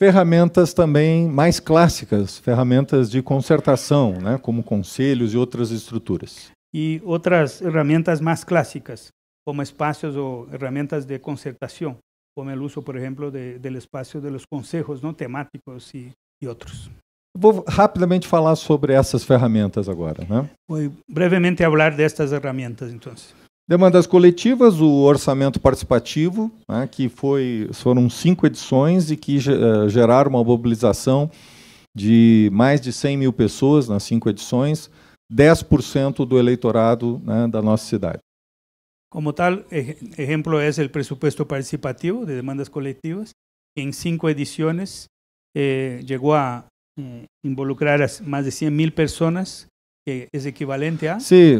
I: Ferramentas também mais clássicas, ferramentas de concertação, né, como conselhos e outras estruturas.
H: E outras ferramentas mais clássicas, como espaços ou ferramentas de concertação como el uso, por ejemplo, de, del espacio de los consejos no temáticos y, y otros.
I: Vou rapidamente falar sobre essas ferramentas agora, né?
H: Vou brevemente falar destas ferramentas, então.
I: Demandas coletivas, o orçamento participativo, né, que foi, foram cinco edições e que uh, geraram uma mobilização de mais de 100 mil pessoas nas cinco edições, 10% do eleitorado né, da nossa cidade.
H: Como tal, ejemplo es el presupuesto participativo de demandas colectivas. En cinco ediciones eh, llegó a eh, involucrar a más de mil personas, que es equivalente a...
I: Sí,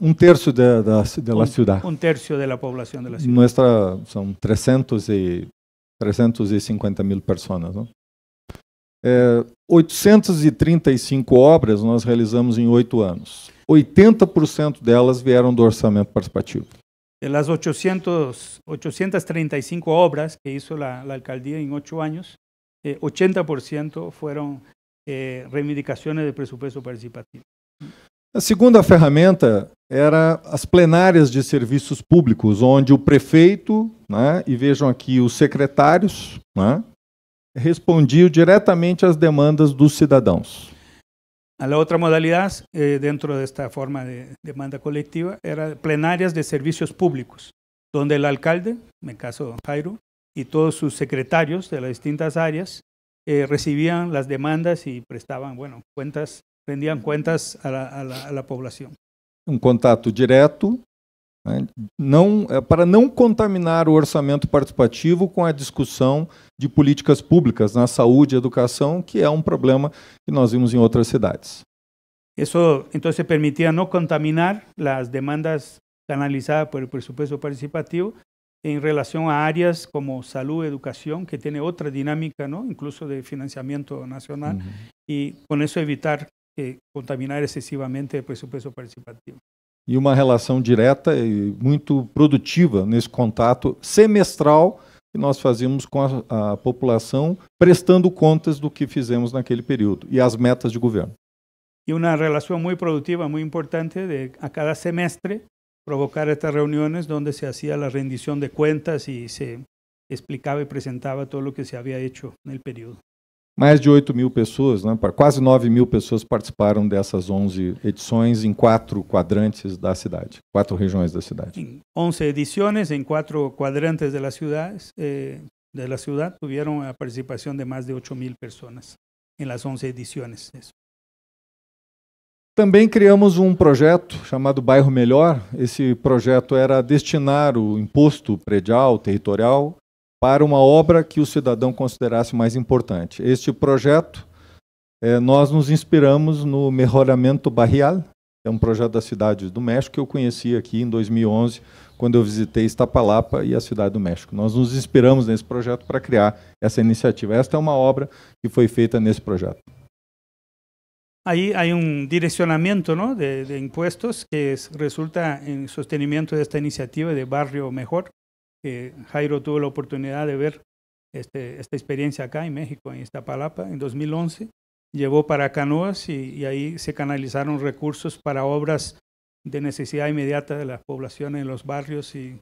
I: un tercio de, de, de la un, ciudad.
H: Un tercio de la población de la ciudad.
I: Nuestra son 300 y, 350 mil personas. ¿no? 835 eh, obras nós realizamos em oito anos. 80% delas vieram do orçamento participativo
H: de las 800, 835 obras que hizo la, la alcaldía en ocho años, eh, 80% foram eh, reivindicações de presupuesto participativo.
I: A segunda ferramenta era as plenárias de serviços públicos, onde o prefeito, né, e vejam aqui os secretários, né, respondiam diretamente às demandas dos cidadãos.
H: A la otra modalidad, eh, dentro de esta forma de demanda colectiva, era plenarias de servicios públicos, donde el alcalde, en mi caso Jairo, y todos sus secretarios de las distintas áreas eh, recibían las demandas y prestaban, bueno, cuentas, rendían cuentas a la, a la población.
I: Un contacto directo Né, não, é, para não contaminar o orçamento participativo com a discussão de políticas públicas na saúde e educação, que é um problema que nós vimos em outras cidades.
H: Isso, então, se permitia não contaminar as demandas canalizadas pelo presupuesto participativo em relação a áreas como saúde, educação, que tem outra dinâmica, não? incluso de financiamento nacional, uhum. e com isso evitar eh, contaminar excessivamente o presupuesto participativo
I: e uma relação direta e muito produtiva nesse contato semestral que nós fazíamos com a, a população, prestando contas do que fizemos naquele período e as metas de governo.
H: E uma relação muito produtiva, muito importante, de a cada semestre provocar estas reuniões, onde se fazia a rendição de contas e se explicava e apresentava tudo o que se havia feito no período.
I: Mais de 8 mil pessoas, né, quase 9 mil pessoas participaram dessas 11 edições em quatro quadrantes da cidade, quatro regiões da cidade. Em
H: 11 edições em quatro quadrantes da cidade, eh, cidade tiveram a participação de mais de 8 mil pessoas em las 11 edições.
I: Também criamos um projeto chamado Bairro Melhor. Esse projeto era destinar o imposto predial, territorial, para uma obra que o cidadão considerasse mais importante. Este projeto, eh, nós nos inspiramos no Melhoramento Barrial, é um projeto da cidade do México que eu conheci aqui em 2011, quando eu visitei Iztapalapa e a cidade do México. Nós nos inspiramos nesse projeto para criar essa iniciativa. Esta é uma obra que foi feita nesse projeto.
H: Aí há um direcionamento de, de impostos que resulta em sustenimento desta iniciativa de Barrio Mejor. Eh, Jairo tuvo la oportunidad de ver este, esta experiencia acá en México, en Iztapalapa, en 2011. Llevó para Canoas y, ahí se canalizaron recursos para obras de necesidad inmediata de la población en los barrios y,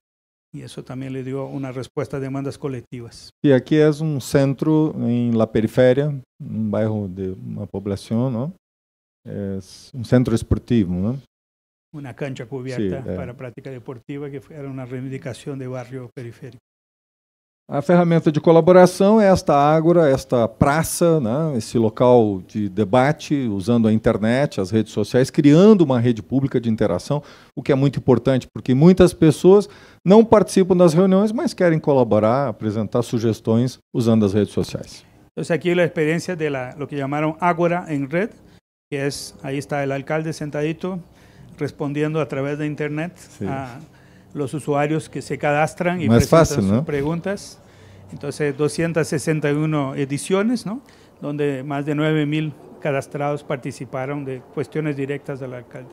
H: eso también le dio una respuesta a demandas colectivas.
I: Y aquí es un centro en la periferia, un barrio de una población, ¿no? Es un centro esportivo, ¿no?
H: una cancha cubierta sí, eh. para prática deportiva, que era uma reivindicação de barrio periférico.
I: A ferramenta de colaboração é esta ágora, esta praça, né, esse local de debate, usando a internet, as redes sociais, criando uma rede pública de interação, o que é muito importante, porque muitas pessoas não participam das reuniões, mas querem colaborar, apresentar sugestões usando as redes sociais.
H: Então, aqui é a experiência de lo que chamaram Ágora em Rede, que é, aí está o alcalde sentadito, respondiendo a través de internet sí. a los usuarios que se cadastran y Más presentan fácil, sus ¿no? preguntas. Entonces, 261 ediciones, ¿no? Donde más de mil cadastrados participaram de questões diretas da alcalde.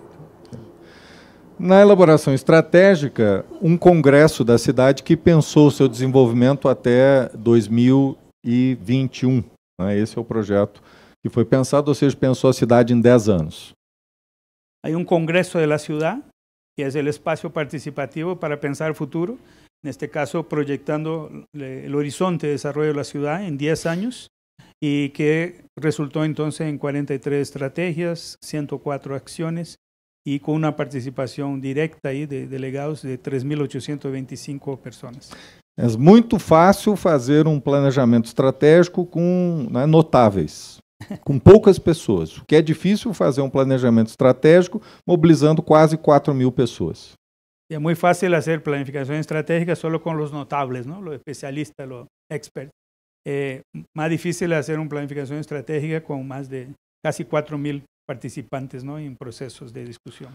I: Na elaboração estratégica, um congresso da cidade que pensou seu desenvolvimento até 2021. Né? Esse é o projeto que foi pensado, ou seja, pensou a cidade em 10 anos.
H: Hay un congreso de la ciudad, que es el espacio participativo para pensar el futuro, en este caso proyectando el horizonte de desarrollo de la ciudad en 10 años y que resultó entonces en 43 estrategias, 104 acciones y con una participación directa de delegados de 3.825 personas.
I: Es muy fácil fazer un um planejamiento estratégico con notables... notáveis. com poucas pessoas. Que é difícil fazer um planejamento estratégico mobilizando quase 4 mil pessoas.
H: É muito fácil fazer planificação estratégica só com os notáveis, não? Os especialistas, os experts. É mais difícil fazer uma planificação estratégica com mais de quase 4 mil participantes não? em processos de discussão.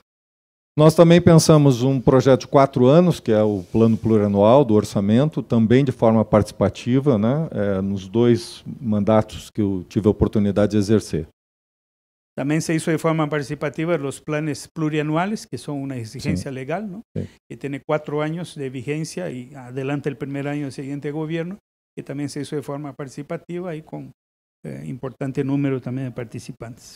I: Nós também pensamos um projeto de quatro anos, que é o plano plurianual do orçamento, também de forma participativa, né, é, nos dois mandatos que eu tive a oportunidade de exercer.
H: Também se hizo de forma participativa os planos plurianuais, que são uma exigência Sim. legal, ¿no? que tem quatro anos de vigência e adelanta o primeiro ano do seguinte governo, que também se hizo de forma participativa e com eh, importante número também de participantes.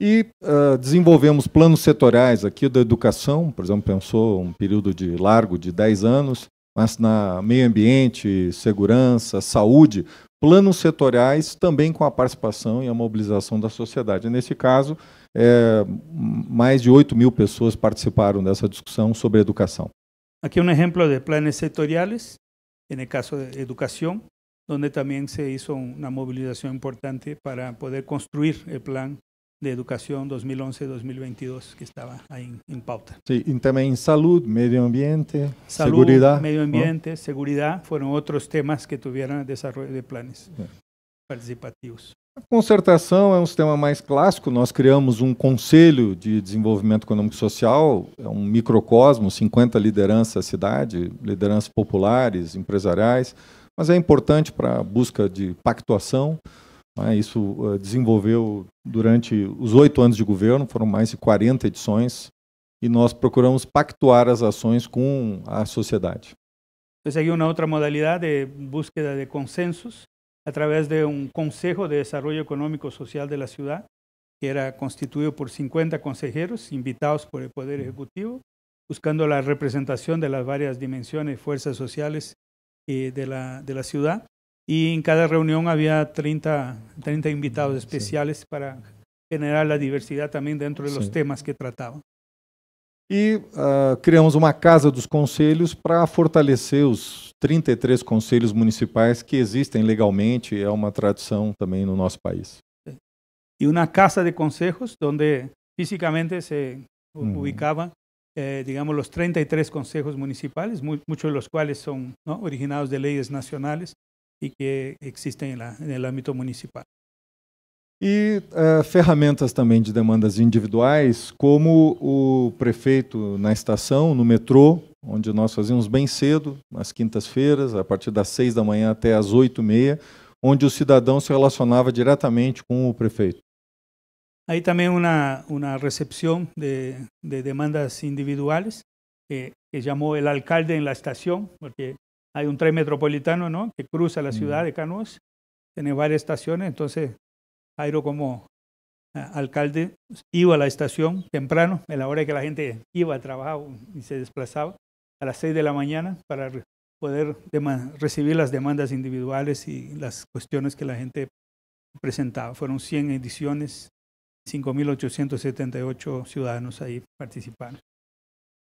I: E uh, desenvolvemos planos setoriais aqui da educação, por exemplo, pensou um período de largo de 10 anos, mas na meio ambiente, segurança, saúde, planos setoriais também com a participação e a mobilização da sociedade. Nesse caso, é, mais de 8 mil pessoas participaram dessa discussão sobre educação.
H: Aqui um exemplo de planos setoriais, no caso de educação, onde também se hizo uma mobilização importante para poder construir o plano de educação 2011-2022 que estava em pauta.
I: sim e também em saúde meio ambiente, segurança meio ambiente,
H: segurança foram outros temas que tuvieron desenvolvimento de planos é. participativos.
I: A concertação é um sistema mais clássico. Nós criamos um Conselho de Desenvolvimento Econômico e Social, é um microcosmo, 50 lideranças da cidade, lideranças populares, empresariais, mas é importante para a busca de pactuação. Né? Isso eh, desenvolveu durante os oito anos de governo, foram mais de 40 edições, e nós procuramos pactuar as ações com a sociedade.
H: Entonces hay uma outra modalidade de búsqueda de consensos através de um Conselho de Desarrollo e Social de la ciudad, que era constituído por 50 consejeros invitados por el Poder Ejecutivo, buscando la representación de las varias dimensiones, fuerzas sociales eh, de, la, de la ciudad y en cada reunión había 30, 30 invitados especiales sí. para generar la diversidad también dentro de los sí. temas que trataban.
I: E uh, ah, criamos uma Casa dos Conselhos para fortalecer os 33 conselhos municipais que existem legalmente, é uma tradição também no nosso país.
H: E uma Casa de Conselhos, onde fisicamente se uhum. ubicavam, eh, digamos, os 33 conselhos municipais, muitos dos quais são originados de leis nacionais, e que existem lá no âmbito municipal.
I: E uh, ferramentas também de demandas individuais, como o prefeito na estação, no metrô, onde nós fazíamos bem cedo, nas quintas-feiras, a partir das seis da manhã até as oito e meia, onde o cidadão se relacionava diretamente com o prefeito.
H: Aí também uma, uma recepção de, de demandas individuais, que chamou o alcalde na estação, porque Hay un tren metropolitano, Que cruza la mm. ciudad de Canoas, tiene varias estaciones, entonces Jairo como eh, alcalde iba a la estación temprano, en la hora que la gente iba al trabajo y se desplazaba, a las 6 de la mañana para poder recibir las demandas individuales y las cuestiones que la gente presentaba. Fueron 100 ediciones, 5.878 ciudadanos ahí participaron.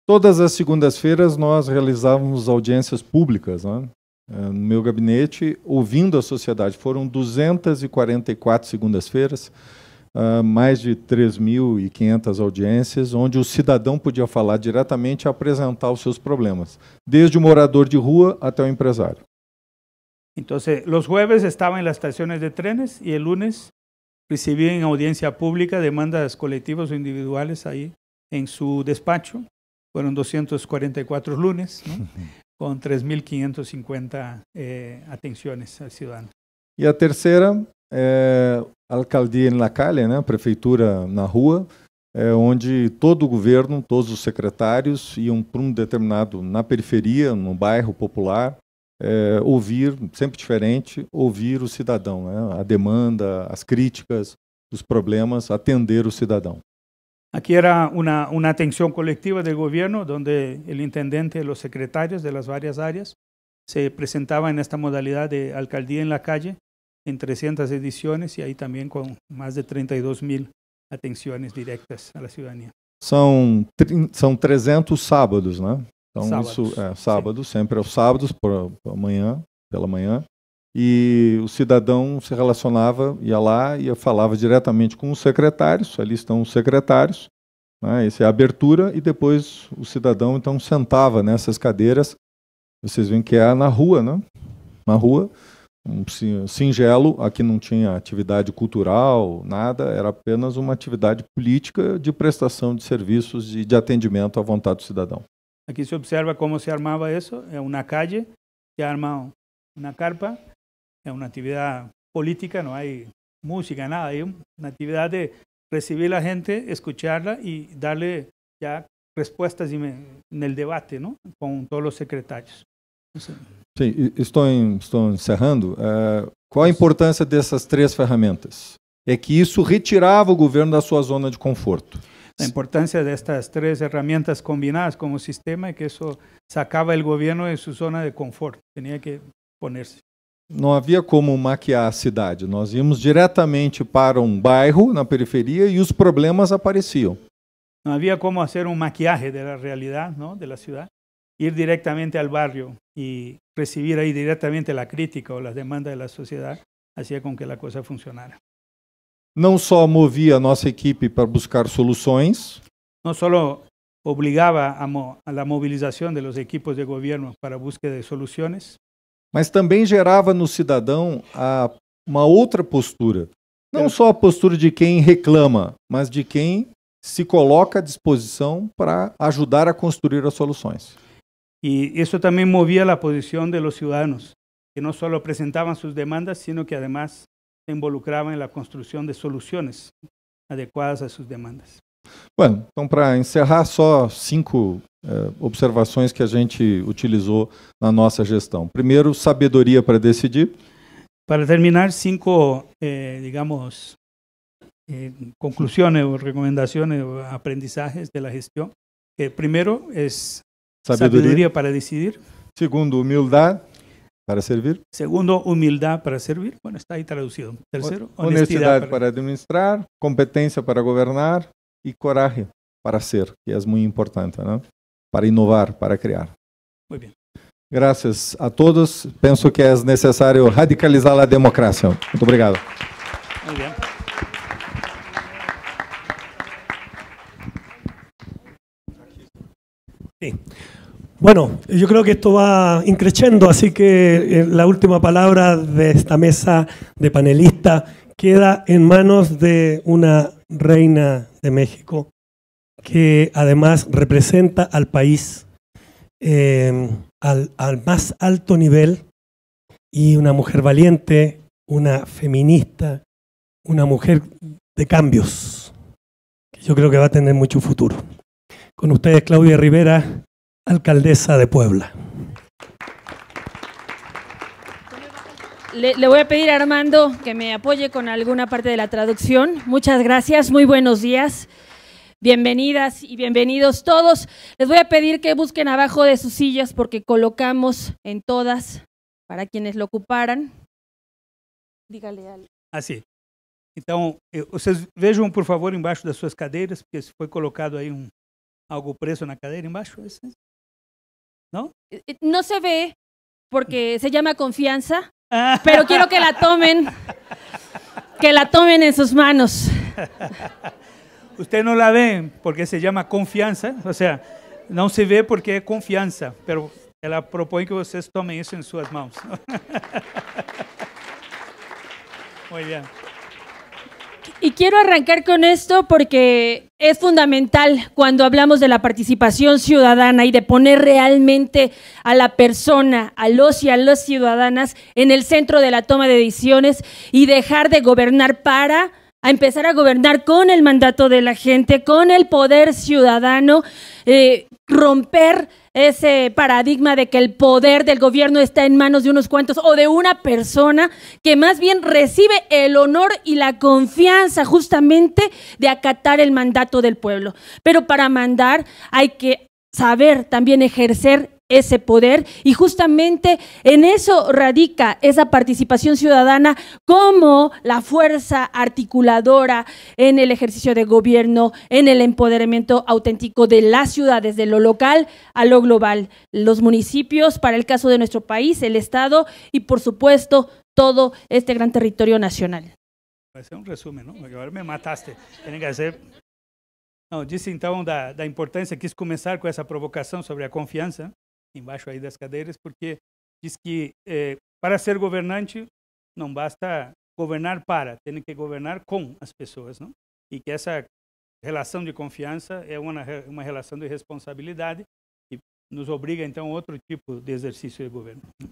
I: Todas as segundas-feiras nós realizávamos audiências públicas né? Eh, no meu gabinete, ouvindo a sociedade. Foram 244 segundas-feiras, ah, mais de 3.500 audiências, onde o cidadão podia falar diretamente e apresentar os seus problemas, desde o morador de rua até o empresário.
H: Então, os jueves estavam nas estações de trenes e o lunes recebían em audiência pública demandas coletivas ou individuais, aí, em seu despacho. Fueron 244 lunes, ¿no? con 3.550 eh, atenciones al ciudadano.
I: E a terceira a é, alcaldia na calle, né? prefeitura na rua, é onde todo o governo, todos os secretários iam para um determinado, na periferia, no bairro popular, é, ouvir, sempre diferente, ouvir o cidadão, né? a demanda, as críticas, os problemas, atender o cidadão.
H: Aquí era una, una atención colectiva del gobierno donde el intendente y los secretarios de las varias áreas se presentaban en esta modalidad de alcaldía en la calle en 300 ediciones y ahí también con más de 32 mil atenciones directas a la ciudadanía.
I: Son son 300 sábados, ¿no? sábados, siempre los sábados, por, la mañana. pela e o cidadão se relacionava, ia lá e falava diretamente com os secretários, ali estão os secretários, né, essa é a abertura, e depois o cidadão então sentava nessas cadeiras, vocês veem que é na rua, né? na rua, um singelo, aqui não tinha atividade cultural, nada, era apenas uma atividade política de prestação de serviços e de atendimento à vontade do cidadão.
H: Aqui se observa como se armava isso, é uma calle, se arma uma carpa, es una actividad política, no hay música, nada, hay una actividad de recibir a la gente, escucharla y darle ya respuestas en el debate ¿no? con todos los secretarios.
I: Sí, estoy estoy cerrando. Eh, la encerrando. de importancia de herramientas? tres herramientas? Es que eso retiraba al gobierno de su zona de conforto.
H: importancia de estas tres herramientas combinadas como sistema es que eso sacaba al gobierno de su zona de confort. tenía que ponerse.
I: não havia como maquiar a cidade. Nós íamos diretamente para um bairro na periferia e os problemas apareciam.
H: Não havia como fazer um maquiagem da realidade, não, da cidade. Ir diretamente ao barrio e receber aí diretamente a crítica ou as demandas da sociedade fazia com que a coisa funcionara.
I: Não só movia a nossa equipe para buscar soluções.
H: Não só obrigava a, mo a la de equipos de governo para busca de soluções
I: mas também gerava no cidadão a, uma outra postura. Não é. só a postura de quem reclama, mas de quem se coloca à disposição para ajudar a construir as soluções.
H: E isso também movia a posição dos cidadãos, que não só apresentavam suas demandas, sino que, además, se involucravam na construção de soluções adequadas a suas demandas.
I: Bueno, então, para encerrar, só cinco eh, observações que a gente utilizou na nossa gestão. Primeiro, sabedoria para decidir.
H: Para terminar, cinco, eh, digamos, eh, conclusões ou recomendações ou aprendizagens da gestão. primeiro é sabedoria. sabedoria para decidir. Segundo, humildade para servir. Segundo, humildade para servir. Bueno, está aí traduzido terceiro honestidade para,
I: para, administrar, competência para governar y coraje para ser, que es muy importante, para innovar, para crear muy bien gracias a todos. pienso que es necesario radicalizar la democracia. muchas gracias
H: Muy bien.
A: Bueno, yo creo que esto va increciendo, así que eh, la última palabra de esta mesa de panelista queda en manos de una reina de México, que además representa al país eh, al, al más alto nivel y una mujer valiente, una feminista, una mujer de cambios, que yo creo que va a tener mucho futuro. Con ustedes, Claudia Rivera, alcaldesa de Puebla.
J: Le, voy a pedir a Armando que me apoye con alguna parte de la traducción. Muchas gracias, muy buenos días. Bienvenidas y bienvenidos todos. Les voy a pedir que busquen abajo de sus sillas porque colocamos en todas para quienes lo ocuparan. Dígale algo.
H: Así. Ah, então, eh, vocês por favor, embaixo de sus cadeiras, porque se fue colocado ahí um, algo preso na cadeira embaixo. no ¿No?
J: Eh, eh, no se ve porque se llama confianza, pero quiero que la tomen, que la tomen en sus manos.
H: Usted no la ve porque se llama confianza, o sea, no se ve porque es confianza, pero ella propone que ustedes tomen eso en sus manos Muy bien
J: y quiero arrancar con esto porque es fundamental cuando hablamos de la participación ciudadana y de poner realmente a la persona, a los y a las ciudadanas en el centro de la toma de decisiones y dejar de gobernar para a empezar a gobernar con el mandato de la gente, con el poder ciudadano, eh, romper ese paradigma de que el poder del gobierno está en manos de unos cuantos o de una persona que más bien recibe el honor y la confianza justamente de acatar el mandato del pueblo. Pero para mandar hay que saber también ejercer ese poder y justamente en eso radica esa participación ciudadana como la fuerza articuladora en el ejercicio de gobierno, en el empoderamiento auténtico de las ciudades, de lo local a lo global, los municipios, para el caso de nuestro país, el Estado y por supuesto todo este gran territorio nacional.
H: Vai ser resumen, me mataste. da, da importância, sobre la confianza, embaixo aí das cadeiras, porque diz que eh, para ser governante não basta governar para, tem que governar com as pessoas, não? E que essa relação de confiança é uma uma relação de responsabilidade que nos obriga então a outro tipo de exercício de governo. Né?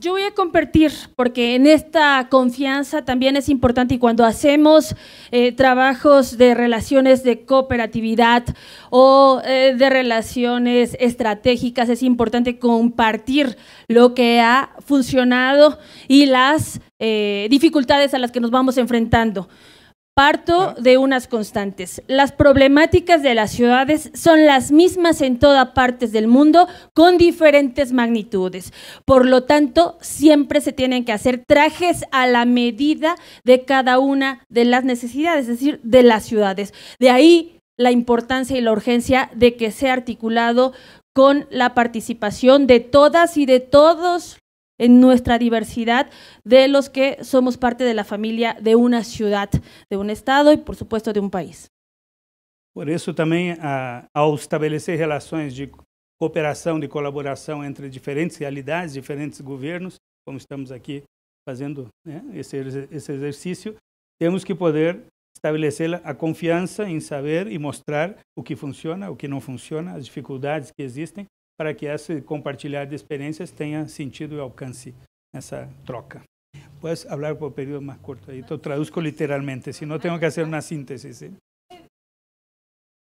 J: Yo voy a compartir, porque en esta confianza también es importante y cuando hacemos eh, trabajos de relaciones de cooperatividad o eh, de relaciones estratégicas, es importante compartir lo que ha funcionado y las eh, dificultades a las que nos vamos enfrentando. Parto de unas constantes. Las problemáticas de las ciudades son las mismas en todas partes del mundo con diferentes magnitudes. Por lo tanto, siempre se tienen que hacer trajes a la medida de cada una de las necesidades, es decir, de las ciudades. De ahí la importancia y la urgencia de que sea articulado con la participación de todas y de todos en nuestra diversidad de los que somos parte de la familia de una ciudad, de un estado y por supuesto de un país.
H: Por isso também, a, ah, ao estabelecer relações de cooperação, de colaboração entre diferentes realidades, diferentes governos, como estamos aqui fazendo ¿eh? ese ese esse exercício, temos que poder estabelecer a confiança em saber e mostrar o que funciona, o que não funciona, as dificuldades que existem, para que esse eh, compartilhar de experiencias tenha sentido y e alcance esa troca. Puedes hablar por período más corto, y traduzco literalmente, si no tengo que hacer una síntesis. ¿eh? ¿sí?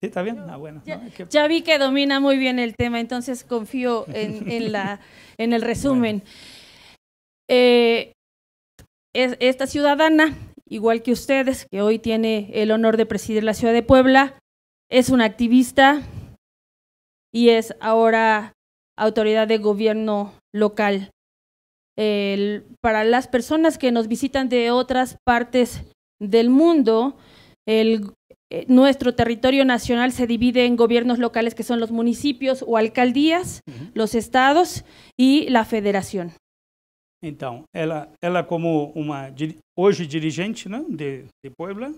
H: está
J: bien? Ah, bueno. Ya, vi que domina muy bien el tema, entonces confío en, en la, en el resumen. Eh, esta ciudadana, igual que ustedes, que hoy tiene el honor de presidir la ciudad de Puebla, es una activista, y es ahora autoridad de gobierno local. para las personas que nos visitan de otras partes del mundo, el, eh, nuestro territorio nacional se divide en gobiernos locales que son los municipios o alcaldías los estados y la federación.
H: entonces ela, ela como uma hoje dirigente de, de Puebla,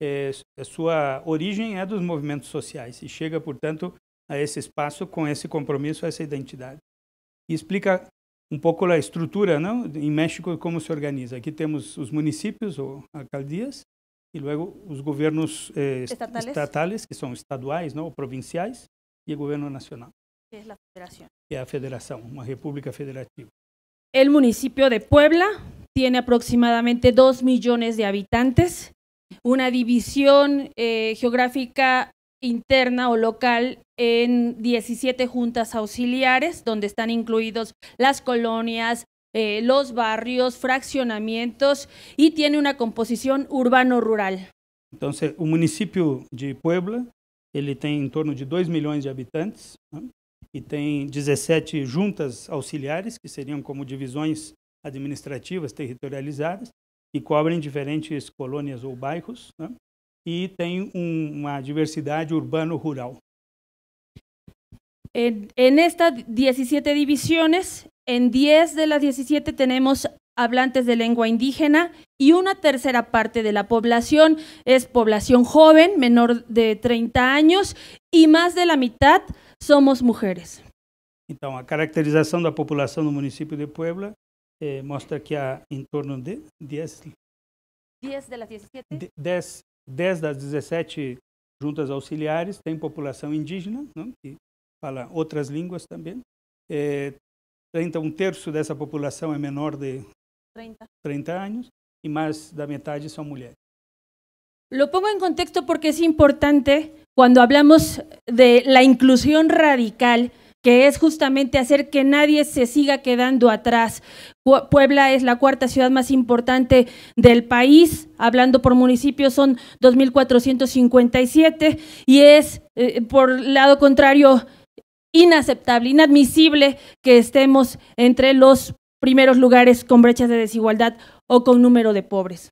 H: origen sua origem é dos sociales y e llega, por tanto a esse espaço com esse compromisso, essa identidade. E explica um pouco a estrutura, não? Em México como se organiza. Aqui temos os municípios ou alcaldias e logo os governos eh, estatales. estatales. que são estaduais, não, provinciais, e o governo nacional.
J: Que é a federação.
H: Que é a federação, uma república federativa.
J: El municipio de Puebla tiene aproximadamente 2 millones de habitantes, una división eh, geográfica interna o local en 17 juntas auxiliares, donde están incluidos las colonias, eh, los barrios, fraccionamientos y tiene una composición urbano-rural.
H: Entonces, o município de Puebla, ele tem em torno de 2 milhões de habitantes e tem 17 juntas auxiliares, que seriam como divisões administrativas territorializadas, e cobrem diferentes colônias ou bairros. y e tiene una um, diversidad urbano-rural.
J: En, estas 17 divisiones, en 10 de las 17 tenemos hablantes de lengua indígena y una tercera parte de la población es población joven, menor de 30 años y más de la mitad somos mujeres.
H: Entonces, la caracterización de la población del municipio de Puebla eh, muestra que hay en em torno de 10
J: 10 de las 17
H: 10 10 das 17 juntas auxiliares têm população indígena, que fala outras línguas também. É, 30, um terço dessa população é menor de 30. 30 e mais da metade são mulheres.
J: Lo pongo en contexto porque é importante quando hablamos de la inclusión radical que es justamente hacer que nadie se siga quedando atrás. Puebla es la cuarta ciudad más importante del país, hablando por municipios son 2.457 y es, por eh, por lado contrario, inaceptable, inadmisible que estemos entre los primeros lugares con brechas de desigualdad o con número de pobres.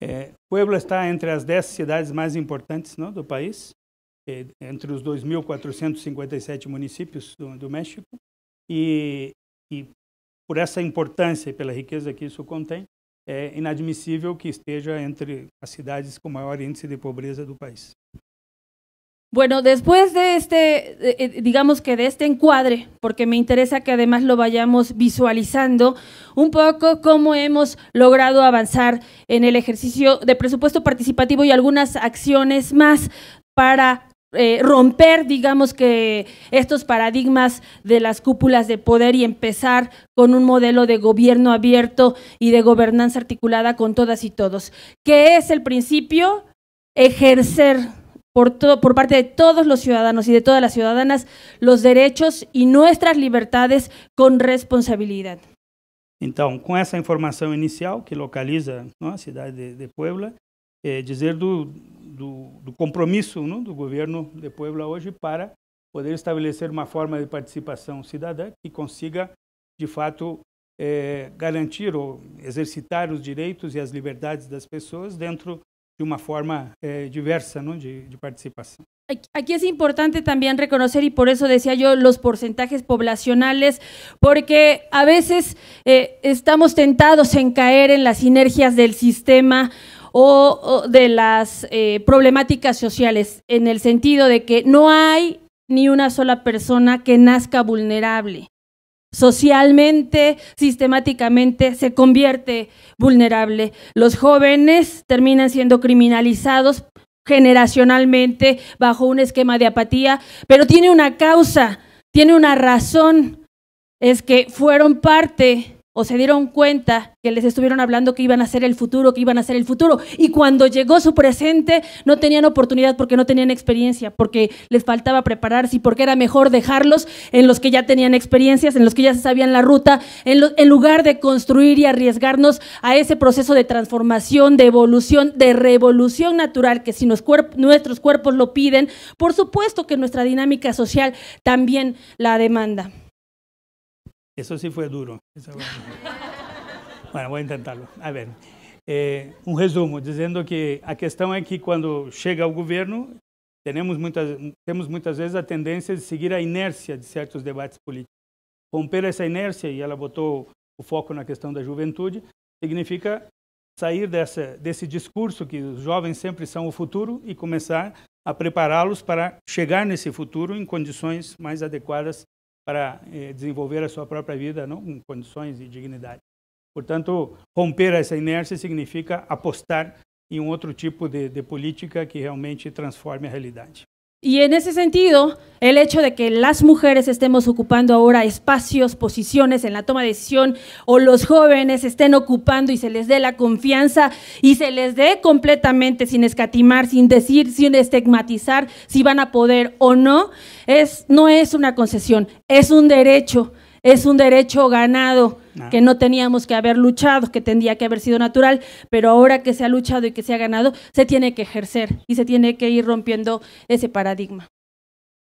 H: Eh, Puebla está entre las 10 ciudades más importantes del país. Eh, entre los 2.457 municipios de México, y por esa importancia y por la riqueza que eso contém, es eh, inadmisible que esteja entre las ciudades con mayor índice de pobreza del país.
J: Bueno, después de este, eh, digamos que de este encuadre, porque me interesa que además lo vayamos visualizando un poco cómo hemos logrado avanzar en el ejercicio de presupuesto participativo y algunas acciones más para eh, romper, digamos que, estos paradigmas de las cúpulas de poder y empezar con un modelo de gobierno abierto y de gobernanza articulada con todas y todos. que es el principio? Ejercer por, todo, por parte de todos los ciudadanos y de todas las ciudadanas los derechos y nuestras libertades con responsabilidad.
H: entonces con esa información inicial que localiza la ciudad de, de Puebla, é, eh, do, do compromisso não, né, do governo de Puebla hoje para poder estabelecer uma forma de participação cidadã que consiga, de fato, é, garantir ou exercitar os direitos e as liberdades das pessoas dentro de uma forma é, diversa não, né, de, de participação.
J: Aquí es importante también reconocer, y por eso decía yo, los porcentajes poblacionales, porque a veces eh, estamos tentados en caer en las sinergias del sistema o, de las eh, problemáticas sociales, en el sentido de que no hay ni una sola persona que nazca vulnerable. Socialmente, sistemáticamente, se convierte vulnerable. Los jóvenes terminan siendo criminalizados generacionalmente bajo un esquema de apatía, pero tiene una causa, tiene una razón, es que fueron parte se dieron cuenta que les estuvieron hablando que iban a ser el futuro, que iban a ser el futuro. Y cuando llegó su presente no tenían oportunidad porque no tenían experiencia, porque les faltaba prepararse y porque era mejor dejarlos en los que ya tenían experiencias, en los que ya se sabían la ruta, en, lugar de construir y arriesgarnos a ese proceso de transformación, de evolución, de revolución natural que si nuestros cuerpos lo piden, por supuesto que nuestra dinámica social también la demanda.
H: Eso sí fue duro. Bueno, vou tentá-lo. A ver, eh, um resumo, dizendo que a questão é que quando chega ao governo, temos muitas, temos muitas vezes a tendência de seguir a inércia de certos debates políticos. Romper essa inércia, e ela botou o foco na questão da juventude, significa sair dessa, desse discurso que os jovens sempre são o futuro e começar a prepará-los para chegar nesse futuro em condições mais adequadas para eh, desenvolver a sua própria vida não com condições e dignidade. Portanto, romper essa inércia significa apostar em um outro tipo de, de política que realmente transforme a realidade.
J: Y en ese sentido, el hecho de que las mujeres estemos ocupando ahora espacios, posiciones en la toma de decisión o los jóvenes estén ocupando y se les dé la confianza y se les dé completamente sin escatimar, sin decir, sin estigmatizar si van a poder o no, es no es una concesión, es un derecho, es un derecho ganado. Ah. que no teníamos que haber luchado, que tendría que haber sido natural, pero ahora que se ha luchado y que se ha ganado, se tiene que ejercer y se tiene que ir rompiendo ese paradigma.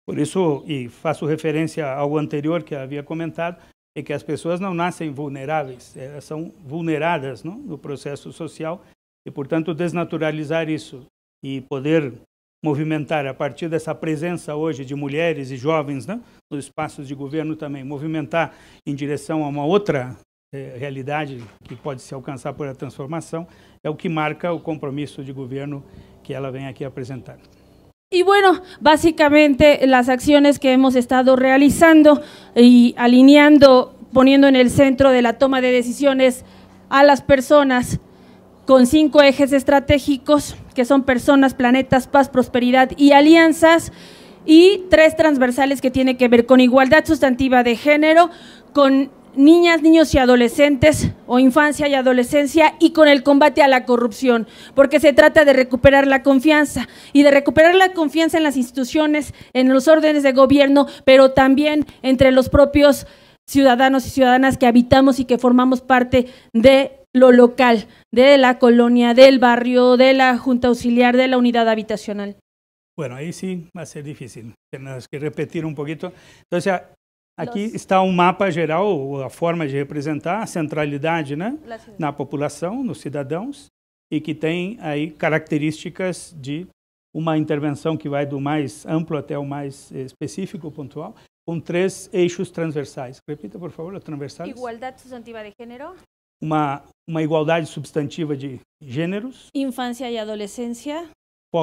H: Por eso, y faço referencia a algo anterior que había comentado, es que las personas no nacen vulnerables, eh, son vulneradas en no proceso social por tanto desnaturalizar eso y poder movimentar a partir de esa presencia hoy de mujeres y jóvenes, ¿no? los espacios de gobierno también movimentar en em dirección a una otra eh, realidad que puede ser alcançar por la transformación, es lo que marca el compromiso de gobierno que ela aquí a presentar.
J: Y bueno, básicamente las acciones que hemos estado realizando y alineando, poniendo en el centro de la toma de decisiones a las personas con cinco ejes estratégicos que son personas, planetas, paz, prosperidad y alianzas y tres transversales que tiene que ver con igualdad sustantiva de género, con niñas, niños y adolescentes o infancia y adolescencia y con el combate a la corrupción, porque se trata de recuperar la confianza y de recuperar la confianza en las instituciones, en los órdenes de gobierno, pero también entre los propios ciudadanos y ciudadanas que habitamos y que formamos parte de lo local, de la colonia, del barrio, de la junta auxiliar, de la unidad habitacional.
H: Bueno, ahí sí va a ser difícil. Tenemos que repetir um pouquinho. Então, aqui Los... está um mapa geral, a forma de representar a centralidade na população, nos cidadãos, e que tem aí características de uma intervenção que vai do mais amplo até o mais específico, pontual, com três eixos transversais. Repita, por favor, transversais. Igualdade
J: substantiva de gênero.
H: uma igualdade substantiva de gêneros.
J: Infância e adolescência.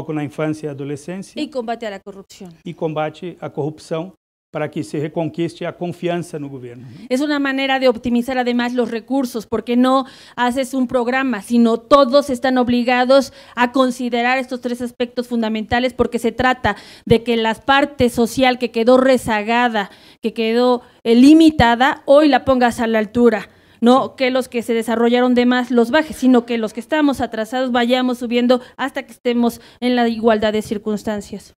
H: en la infancia e adolescência.
J: E combate la corrupción.
H: Y combate à corrupción para que se reconquiste a confianza en el gobierno.
J: Es una manera de optimizar además los recursos, porque no haces un programa, sino todos están obligados a considerar estos tres aspectos fundamentales, porque se trata de que la parte social que quedó rezagada, que quedó eh, limitada, hoy la pongas a la altura no que los que se desarrollaron de más los baje, sino que los que estamos atrasados vayamos subiendo hasta que estemos en la igualdad de circunstancias.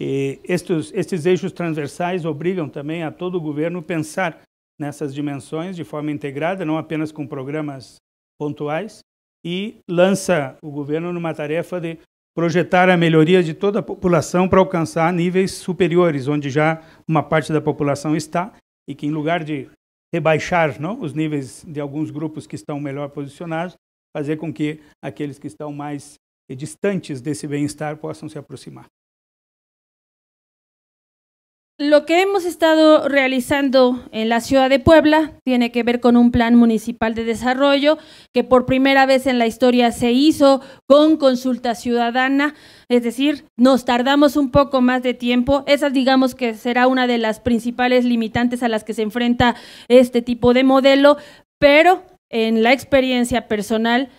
H: E eh, estes, estes eixos transversais obrigam também a todo o governo pensar nessas dimensões de forma integrada, não apenas com programas pontuais, e lança o governo numa tarefa de projetar a melhoria de toda a população para alcançar níveis superiores, onde já uma parte da população está e que, em lugar de rebaixar não, os níveis de alguns grupos que estão melhor posicionados, fazer com que aqueles que estão mais distantes desse bem-estar possam se aproximar.
J: Lo que hemos estado realizando en la ciudad de Puebla tiene que ver con un plan municipal de desarrollo que por primera vez en la historia se hizo con consulta ciudadana, es decir, nos tardamos un poco más de tiempo. Esa digamos que será una de las principales limitantes a las que se enfrenta este tipo de modelo, pero en la experiencia personal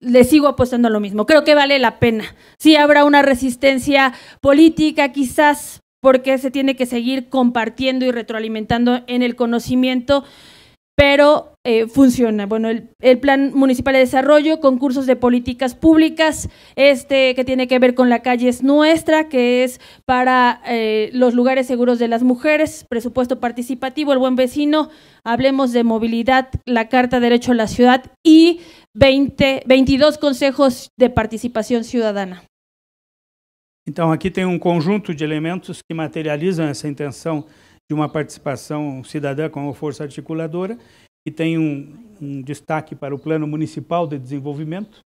J: le sigo apostando a lo mismo. Creo que vale la pena. Si habrá una resistencia política quizás, porque se tiene que seguir compartiendo y retroalimentando en el conocimiento, pero eh, funciona. Bueno, el, Plan Municipal de Desarrollo, concursos de políticas públicas, este que tiene que ver con la calle es nuestra, que es para eh, los lugares seguros de las mujeres, presupuesto participativo, el buen vecino, hablemos de movilidad, la Carta de Derecho a la Ciudad y 20, 22 consejos de participación ciudadana.
H: Então, aqui tem um conjunto de elementos que materializam essa intenção de uma participação cidadã como força articuladora e tem um, um destaque para o Plano Municipal de Desenvolvimento,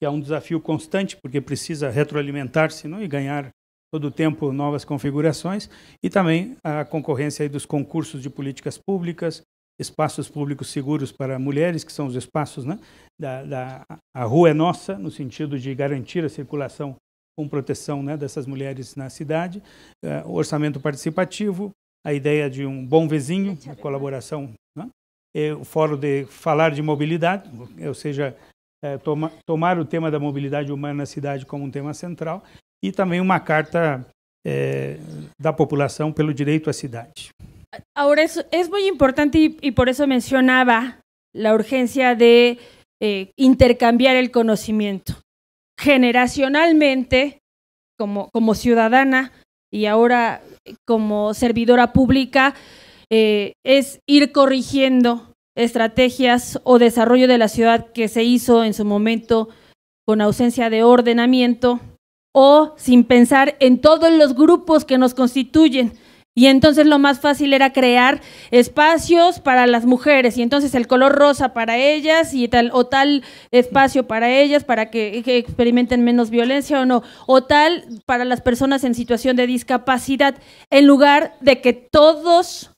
H: que é um desafio constante, porque precisa retroalimentar-se é? e ganhar todo o tempo novas configurações, e também a concorrência dos concursos de políticas públicas, espaços públicos seguros para mulheres, que são os espaços, né, da, da, a rua é nossa, no sentido de garantir a circulação com proteção né, dessas mulheres na cidade, uh, orçamento participativo, a ideia de um bom vizinho, a colaboração, né? É, o fórum de falar de mobilidade, ou seja, é, toma, tomar o tema da mobilidade humana na cidade como um tema central, e também uma carta é, da população pelo direito à cidade.
J: Agora, isso é muito importante e por isso mencionava a urgência de eh, intercambiar o conhecimento. generacionalmente como, ciudadana y ahora como servidora pública, eh, es ir corrigiendo estrategias o desarrollo de la ciudad que se hizo en su momento con ausencia de ordenamiento o sin pensar en todos los grupos que nos constituyen, y entonces lo más fácil era crear espacios para las mujeres y entonces el color rosa para ellas y tal o tal espacio para ellas para que, que, experimenten menos violencia o no o tal para las personas en situación de discapacidad en lugar de que todos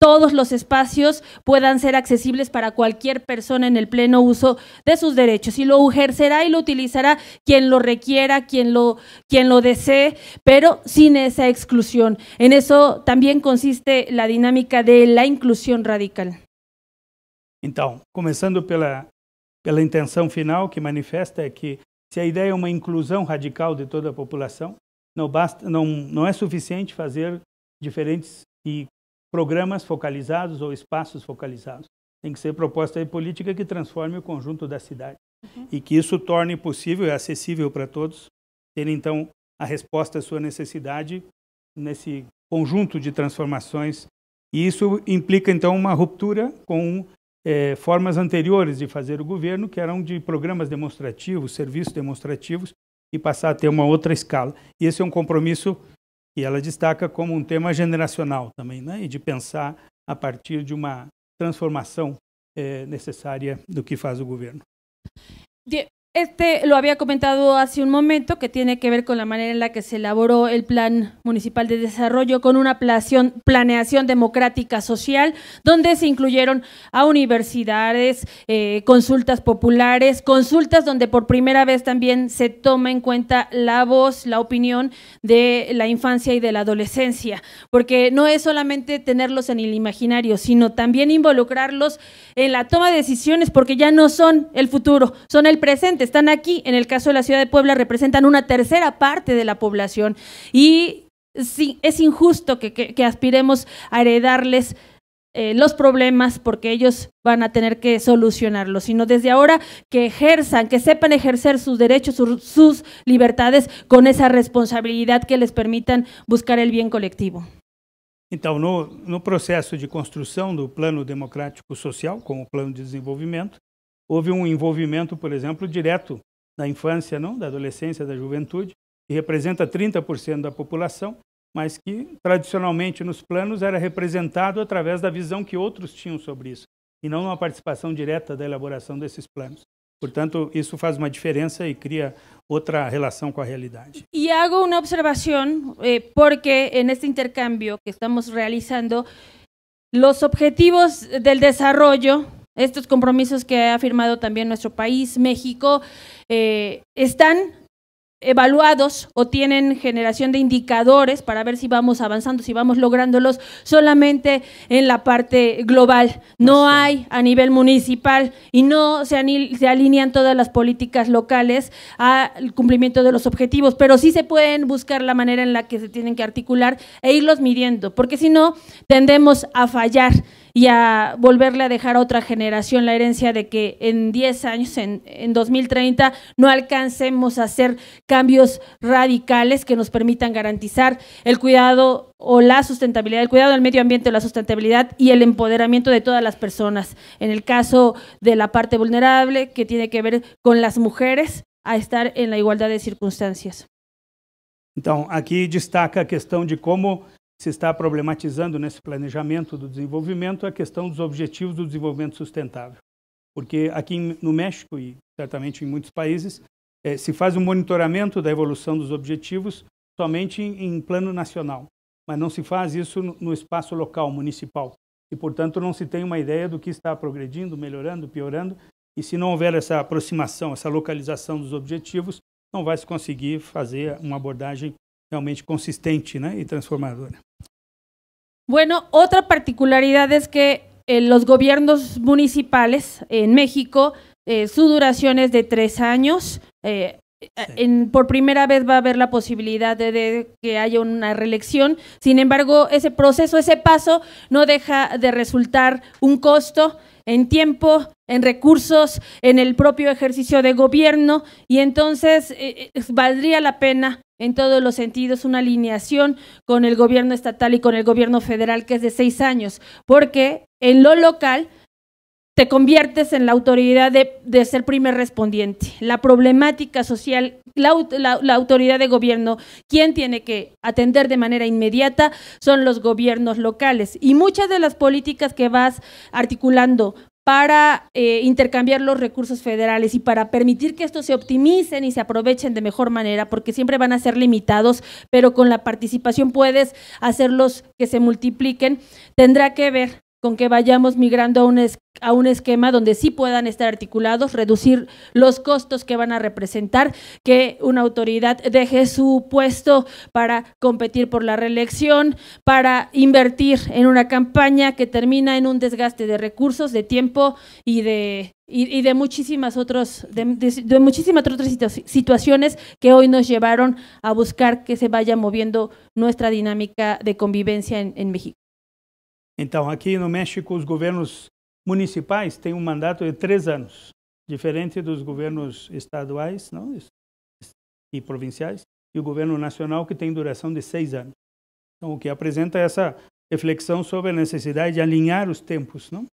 J: todos los espacios puedan ser accesibles para cualquier persona en el pleno uso de sus derechos. Y lo ejercerá y lo utilizará quien lo requiera, quien lo, quien lo desee, pero sin esa exclusión. En eso también consiste la dinámica de la inclusión radical.
H: Entonces, começando pela, la intención final que manifiesta, es que si la idea es una inclusión radical de toda la población, no basta, no no es suficiente hacer diferentes y e programas focalizados ou espaços focalizados. Tem que ser proposta de política que transforme o conjunto da cidade uhum. e que isso torne possível e acessível para todos ter então a resposta à sua necessidade nesse conjunto de transformações. E isso implica então uma ruptura com é, formas anteriores de fazer o governo, que eram de programas demonstrativos, serviços demonstrativos, e passar a ter uma outra escala. E esse é um compromisso e ela destaca como um tema generacional também, né? e de pensar a partir de uma transformação é, necessária do que faz o governo.
J: Este lo había comentado hace un momento que tiene que ver con la manera en la que se elaboró el Plan Municipal de Desarrollo con una planeación, democrática social, donde se incluyeron a universidades, eh, consultas populares, consultas donde por primera vez también se toma en cuenta la voz, la opinión de la infancia y de la adolescencia, porque no es solamente tenerlos en el imaginario, sino también involucrarlos en la toma de decisiones, porque ya no son el futuro, son el presente están aquí, en el caso de la ciudad de Puebla, representan una tercera parte de la población. Y es injusto que, aspiremos a heredarles eh, los problemas porque ellos van a tener que solucionarlos, sino desde ahora que ejerzan, que sepan ejercer sus derechos, sus libertades con esa responsabilidad que les permitan buscar el bien colectivo.
H: Entonces, no, no processo de construcción del plano democrático social, como plano de desenvolvimento, houve um envolvimento, por exemplo, direto da infância, não, da adolescência, da juventude, que representa 30% da população, mas que tradicionalmente nos planos era representado através da visão que outros tinham sobre isso, e não uma participação direta da elaboração desses planos. Portanto, isso faz uma diferença e cria outra relação com a realidade.
J: E hago uma observação, eh, porque nesse intercâmbio que estamos realizando, os objetivos do desenvolvimento Estos compromisos que ha firmado también nuestro país, México, eh, están evaluados o tienen generación de indicadores para ver si vamos avanzando, si vamos lográndolos solamente en la parte global. No hay a nivel municipal y no se, se alinean todas las políticas locales al cumplimiento de los objetivos, pero sí se pueden buscar la manera en la que se tienen que articular e irlos midiendo, porque si no, tendemos a fallar y a volverle a dejar a otra generación la herencia de que en 10 años, en, 2030, no alcancemos a hacer cambios radicales que nos permitan garantizar el cuidado o la sustentabilidad, el cuidado del medio ambiente, la sustentabilidad y el empoderamiento de todas las personas. En el caso de la parte vulnerable, que tiene que ver con las mujeres, a estar en la igualdad de circunstancias.
H: Entonces, aquí destaca la cuestión de cómo… se está problematizando nesse planejamento do desenvolvimento a questão dos objetivos do desenvolvimento sustentável. Porque aqui no México e certamente em muitos países, é, se faz um monitoramento da evolução dos objetivos somente em, em plano nacional, mas não se faz isso no, no espaço local, municipal. E, portanto, não se tem uma ideia do que está progredindo, melhorando, piorando, e se não houver essa aproximação, essa localização dos objetivos, não vai se conseguir fazer uma abordagem realmente consistente y transformadora.
J: Bueno, otra particularidad es que eh, los gobiernos municipales en México, eh, su duración es de tres años. Eh, por primera vez va a haber la posibilidad de, que haya una reelección. Sin embargo, ese proceso, ese paso, no deja de resultar un costo en tiempo, en recursos, en el propio ejercicio de gobierno. Y entonces valdría la pena en todos los sentidos una alineación con el gobierno estatal y con el gobierno federal, que es de seis años, porque en lo local te conviertes en la autoridad de, ser primer respondiente. La problemática social, la, la, autoridad de gobierno, quien tiene que atender de manera inmediata son los gobiernos locales. Y muchas de las políticas que vas articulando para eh, intercambiar los recursos federales y para permitir que estos se optimicen y se aprovechen de mejor manera, porque siempre van a ser limitados, pero con la participación puedes hacerlos que se multipliquen, tendrá que ver con que vayamos migrando a un, a un esquema donde sí puedan estar articulados, reducir los costos que van a representar, que una autoridad deje su puesto para competir por la reelección, para invertir en una campaña que termina en un desgaste de recursos, de tiempo y de, y, de muchísimas otros muchísimas otras situaciones que hoy nos llevaron a buscar que se vaya moviendo nuestra dinámica de convivencia en México.
H: Então, aqui no México, os governos municipais têm um mandato de três anos, diferente dos governos estaduais não? e provinciais, e o governo nacional, que tem duração de seis anos. Então, o que apresenta essa reflexão sobre a necessidade de alinhar os tempos, não?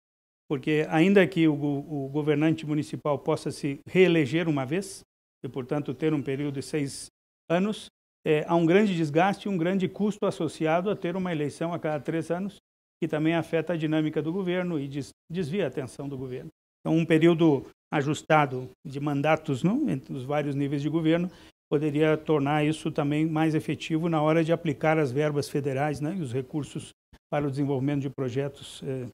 H: Porque, ainda que o, o governante municipal possa se reeleger uma vez, e, portanto, ter um período de seis anos, é, há um grande desgaste, um grande custo associado a ter uma eleição a cada três anos que também afeta a dinâmica do governo e desvia a atenção do governo. Então, um período ajustado de mandatos não, entre os vários níveis de governo poderia tornar isso também mais efetivo na hora de aplicar as verbas federais né, e os recursos para o desenvolvimento de projetos eh,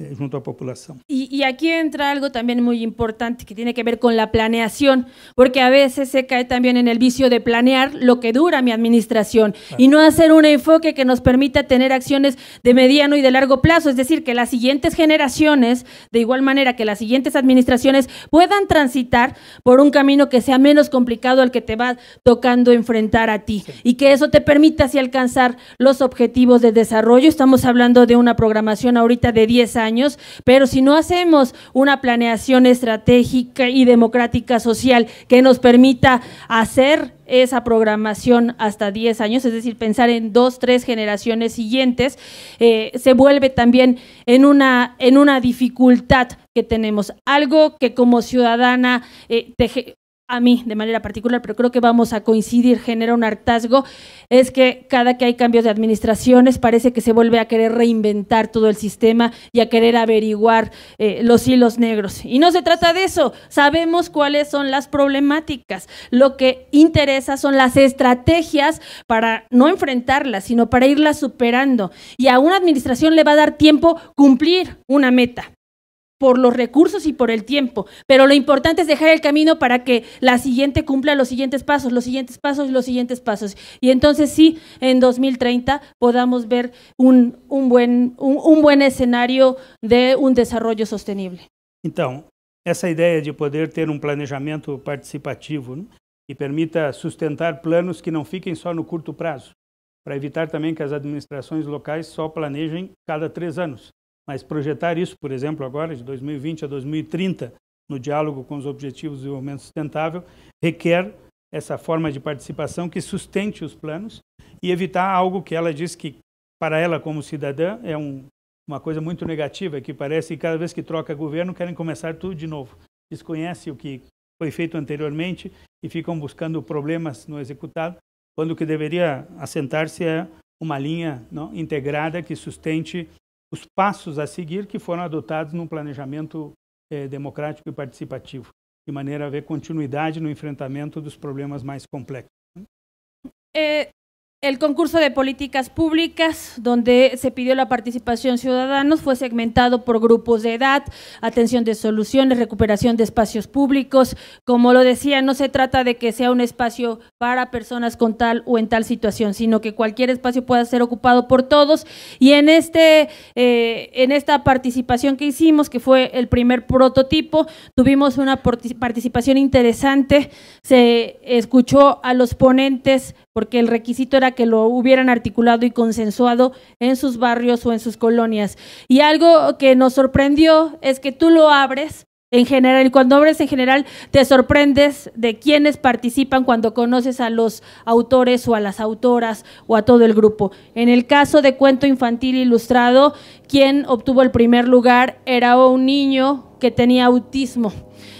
H: Eh, junto a población.
J: Y, aquí entra algo también muy importante que tiene que ver con la planeación, porque a veces se cae también en el vicio de planear lo que dura mi administración y no hacer un enfoque que nos permita tener acciones de mediano y de largo plazo, es decir, que las siguientes generaciones, de igual manera que las siguientes administraciones, puedan transitar por un camino que sea menos complicado al que te va tocando enfrentar a ti y que eso te permita así alcanzar los objetivos de desarrollo. Estamos hablando de una programación ahorita de 10 años pero si no hacemos una planeación estratégica y democrática social que nos permita hacer esa programación hasta 10 años, es decir, pensar en dos, tres generaciones siguientes, eh, se vuelve también en una, en una dificultad que tenemos. Algo que como ciudadana eh, a mí de manera particular, pero creo que vamos a coincidir, genera un hartazgo, es que cada que hay cambios de administraciones parece que se vuelve a querer reinventar todo el sistema y a querer averiguar eh, los hilos negros. Y no se trata de eso, sabemos cuáles son las problemáticas, lo que interesa son las estrategias para no enfrentarlas, sino para irlas superando. Y a una administración le va a dar tiempo cumplir una meta por los recursos y por el tiempo, pero lo importante es dejar el camino para que la siguiente cumpla los siguientes pasos, los siguientes pasos, y los siguientes pasos. Y entonces sí, en 2030 podamos ver un, un buen, un, buen escenario de un desarrollo sostenible.
H: Entonces, esa idea de poder tener un um planejamiento participativo que permita sustentar planos que fiquen solo en el corto plazo, para evitar también que las administraciones locales solo planejen cada tres años. Mas projetar isso, por exemplo, agora, de 2020 a 2030, no diálogo com os Objetivos de Desenvolvimento Sustentável, requer essa forma de participação que sustente os planos e evitar algo que ela diz que, para ela como cidadã, é um, uma coisa muito negativa, que parece que cada vez que troca governo querem começar tudo de novo. Desconhece o que foi feito anteriormente e ficam buscando problemas no executado, quando o que deveria assentar-se é uma linha não, integrada que sustente os passos a seguir que foram adotados num planejamento eh, democrático e participativo, de maneira a haver continuidade no enfrentamento dos problemas mais complexos. Né?
J: É, El concurso de políticas públicas, donde se pidió la participación ciudadanos, fue segmentado por grupos de edad, atención de soluciones, recuperación de espacios públicos. Como lo decía, no se trata de que sea un espacio para personas con tal o en tal situación, sino que cualquier espacio pueda ser ocupado por todos. Y en, este, eh, en esta participación que hicimos, que fue el primer prototipo, tuvimos una participación interesante. Se escuchó a los ponentes porque el requisito era que lo hubieran articulado y consensuado en sus barrios o en sus colonias. Y algo que nos sorprendió es que tú lo abres en general, y cuando abres en general te sorprendes de quienes participan cuando conoces a los autores o a las autoras o a todo el grupo. En el caso de Cuento Infantil Ilustrado, quien obtuvo el primer lugar era un niño que tenía autismo.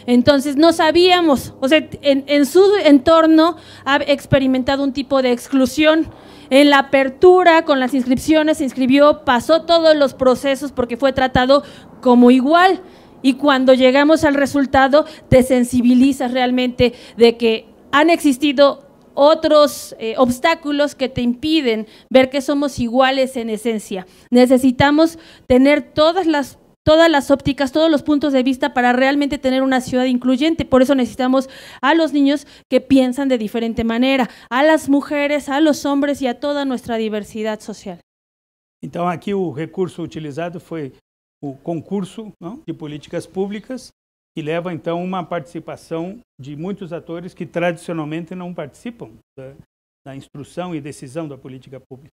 J: Entonces no sabíamos, o sea, en, su entorno ha experimentado un tipo de exclusión. En la apertura, con las inscripciones, se inscribió, pasó todos los procesos porque fue tratado como igual. Y cuando llegamos al resultado, te sensibilizas realmente de que han existido otros eh, obstáculos que te impiden ver que somos iguales en esencia. Necesitamos tener todas las todas las ópticas, todos los puntos de vista para realmente tener una ciudad incluyente. Por eso necesitamos a los niños que piensan de diferente manera, a las mujeres, a los hombres y a toda nuestra diversidad social.
H: Entonces aquí el recurso utilizado fue el concurso de políticas públicas, que leva então una participación de muchos atores que tradicionalmente no participan participam la instrucción y e decisión de la política pública.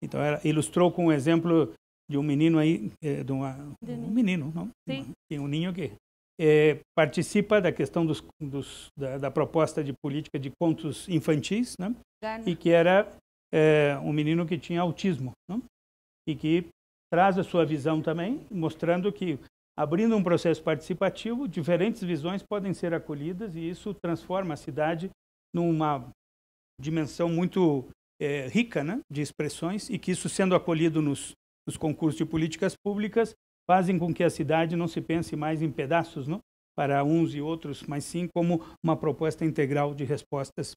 H: Entonces ilustró con un um ejemplo... de um menino aí, eh, de uma, um menino, não? Sim. Tem um ninho que é, participa da questão dos, dos da, da, proposta de política de contos infantis, né? né? E que era é, um menino que tinha autismo, não? E que traz a sua visão também, mostrando que abrindo um processo participativo, diferentes visões podem ser acolhidas e isso transforma a cidade numa dimensão muito é, rica né, de expressões e que isso sendo acolhido nos, Los concursos de políticas públicas hacen con que la ciudad no se pense más en em pedazos, no para unos y e otros, más sim como una propuesta integral de respuestas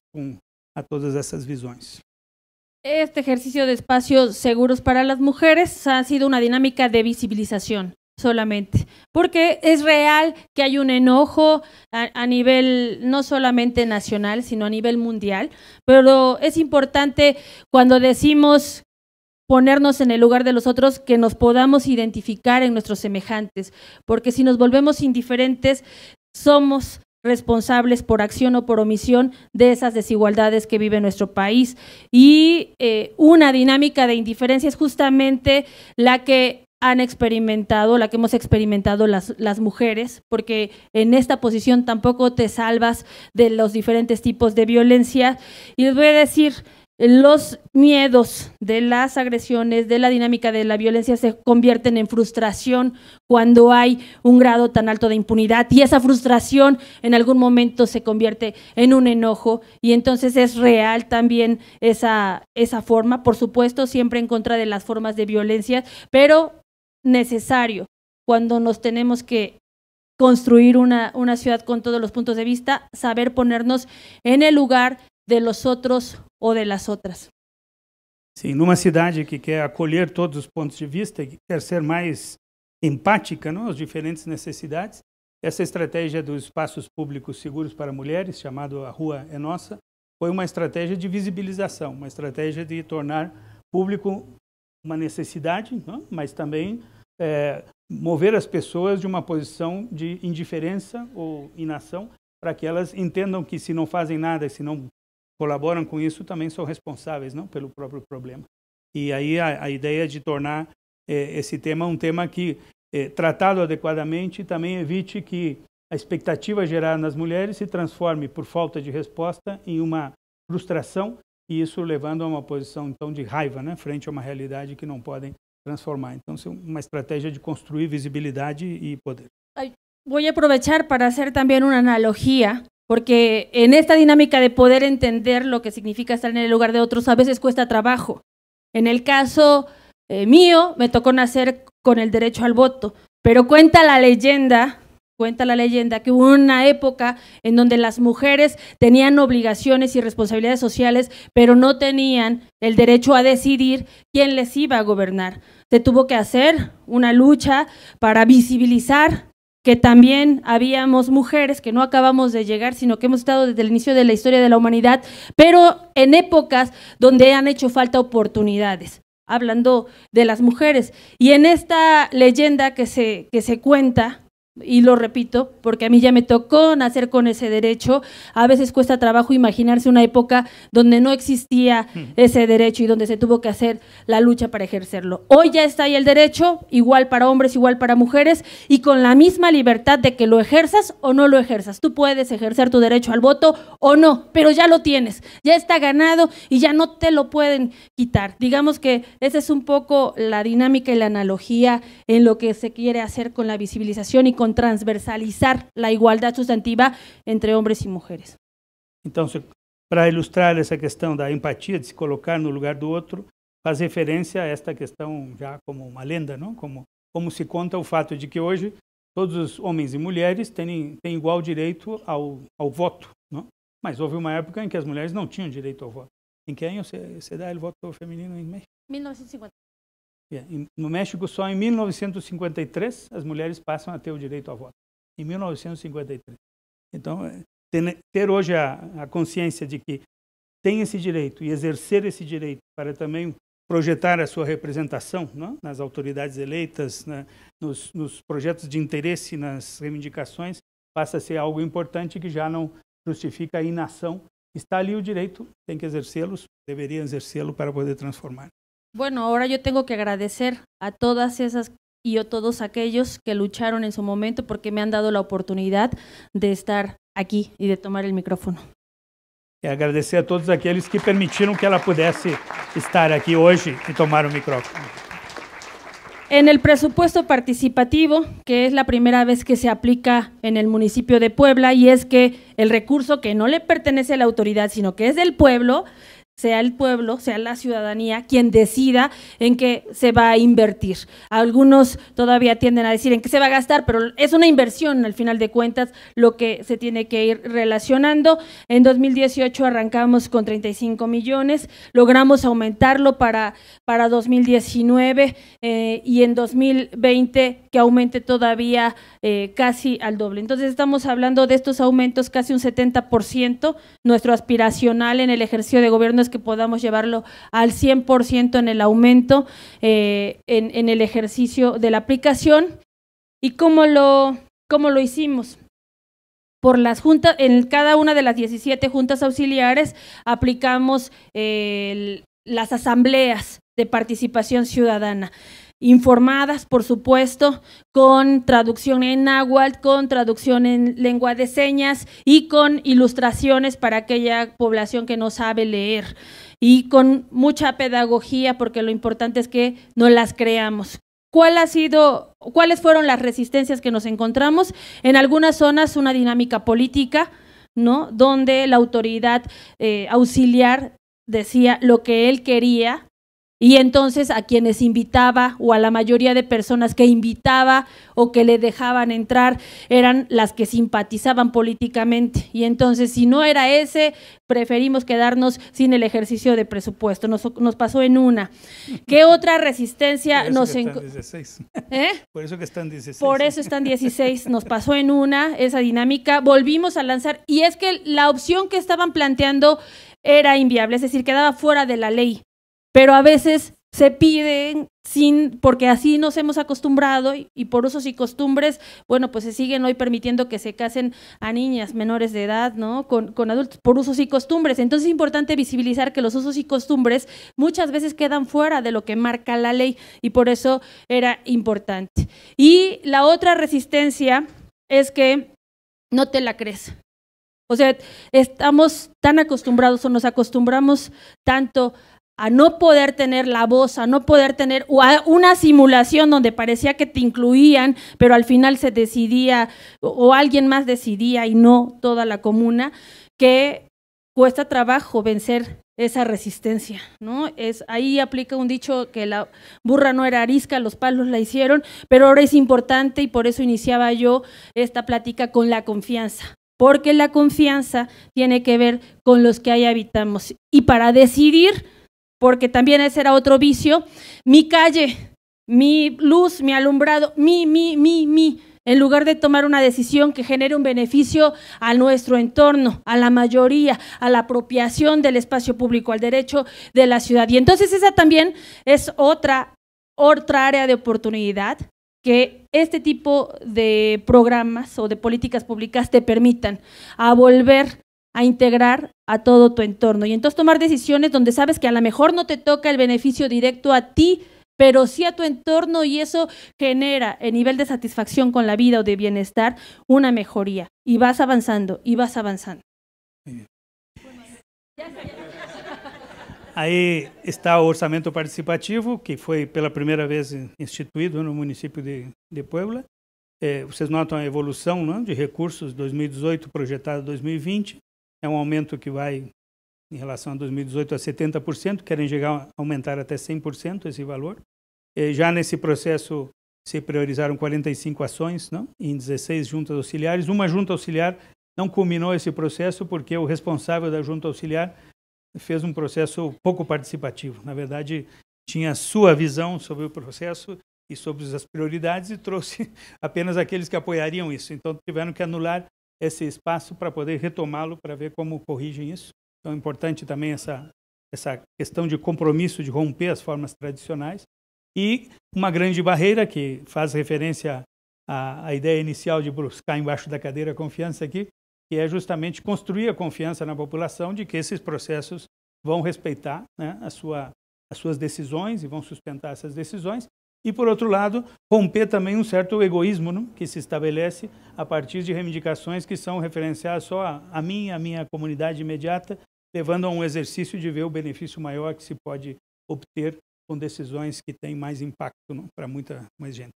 H: a todas esas visiones.
J: Este ejercicio de espacios seguros para las mujeres ha sido una dinámica de visibilización solamente, porque es real que hay un enojo a, a, nivel no solamente nacional, sino a nivel mundial, pero es importante cuando decimos ponernos en el lugar de los otros, que nos podamos identificar en nuestros semejantes, porque si nos volvemos indiferentes, somos responsables por acción o por omisión de esas desigualdades que vive nuestro país. Y eh, una dinámica de indiferencia es justamente la que han experimentado, la que hemos experimentado las, las, mujeres, porque en esta posición tampoco te salvas de los diferentes tipos de violencia. Y les voy a decir, los miedos de las agresiones, de la dinámica de la violencia se convierten en frustración cuando hay un grado tan alto de impunidad y esa frustración en algún momento se convierte en un enojo y entonces es real también esa, forma, por supuesto, siempre en contra de las formas de violencia, pero necesario cuando nos tenemos que construir una ciudad con todos los puntos de vista, saber ponernos en el lugar de los otros ou de las outras.
H: Sim, numa cidade que quer acolher todos os pontos de vista, que quer ser mais empática não, às diferentes necessidades, essa estratégia dos espaços públicos seguros para mulheres, chamado A Rua é Nossa, foi uma estratégia de visibilização, uma estratégia de tornar público uma necessidade, não, mas também é, mover as pessoas de uma posição de indiferença ou inação para que elas entendam que se não fazem nada, se não colaboram com isso também são responsáveis, não pelo próprio problema. E aí a, a ideia de tornar é, esse tema um tema que, é, tratado adequadamente, também evite que a expectativa gerada nas mulheres se transforme, por falta de resposta, em uma frustração e isso levando a uma posição então de raiva, né, frente a uma realidade que não podem transformar. Então, é uma estratégia de construir visibilidade e poder.
J: Voy a aprovechar para hacer también una analogía Porque en esta dinámica de poder entender lo que significa estar en el lugar de otros, a veces cuesta trabajo. En el caso eh, mío, me tocó nacer con el derecho al voto, pero cuenta la leyenda, cuenta la leyenda que hubo una época en donde las mujeres tenían obligaciones y responsabilidades sociales, pero no tenían el derecho a decidir quién les iba a gobernar. Se tuvo que hacer una lucha para visibilizar que también habíamos mujeres que no acabamos de llegar, sino que hemos estado desde el inicio de la historia de la humanidad, pero en épocas donde han hecho falta oportunidades, hablando de las mujeres. Y en esta leyenda que se, que se cuenta, y lo repito, porque a mí ya me tocó nacer con ese derecho. A veces cuesta trabajo imaginarse una época donde no existía hmm. ese derecho y donde se tuvo que hacer la lucha para ejercerlo. Hoy ya está ahí el derecho, igual para hombres, igual para mujeres, y con la misma libertad de que lo ejerzas o no lo ejerzas. Tú puedes ejercer tu derecho al voto o no, pero ya lo tienes, ya está ganado y ya no te lo pueden quitar. Digamos que esa es un poco la dinámica y la analogía en lo que se quiere hacer con la visibilización y con con transversalizar la igualdade sustantiva entre homens e mulheres.
H: Então, para ilustrar essa questão da empatia, de se colocar no lugar do outro, faz referência a esta questão já como uma lenda, não? Como como se conta o fato de que hoje todos os homens e mulheres têm, igual direito ao, voto, não? Mas houve uma época em que as mulheres não tinham direito ao voto. Em que ano você dá o voto feminino em México?
J: 1950.
H: É, no México, só em 1953, as mulheres passam a ter o direito ao voto. Em 1953. Então, é, ter hoje a, a consciência de que tem esse direito e exercer esse direito para também projetar a sua representação né, nas autoridades eleitas, né, nos, nos, projetos de interesse, nas reivindicações, passa a ser algo importante que já não justifica a inação. Está ali o direito, tem que exercê-los, deveria exercê-lo para poder transformar.
J: bueno, ahora yo tengo que agradecer a todas esas y a todos aquellos que lucharon en su momento porque me han dado la oportunidad de estar aquí y de tomar el micrófono.
H: Y agradecer a todos aquellos que permitieron que ella pudiese estar aquí hoy y tomar el micrófono.
J: En el presupuesto participativo, que es la primera vez que se aplica en el municipio de Puebla, y es que el recurso que no le pertenece a la autoridad, sino que es del pueblo, sea el pueblo, sea la ciudadanía quien decida en qué se va a invertir. Algunos todavía tienden a decir en qué se va a gastar, pero es una inversión al final de cuentas lo que se tiene que ir relacionando. En 2018 arrancamos con 35 millones, logramos aumentarlo para, para 2019 eh, y en 2020 que aumente todavía eh, casi al doble. Entonces estamos hablando de estos aumentos casi un 70%, nuestro aspiracional en el ejercicio de gobierno que podamos llevarlo al 100% en el aumento eh, en, el ejercicio de la aplicación. ¿Y cómo lo, hicimos? Por las juntas, en cada una de las 17 juntas auxiliares aplicamos eh, las asambleas de participación ciudadana informadas, por supuesto, con traducción en náhuatl, con traducción en lengua de señas y con ilustraciones para aquella población que no sabe leer y con mucha pedagogía, porque lo importante es que no las creamos. ¿Cuál ha sido, ¿Cuáles fueron las resistencias que nos encontramos? En algunas zonas una dinámica política, ¿no? donde la autoridad eh, auxiliar decía lo que él quería y entonces a quienes invitaba o a la mayoría de personas que invitaba o que le dejaban entrar eran las que simpatizaban políticamente. Y entonces si no era ese, preferimos quedarnos sin el ejercicio de presupuesto. Nos, pasó en una. ¿Qué otra resistencia Por eso nos... Por
H: eso están 16.
J: Por eso están 16. Nos pasó en una esa dinámica. Volvimos a lanzar. Y es que la opción que estaban planteando era inviable, es decir, quedaba fuera de la ley pero a veces se piden sin, porque así nos hemos acostumbrado y, por usos y costumbres, bueno, pues se siguen hoy permitiendo que se casen a niñas menores de edad, ¿no? Con, con adultos, por usos y costumbres. Entonces es importante visibilizar que los usos y costumbres muchas veces quedan fuera de lo que marca la ley y por eso era importante. Y la otra resistencia es que no te la crees, o sea, estamos tan acostumbrados o nos acostumbramos tanto a no poder tener la voz, a no poder tener una simulación donde parecía que te incluían, pero al final se decidía o alguien más decidía y no toda la comuna, que cuesta trabajo vencer esa resistencia, ¿no? Es ahí aplica un dicho que la burra no era arisca, los palos la hicieron, pero ahora es importante y por eso iniciaba yo esta plática con la confianza, porque la confianza tiene que ver con los que ahí habitamos y para decidir porque también ese era otro vicio, mi calle, mi luz, mi alumbrado, mi, mi, mi, mi, en lugar de tomar una decisión que genere un beneficio a nuestro entorno, a la mayoría, a la apropiación del espacio público, al derecho de la ciudad. Y entonces esa también es otra, otra área de oportunidad que este tipo de programas o de políticas públicas te permitan a volver a integrar a todo tu entorno. Y entonces tomar decisiones donde sabes que a lo mejor no te toca el beneficio directo a ti, pero sí a tu entorno y eso genera el nivel de satisfacción con la vida o de bienestar una mejoría. Y vas avanzando, y vas avanzando.
H: Ahí está el orçamento participativo, que fue pela primera vez instituido en município de, de Puebla. Ustedes vocês notam a de recursos 2018 proyectado 2020. É um aumento que vai, em relação a 2018, a 70%, querem chegar a aumentar até 100% esse valor. E eh, já nesse processo se priorizaram 45 ações, não? em 16 juntas auxiliares. Uma junta auxiliar não culminou esse processo porque o responsável da junta auxiliar fez um processo pouco participativo. Na verdade, tinha sua visão sobre o processo e sobre as prioridades e trouxe apenas aqueles que apoiariam isso. Então tiveram que anular esse espaço para poder retomá-lo para ver como corrigem isso. Então é importante também essa essa questão de compromisso de romper as formas tradicionais e uma grande barreira que faz referência à, à ideia inicial de buscar embaixo da cadeira a confiança aqui, que é justamente construir a confiança na população de que esses processos vão respeitar né, a sua, as suas decisões e vão sustentar essas decisões e, por outro lado, romper também um certo egoísmo que se estabelece a partir de reivindicações que são referenciadas só a, a mim, a minha comunidade imediata, levando a um exercício de ver o benefício maior que se pode obter com decisões que têm mais impacto para muita mais gente.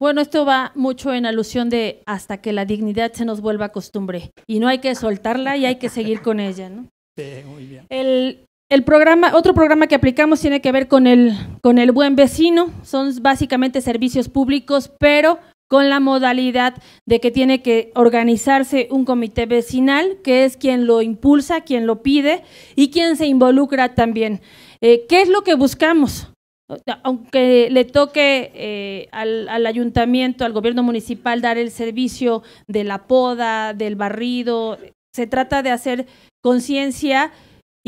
J: Bueno, esto va mucho en alusión de hasta que la dignidad se nos vuelva costumbre y no hay que soltarla y hay que seguir con ella. ¿no? Sí, muy bien. El El programa, otro programa que aplicamos tiene que ver con el, con el buen vecino. Son básicamente servicios públicos, pero con la modalidad de que tiene que organizarse un comité vecinal, que es quien lo impulsa, quien lo pide y quien se involucra también. Eh, ¿Qué es lo que buscamos? Aunque le toque eh, al, al, ayuntamiento, al gobierno municipal dar el servicio de la poda, del barrido, se trata de hacer conciencia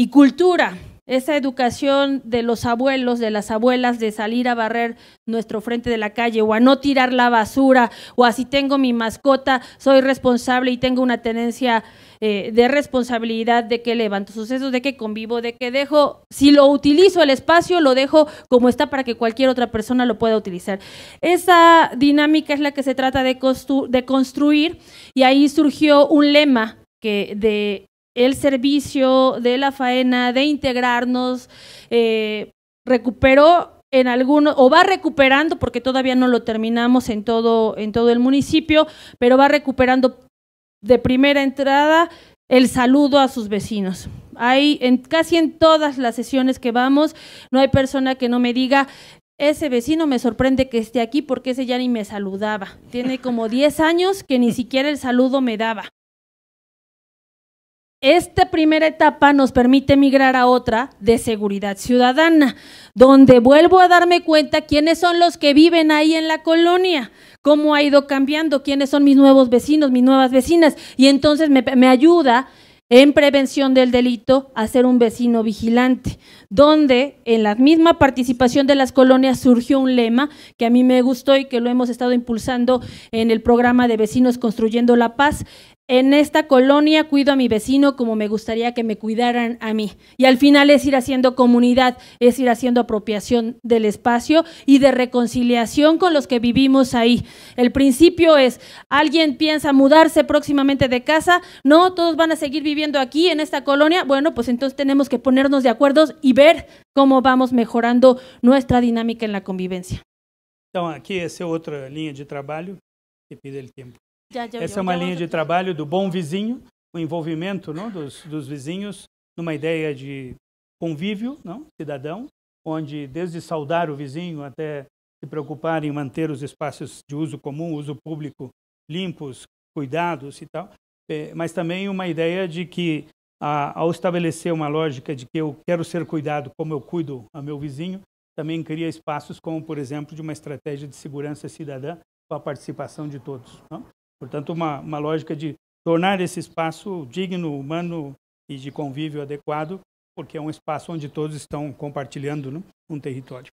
J: y cultura, esa educación de los abuelos, de las abuelas, de salir a barrer nuestro frente de la calle o a no tirar la basura o así si tengo mi mascota, soy responsable y tengo una tenencia eh, de responsabilidad de que levanto sucesos, de que convivo, de que dejo, si lo utilizo el espacio, lo dejo como está para que cualquier otra persona lo pueda utilizar. Esa dinámica es la que se trata de, de construir y ahí surgió un lema que de el servicio, de la faena, de integrarnos, eh, recuperó en algunos, o va recuperando, porque todavía no lo terminamos en todo, en todo el municipio, pero va recuperando de primera entrada el saludo a sus vecinos. Hay en casi en todas las sesiones que vamos, no hay persona que no me diga, ese vecino me sorprende que esté aquí porque ese ya ni me saludaba. Tiene como 10 años que ni siquiera el saludo me daba. Esta primera etapa nos permite migrar a otra de seguridad ciudadana, donde vuelvo a darme cuenta quiénes son los que viven ahí en la colonia, cómo ha ido cambiando, quiénes son mis nuevos vecinos, mis nuevas vecinas, y entonces me, ayuda en prevención del delito a ser un vecino vigilante, donde en la misma participación de las colonias surgió un lema que a mí me gustó y que lo hemos estado impulsando en el programa de Vecinos Construyendo la Paz, en esta colonia cuido a mi vecino como me gustaría que me cuidaran a mí. Y al final es ir haciendo comunidad, es ir haciendo apropiación del espacio y de reconciliación con los que vivimos ahí. El principio es, alguien piensa mudarse próximamente de casa, no, todos van a seguir viviendo aquí en esta colonia, bueno, pues entonces tenemos que ponernos de acuerdo y ver cómo vamos mejorando nuestra dinámica en la convivencia.
H: Entonces aquí es otra línea de trabajo que pide el tiempo. Essa é uma linha de trabalho do bom vizinho, o envolvimento não, dos, dos vizinhos numa ideia de convívio não, cidadão, onde desde saudar o vizinho até se preocupar em manter os espaços de uso comum, uso público limpos, cuidados e tal, é, mas também uma ideia de que ao estabelecer uma lógica de que eu quero ser cuidado como eu cuido a meu vizinho, também cria espaços como, por exemplo, de uma estratégia de segurança cidadã com a participação de todos. Não? Portanto, uma, uma lógica de tornar esse espaço digno, humano e de convívio adequado, porque é um espaço onde todos estão compartilhando né, um
J: território.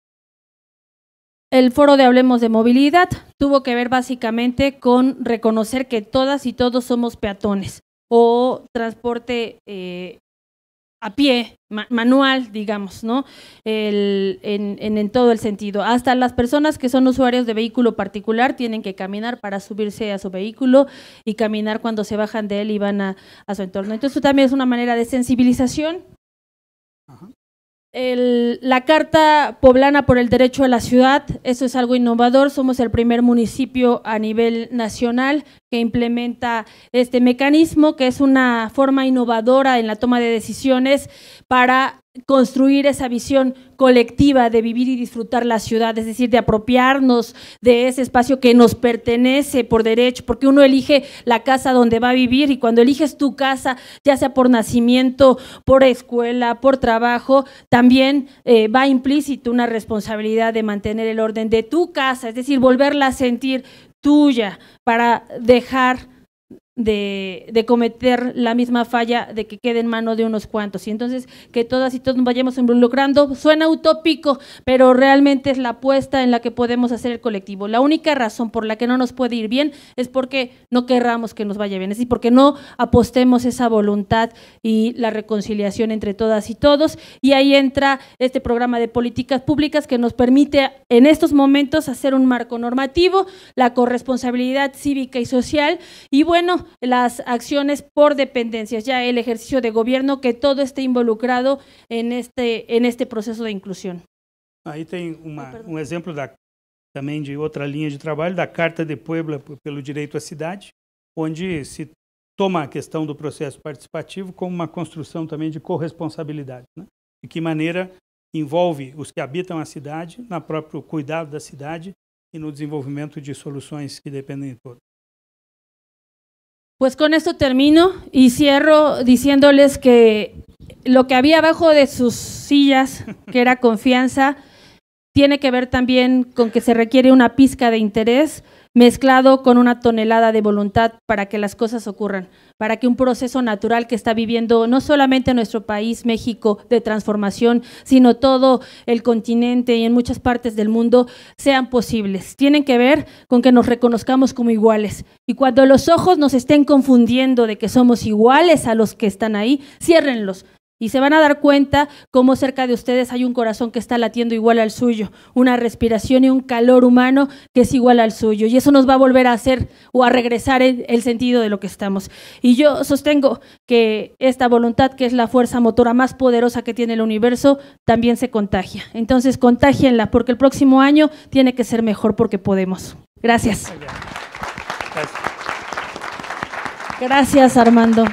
J: El foro de Hablemos de Movilidad tuvo que ver básicamente con reconocer que todas y todos somos peatones o transporte eh, a pie, manual, digamos, ¿no? El, en, en, todo el sentido. Hasta las personas que son usuarios de vehículo particular tienen que caminar para subirse a su vehículo y caminar cuando se bajan de él y van a, a su entorno. Entonces, eso también es una manera de sensibilización. la Carta Poblana por el Derecho a la Ciudad, eso es algo innovador, somos el primer municipio a nivel nacional que implementa este mecanismo, que es una forma innovadora en la toma de decisiones para construir esa visión colectiva de vivir y disfrutar la ciudad, es decir, de apropiarnos de ese espacio que nos pertenece por derecho, porque uno elige la casa donde va a vivir y cuando eliges tu casa, ya sea por nacimiento, por escuela, por trabajo, también eh, va implícito una responsabilidad de mantener el orden de tu casa, es decir, volverla a sentir tuya, para dejar de, cometer la misma falla de que quede en mano de unos cuantos. Y entonces que todas y todos nos vayamos involucrando suena utópico, pero realmente es la apuesta en la que podemos hacer el colectivo. La única razón por la que no nos puede ir bien es porque no querramos que nos vaya bien, es decir, porque no apostemos esa voluntad y la reconciliación entre todas y todos. Y ahí entra este programa de políticas públicas que nos permite en estos momentos hacer un marco normativo, la corresponsabilidad cívica y social. Y bueno, as Las acciones por dependencias, ya el ejercicio de gobierno, que todo esté involucrado en este, en este proceso de inclusão.
H: Aí tem oh, um exemplo da, também de outra linha de trabalho, da Carta de Puebla pelo Direito à Cidade, onde se toma a questão do processo participativo como uma construção também de corresponsabilidade. Né? De que maneira envolve os que habitam a cidade, na próprio cuidado da cidade e no desenvolvimento de soluções que dependem de todos.
J: Pues con esto termino y cierro diciéndoles que lo que había abajo de sus sillas, que era confianza, tiene que ver también con que se requiere una pizca de interés mezclado con una tonelada de voluntad para que las cosas ocurran para que un proceso natural que está viviendo no solamente nuestro país, México, de transformación, sino todo el continente y en muchas partes del mundo, sean posibles. Tienen que ver con que nos reconozcamos como iguales. Y cuando los ojos nos estén confundiendo de que somos iguales a los que están ahí, ciérrenlos. Y se van a dar cuenta cómo cerca de ustedes hay un corazón que está latiendo igual al suyo, una respiración y un calor humano que es igual al suyo. Y eso nos va a volver a hacer o a regresar el, sentido de lo que estamos. Y yo sostengo que esta voluntad, que es la fuerza motora más poderosa que tiene el universo, también se contagia. Entonces, contágienla, porque el próximo año tiene que ser mejor porque podemos. Gracias. Gracias, Armando.